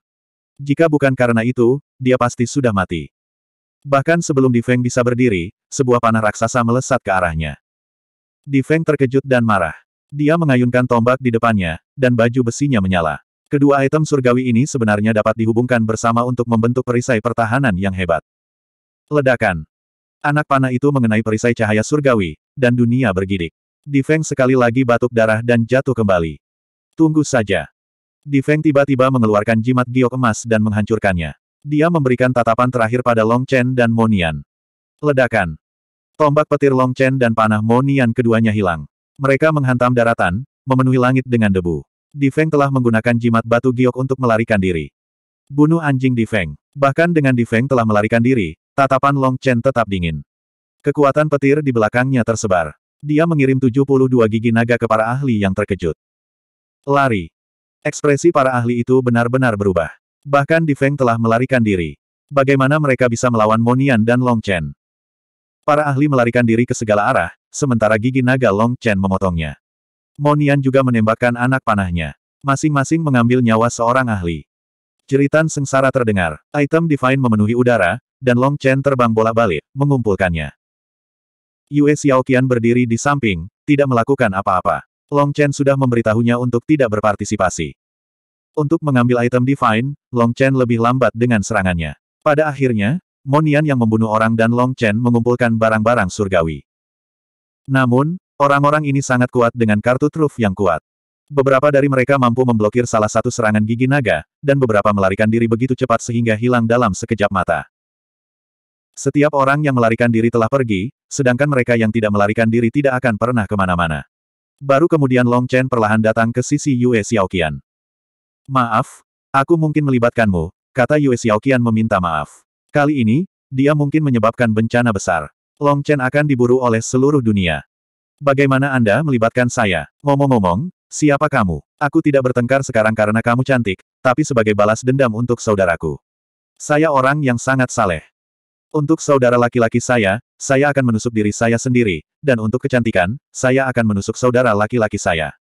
Jika bukan karena itu, dia pasti sudah mati. Bahkan sebelum Di Feng bisa berdiri, sebuah panah raksasa melesat ke arahnya. Di Feng terkejut dan marah. Dia mengayunkan tombak di depannya, dan baju besinya menyala. Kedua item surgawi ini sebenarnya dapat dihubungkan bersama untuk membentuk perisai pertahanan yang hebat. Ledakan. Anak panah itu mengenai perisai cahaya surgawi, dan dunia bergidik. Di Feng sekali lagi batuk darah dan jatuh kembali. Tunggu saja. Di Feng tiba-tiba mengeluarkan jimat giok emas dan menghancurkannya. Dia memberikan tatapan terakhir pada Long Chen dan Monian. Ledakan. Tombak petir Long Chen dan panah Monian keduanya hilang. Mereka menghantam daratan, memenuhi langit dengan debu. Di Feng telah menggunakan jimat batu giok untuk melarikan diri. Bunuh anjing Di Feng. Bahkan dengan Di Feng telah melarikan diri, tatapan Long Chen tetap dingin. Kekuatan petir di belakangnya tersebar. Dia mengirim 72 gigi naga ke para ahli yang terkejut. Lari. Ekspresi para ahli itu benar-benar berubah. Bahkan Di Feng telah melarikan diri. Bagaimana mereka bisa melawan Monian dan Long Chen? Para ahli melarikan diri ke segala arah, sementara gigi naga Long Chen memotongnya. Monian juga menembakkan anak panahnya. Masing-masing mengambil nyawa seorang ahli. Jeritan sengsara terdengar. Item Divine memenuhi udara, dan Long Chen terbang bola-balik, mengumpulkannya. Yue Xiaoqian berdiri di samping, tidak melakukan apa-apa. Long Chen sudah memberitahunya untuk tidak berpartisipasi. Untuk mengambil item Divine, Long Chen lebih lambat dengan serangannya. Pada akhirnya, Monian yang membunuh orang dan Long Chen mengumpulkan barang-barang surgawi. Namun, orang-orang ini sangat kuat dengan kartu truf yang kuat. Beberapa dari mereka mampu memblokir salah satu serangan gigi naga, dan beberapa melarikan diri begitu cepat sehingga hilang dalam sekejap mata. Setiap orang yang melarikan diri telah pergi, sedangkan mereka yang tidak melarikan diri tidak akan pernah kemana-mana. Baru kemudian Long Chen perlahan datang ke sisi Yue Xiaoqian. Maaf, aku mungkin melibatkanmu, kata Yue Xiaoqian meminta maaf. Kali ini, dia mungkin menyebabkan bencana besar. Long Chen akan diburu oleh seluruh dunia. Bagaimana Anda melibatkan saya? Ngomong-ngomong, siapa kamu? Aku tidak bertengkar sekarang karena kamu cantik, tapi sebagai balas dendam untuk saudaraku. Saya orang yang sangat saleh. Untuk saudara laki-laki saya, saya akan menusuk diri saya sendiri, dan untuk kecantikan, saya akan menusuk saudara laki-laki saya.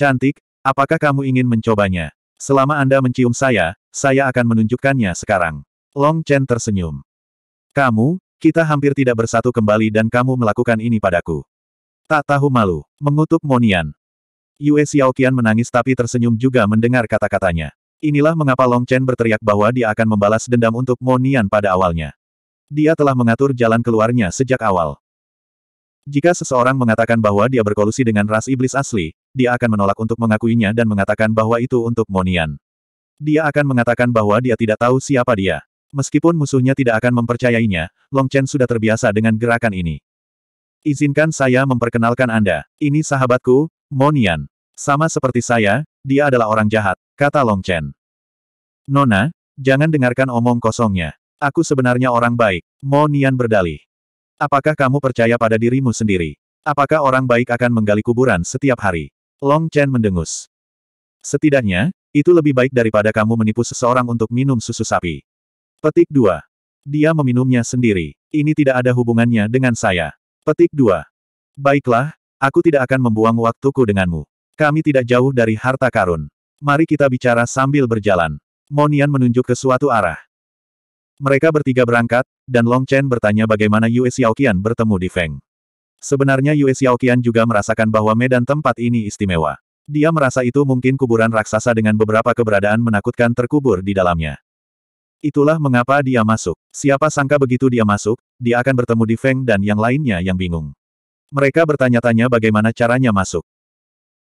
Cantik, apakah kamu ingin mencobanya? Selama Anda mencium saya, saya akan menunjukkannya sekarang. Long Chen tersenyum. Kamu, kita hampir tidak bersatu kembali dan kamu melakukan ini padaku. Tak tahu malu, mengutuk Monian. Yue Xiaoqian menangis tapi tersenyum juga mendengar kata-katanya. Inilah mengapa Long Chen berteriak bahwa dia akan membalas dendam untuk Monian pada awalnya. Dia telah mengatur jalan keluarnya sejak awal. Jika seseorang mengatakan bahwa dia berkolusi dengan ras iblis asli, dia akan menolak untuk mengakuinya dan mengatakan bahwa itu untuk Monian. Dia akan mengatakan bahwa dia tidak tahu siapa dia. Meskipun musuhnya tidak akan mempercayainya, Long Chen sudah terbiasa dengan gerakan ini. Izinkan saya memperkenalkan Anda. Ini sahabatku, Monian. Sama seperti saya, dia adalah orang jahat, kata Long Chen. Nona, jangan dengarkan omong kosongnya. Aku sebenarnya orang baik, Monian berdalih. Apakah kamu percaya pada dirimu sendiri? Apakah orang baik akan menggali kuburan setiap hari? Long Chen mendengus. Setidaknya, itu lebih baik daripada kamu menipu seseorang untuk minum susu sapi. Petik 2. Dia meminumnya sendiri. Ini tidak ada hubungannya dengan saya. Petik 2. Baiklah, aku tidak akan membuang waktuku denganmu. Kami tidak jauh dari harta karun. Mari kita bicara sambil berjalan. Monian menunjuk ke suatu arah. Mereka bertiga berangkat, dan Long Chen bertanya bagaimana Yue Xiaoqian bertemu di Feng. Sebenarnya Yue Xiaoqian juga merasakan bahwa medan tempat ini istimewa. Dia merasa itu mungkin kuburan raksasa dengan beberapa keberadaan menakutkan terkubur di dalamnya. Itulah mengapa dia masuk. Siapa sangka begitu dia masuk, dia akan bertemu di Feng dan yang lainnya yang bingung. Mereka bertanya-tanya bagaimana caranya masuk.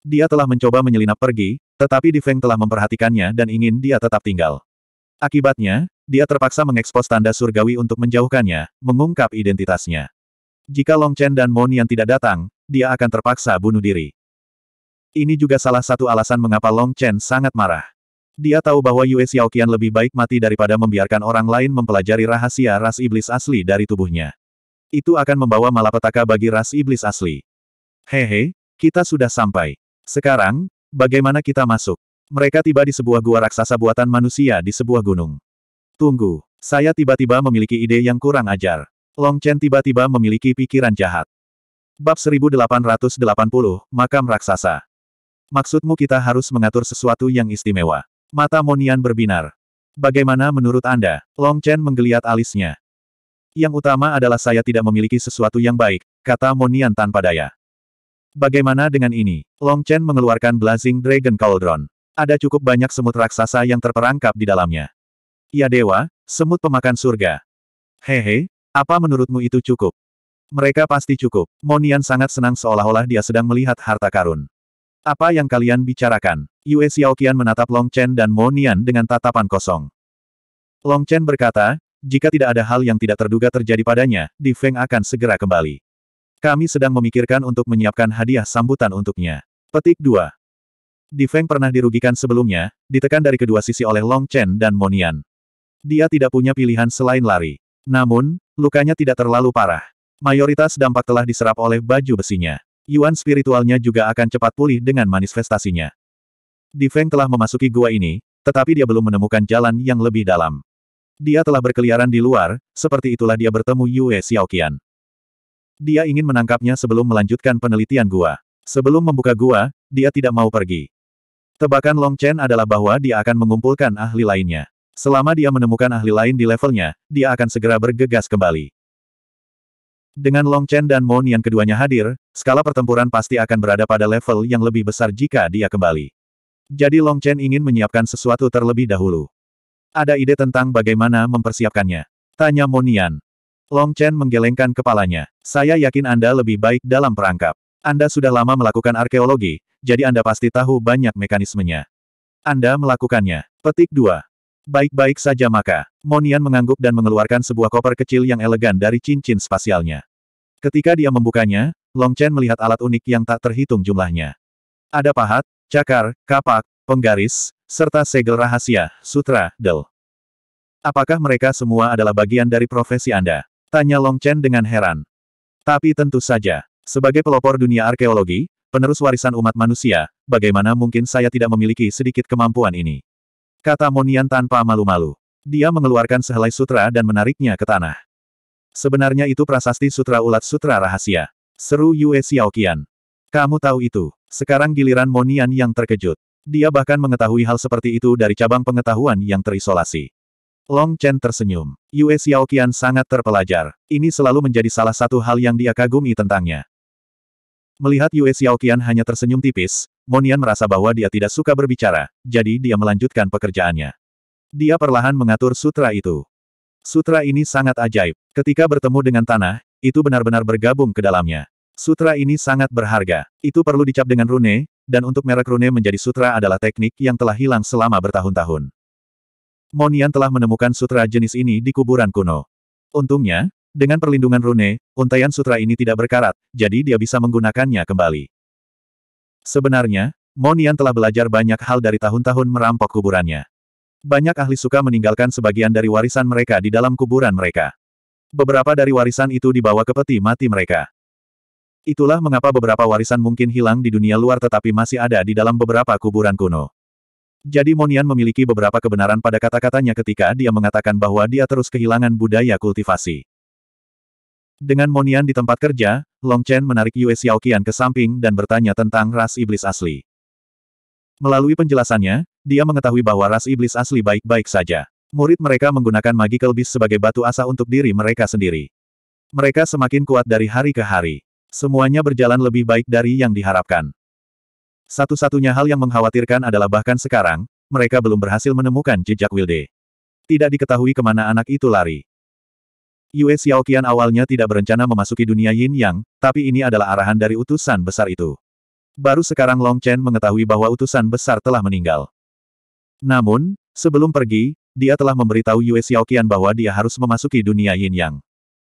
Dia telah mencoba menyelinap pergi, tetapi Di Feng telah memperhatikannya dan ingin dia tetap tinggal. Akibatnya, dia terpaksa mengekspos tanda surgawi untuk menjauhkannya, mengungkap identitasnya. Jika Long Chen dan Mon yang tidak datang, dia akan terpaksa bunuh diri. Ini juga salah satu alasan mengapa Long Chen sangat marah. Dia tahu bahwa Yue Xiaoqian lebih baik mati daripada membiarkan orang lain mempelajari rahasia ras iblis asli dari tubuhnya. Itu akan membawa malapetaka bagi ras iblis asli. Hehe, kita sudah sampai. Sekarang, bagaimana kita masuk? Mereka tiba di sebuah gua raksasa buatan manusia di sebuah gunung. Tunggu, saya tiba-tiba memiliki ide yang kurang ajar. Long Chen tiba-tiba memiliki pikiran jahat. Bab 1880, Makam Raksasa. Maksudmu kita harus mengatur sesuatu yang istimewa. Mata Monian berbinar. Bagaimana menurut Anda? Long Chen menggeliat alisnya. Yang utama adalah saya tidak memiliki sesuatu yang baik, kata Monian tanpa daya. Bagaimana dengan ini? Long Chen mengeluarkan Blazing Dragon Cauldron. Ada cukup banyak semut raksasa yang terperangkap di dalamnya. Ya dewa, semut pemakan surga. Hehe, apa menurutmu itu cukup? Mereka pasti cukup. Monian sangat senang seolah-olah dia sedang melihat harta karun. Apa yang kalian bicarakan? Yue Xiaoqian menatap Long Chen dan Monian dengan tatapan kosong. Long Chen berkata, jika tidak ada hal yang tidak terduga terjadi padanya, Di Feng akan segera kembali. Kami sedang memikirkan untuk menyiapkan hadiah sambutan untuknya. Petik 2. Di Feng pernah dirugikan sebelumnya, ditekan dari kedua sisi oleh Long Chen dan Monian. Dia tidak punya pilihan selain lari. Namun, lukanya tidak terlalu parah. Mayoritas dampak telah diserap oleh baju besinya. Yuan spiritualnya juga akan cepat pulih dengan manifestasinya. Di Feng telah memasuki gua ini, tetapi dia belum menemukan jalan yang lebih dalam. Dia telah berkeliaran di luar, seperti itulah dia bertemu Yue Xiaoqian. Dia ingin menangkapnya sebelum melanjutkan penelitian gua. Sebelum membuka gua, dia tidak mau pergi. Tebakan Long Chen adalah bahwa dia akan mengumpulkan ahli lainnya. Selama dia menemukan ahli lain di levelnya, dia akan segera bergegas kembali. Dengan Long Chen dan Mon yang keduanya hadir, skala pertempuran pasti akan berada pada level yang lebih besar jika dia kembali. Jadi Long Chen ingin menyiapkan sesuatu terlebih dahulu. Ada ide tentang bagaimana mempersiapkannya? Tanya Monian. Long Chen menggelengkan kepalanya. Saya yakin Anda lebih baik dalam perangkap. Anda sudah lama melakukan arkeologi, jadi Anda pasti tahu banyak mekanismenya. Anda melakukannya. Petik 2. Baik-baik saja maka. Monian mengangguk dan mengeluarkan sebuah koper kecil yang elegan dari cincin spasialnya. Ketika dia membukanya, Long Chen melihat alat unik yang tak terhitung jumlahnya. Ada pahat, cakar, kapak, penggaris, serta segel rahasia, sutra, del. Apakah mereka semua adalah bagian dari profesi Anda? Tanya Long Chen dengan heran. Tapi tentu saja, sebagai pelopor dunia arkeologi, penerus warisan umat manusia, bagaimana mungkin saya tidak memiliki sedikit kemampuan ini? Kata Monian tanpa malu-malu. Dia mengeluarkan sehelai sutra dan menariknya ke tanah. Sebenarnya itu prasasti sutra ulat sutra rahasia. Seru Yue Xiaoqian. Kamu tahu itu. Sekarang giliran Monian yang terkejut. Dia bahkan mengetahui hal seperti itu dari cabang pengetahuan yang terisolasi. Long Chen tersenyum. Yue Xiaoqian sangat terpelajar. Ini selalu menjadi salah satu hal yang dia kagumi tentangnya. Melihat Yue Xiaoqian hanya tersenyum tipis, Monian merasa bahwa dia tidak suka berbicara, jadi dia melanjutkan pekerjaannya. Dia perlahan mengatur sutra itu. Sutra ini sangat ajaib. Ketika bertemu dengan tanah, itu benar-benar bergabung ke dalamnya. Sutra ini sangat berharga. Itu perlu dicap dengan rune, dan untuk merek rune menjadi sutra adalah teknik yang telah hilang selama bertahun-tahun. Monian telah menemukan sutra jenis ini di kuburan kuno. Untungnya, dengan perlindungan rune, untayan sutra ini tidak berkarat, jadi dia bisa menggunakannya kembali. Sebenarnya, Monian telah belajar banyak hal dari tahun-tahun merampok kuburannya. Banyak ahli suka meninggalkan sebagian dari warisan mereka di dalam kuburan mereka. Beberapa dari warisan itu dibawa ke peti mati mereka. Itulah mengapa beberapa warisan mungkin hilang di dunia luar tetapi masih ada di dalam beberapa kuburan kuno. Jadi Monian memiliki beberapa kebenaran pada kata-katanya ketika dia mengatakan bahwa dia terus kehilangan budaya kultivasi. Dengan Monian di tempat kerja, Long Chen menarik Yue Xiaoqian ke samping dan bertanya tentang ras iblis asli. Melalui penjelasannya, dia mengetahui bahwa ras iblis asli baik-baik saja. Murid mereka menggunakan magical beast sebagai batu asa untuk diri mereka sendiri. Mereka semakin kuat dari hari ke hari. Semuanya berjalan lebih baik dari yang diharapkan. Satu-satunya hal yang mengkhawatirkan adalah bahkan sekarang, mereka belum berhasil menemukan jejak Wilde. Tidak diketahui kemana anak itu lari. Yue Xiaoqian awalnya tidak berencana memasuki dunia Yin Yang, tapi ini adalah arahan dari utusan besar itu. Baru sekarang Long Chen mengetahui bahwa utusan besar telah meninggal. Namun, sebelum pergi, dia telah memberitahu Yue Xiaoqian bahwa dia harus memasuki dunia Yin Yang.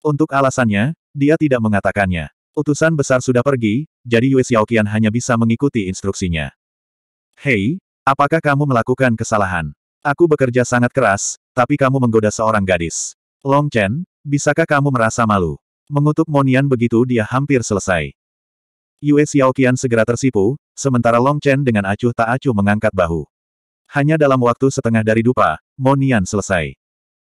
Untuk alasannya, dia tidak mengatakannya. Utusan besar sudah pergi, jadi Yue Xiaoqian hanya bisa mengikuti instruksinya. Hei, apakah kamu melakukan kesalahan? Aku bekerja sangat keras, tapi kamu menggoda seorang gadis. Long Chen, Bisakah kamu merasa malu? Mengutuk Monian begitu dia hampir selesai. Yue Xiaoqian segera tersipu, sementara Long Chen dengan acuh tak acuh mengangkat bahu. Hanya dalam waktu setengah dari dupa, Monian selesai.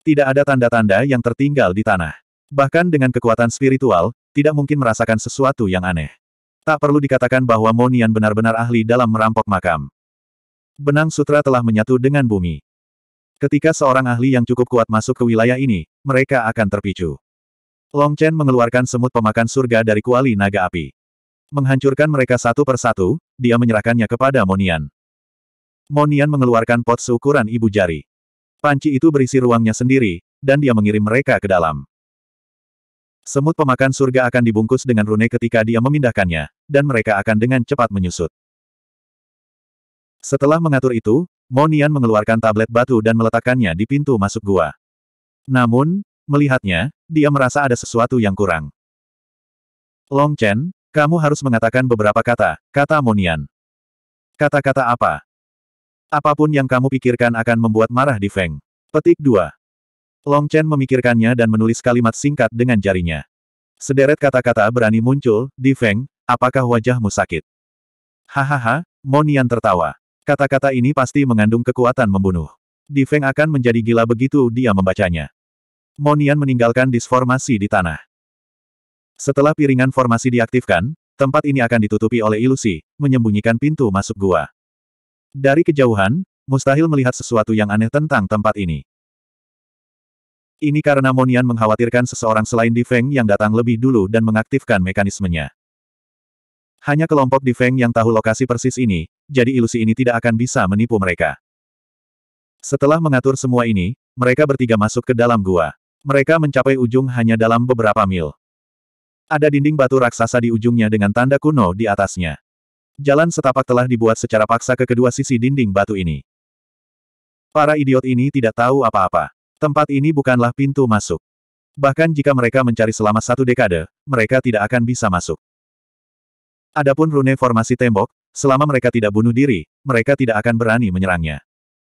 Tidak ada tanda-tanda yang tertinggal di tanah. Bahkan dengan kekuatan spiritual, tidak mungkin merasakan sesuatu yang aneh. Tak perlu dikatakan bahwa Monian benar-benar ahli dalam merampok makam. Benang sutra telah menyatu dengan bumi. Ketika seorang ahli yang cukup kuat masuk ke wilayah ini, mereka akan terpicu. Long Chen mengeluarkan semut pemakan surga dari kuali naga api. Menghancurkan mereka satu persatu, dia menyerahkannya kepada Monian. Monian mengeluarkan pot seukuran ibu jari. Panci itu berisi ruangnya sendiri, dan dia mengirim mereka ke dalam. Semut pemakan surga akan dibungkus dengan rune ketika dia memindahkannya, dan mereka akan dengan cepat menyusut. Setelah mengatur itu, Monian mengeluarkan tablet batu dan meletakkannya di pintu masuk gua. Namun, melihatnya, dia merasa ada sesuatu yang kurang. Long Chen, kamu harus mengatakan beberapa kata, kata Monian. Kata-kata apa? Apapun yang kamu pikirkan akan membuat marah di Feng. Petik 2. Long Chen memikirkannya dan menulis kalimat singkat dengan jarinya. Sederet kata-kata berani muncul, di Feng, apakah wajahmu sakit? Hahaha, Monian tertawa. Kata-kata ini pasti mengandung kekuatan membunuh. Di Feng akan menjadi gila begitu dia membacanya. Monian meninggalkan disformasi di tanah. Setelah piringan formasi diaktifkan, tempat ini akan ditutupi oleh ilusi, menyembunyikan pintu masuk gua. Dari kejauhan, mustahil melihat sesuatu yang aneh tentang tempat ini. Ini karena Monian mengkhawatirkan seseorang selain Di Feng yang datang lebih dulu dan mengaktifkan mekanismenya. Hanya kelompok Di Feng yang tahu lokasi persis ini, jadi ilusi ini tidak akan bisa menipu mereka. Setelah mengatur semua ini, mereka bertiga masuk ke dalam gua. Mereka mencapai ujung hanya dalam beberapa mil. Ada dinding batu raksasa di ujungnya dengan tanda kuno di atasnya. Jalan setapak telah dibuat secara paksa ke kedua sisi dinding batu ini. Para idiot ini tidak tahu apa-apa. Tempat ini bukanlah pintu masuk. Bahkan jika mereka mencari selama satu dekade, mereka tidak akan bisa masuk. Adapun rune formasi tembok, Selama mereka tidak bunuh diri, mereka tidak akan berani menyerangnya.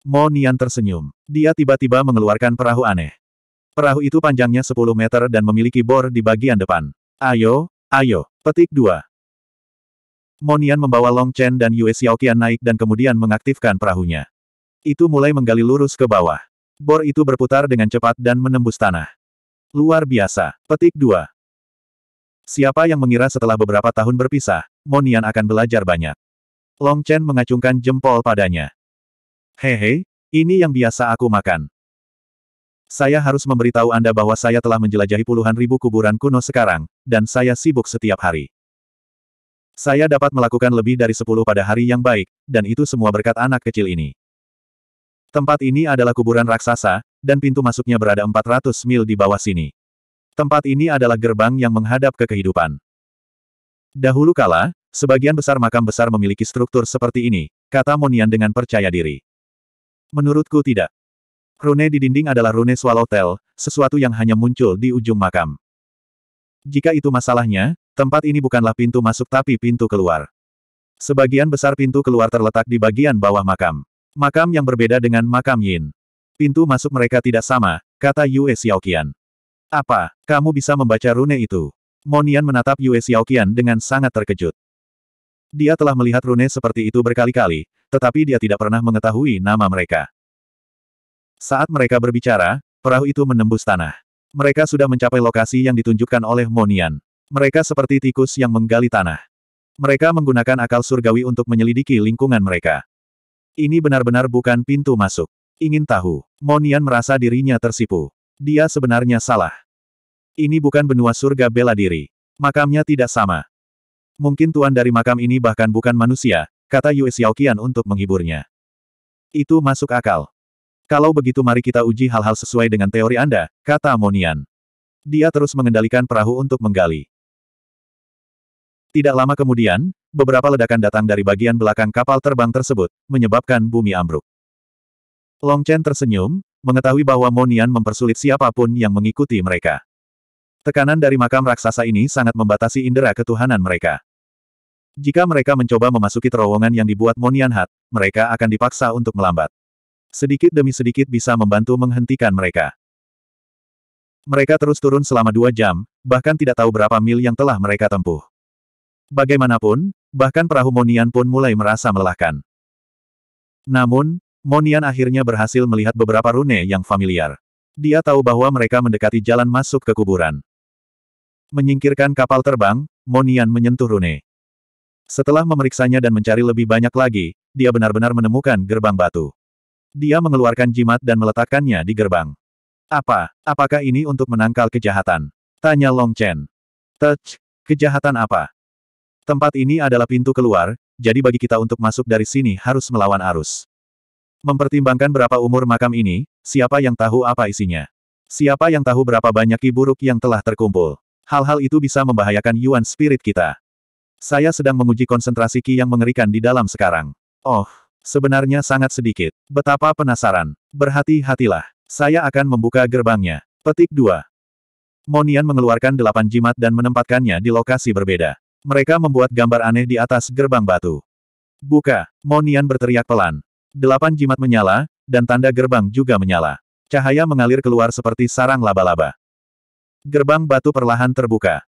Mo Nian tersenyum. Dia tiba-tiba mengeluarkan perahu aneh. Perahu itu panjangnya 10 meter dan memiliki bor di bagian depan. Ayo, ayo, petik dua. Monian membawa Long Chen dan Yue Xiaoqian naik dan kemudian mengaktifkan perahunya. Itu mulai menggali lurus ke bawah. Bor itu berputar dengan cepat dan menembus tanah. Luar biasa. Petik dua. Siapa yang mengira setelah beberapa tahun berpisah, Monian akan belajar banyak. Long Chen mengacungkan jempol padanya. Hehe, ini yang biasa aku makan. Saya harus memberitahu Anda bahwa saya telah menjelajahi puluhan ribu kuburan kuno sekarang, dan saya sibuk setiap hari. Saya dapat melakukan lebih dari sepuluh pada hari yang baik, dan itu semua berkat anak kecil ini. Tempat ini adalah kuburan raksasa, dan pintu masuknya berada 400 mil di bawah sini. Tempat ini adalah gerbang yang menghadap ke kehidupan. Dahulu kala, Sebagian besar makam besar memiliki struktur seperti ini, kata Monian dengan percaya diri. Menurutku tidak. Rune di dinding adalah rune swallowtail, sesuatu yang hanya muncul di ujung makam. Jika itu masalahnya, tempat ini bukanlah pintu masuk tapi pintu keluar. Sebagian besar pintu keluar terletak di bagian bawah makam. Makam yang berbeda dengan makam Yin. Pintu masuk mereka tidak sama, kata Yue Xiaoqian. Apa, kamu bisa membaca rune itu? Monian menatap Yue Xiaoqian dengan sangat terkejut. Dia telah melihat rune seperti itu berkali-kali, tetapi dia tidak pernah mengetahui nama mereka. Saat mereka berbicara, perahu itu menembus tanah. Mereka sudah mencapai lokasi yang ditunjukkan oleh Monian. Mereka seperti tikus yang menggali tanah. Mereka menggunakan akal surgawi untuk menyelidiki lingkungan mereka. Ini benar-benar bukan pintu masuk. Ingin tahu, Monian merasa dirinya tersipu. Dia sebenarnya salah. Ini bukan benua surga bela diri. Makamnya tidak sama. Mungkin tuan dari makam ini bahkan bukan manusia, kata Yue Xiaoqian untuk menghiburnya. Itu masuk akal. Kalau begitu mari kita uji hal-hal sesuai dengan teori Anda, kata Monian. Dia terus mengendalikan perahu untuk menggali. Tidak lama kemudian, beberapa ledakan datang dari bagian belakang kapal terbang tersebut, menyebabkan bumi ambruk. Long Chen tersenyum, mengetahui bahwa Monian mempersulit siapapun yang mengikuti mereka. Tekanan dari makam raksasa ini sangat membatasi indera ketuhanan mereka. Jika mereka mencoba memasuki terowongan yang dibuat Monian Hat, mereka akan dipaksa untuk melambat. Sedikit demi sedikit bisa membantu menghentikan mereka. Mereka terus turun selama dua jam, bahkan tidak tahu berapa mil yang telah mereka tempuh. Bagaimanapun, bahkan perahu Monian pun mulai merasa melelahkan. Namun, Monian akhirnya berhasil melihat beberapa rune yang familiar. Dia tahu bahwa mereka mendekati jalan masuk ke kuburan. Menyingkirkan kapal terbang, Monian menyentuh rune. Setelah memeriksanya dan mencari lebih banyak lagi, dia benar-benar menemukan gerbang batu. Dia mengeluarkan jimat dan meletakkannya di gerbang. Apa? Apakah ini untuk menangkal kejahatan? Tanya Long Chen. Touch, kejahatan apa? Tempat ini adalah pintu keluar, jadi bagi kita untuk masuk dari sini harus melawan arus. Mempertimbangkan berapa umur makam ini, siapa yang tahu apa isinya? Siapa yang tahu berapa banyak ki buruk yang telah terkumpul? Hal-hal itu bisa membahayakan Yuan Spirit kita. Saya sedang menguji konsentrasi Ki yang mengerikan di dalam sekarang. Oh, sebenarnya sangat sedikit. Betapa penasaran. Berhati-hatilah. Saya akan membuka gerbangnya. Petik 2. Monian mengeluarkan delapan jimat dan menempatkannya di lokasi berbeda. Mereka membuat gambar aneh di atas gerbang batu. Buka! Monian berteriak pelan. Delapan jimat menyala, dan tanda gerbang juga menyala. Cahaya mengalir keluar seperti sarang laba-laba. Gerbang batu perlahan terbuka.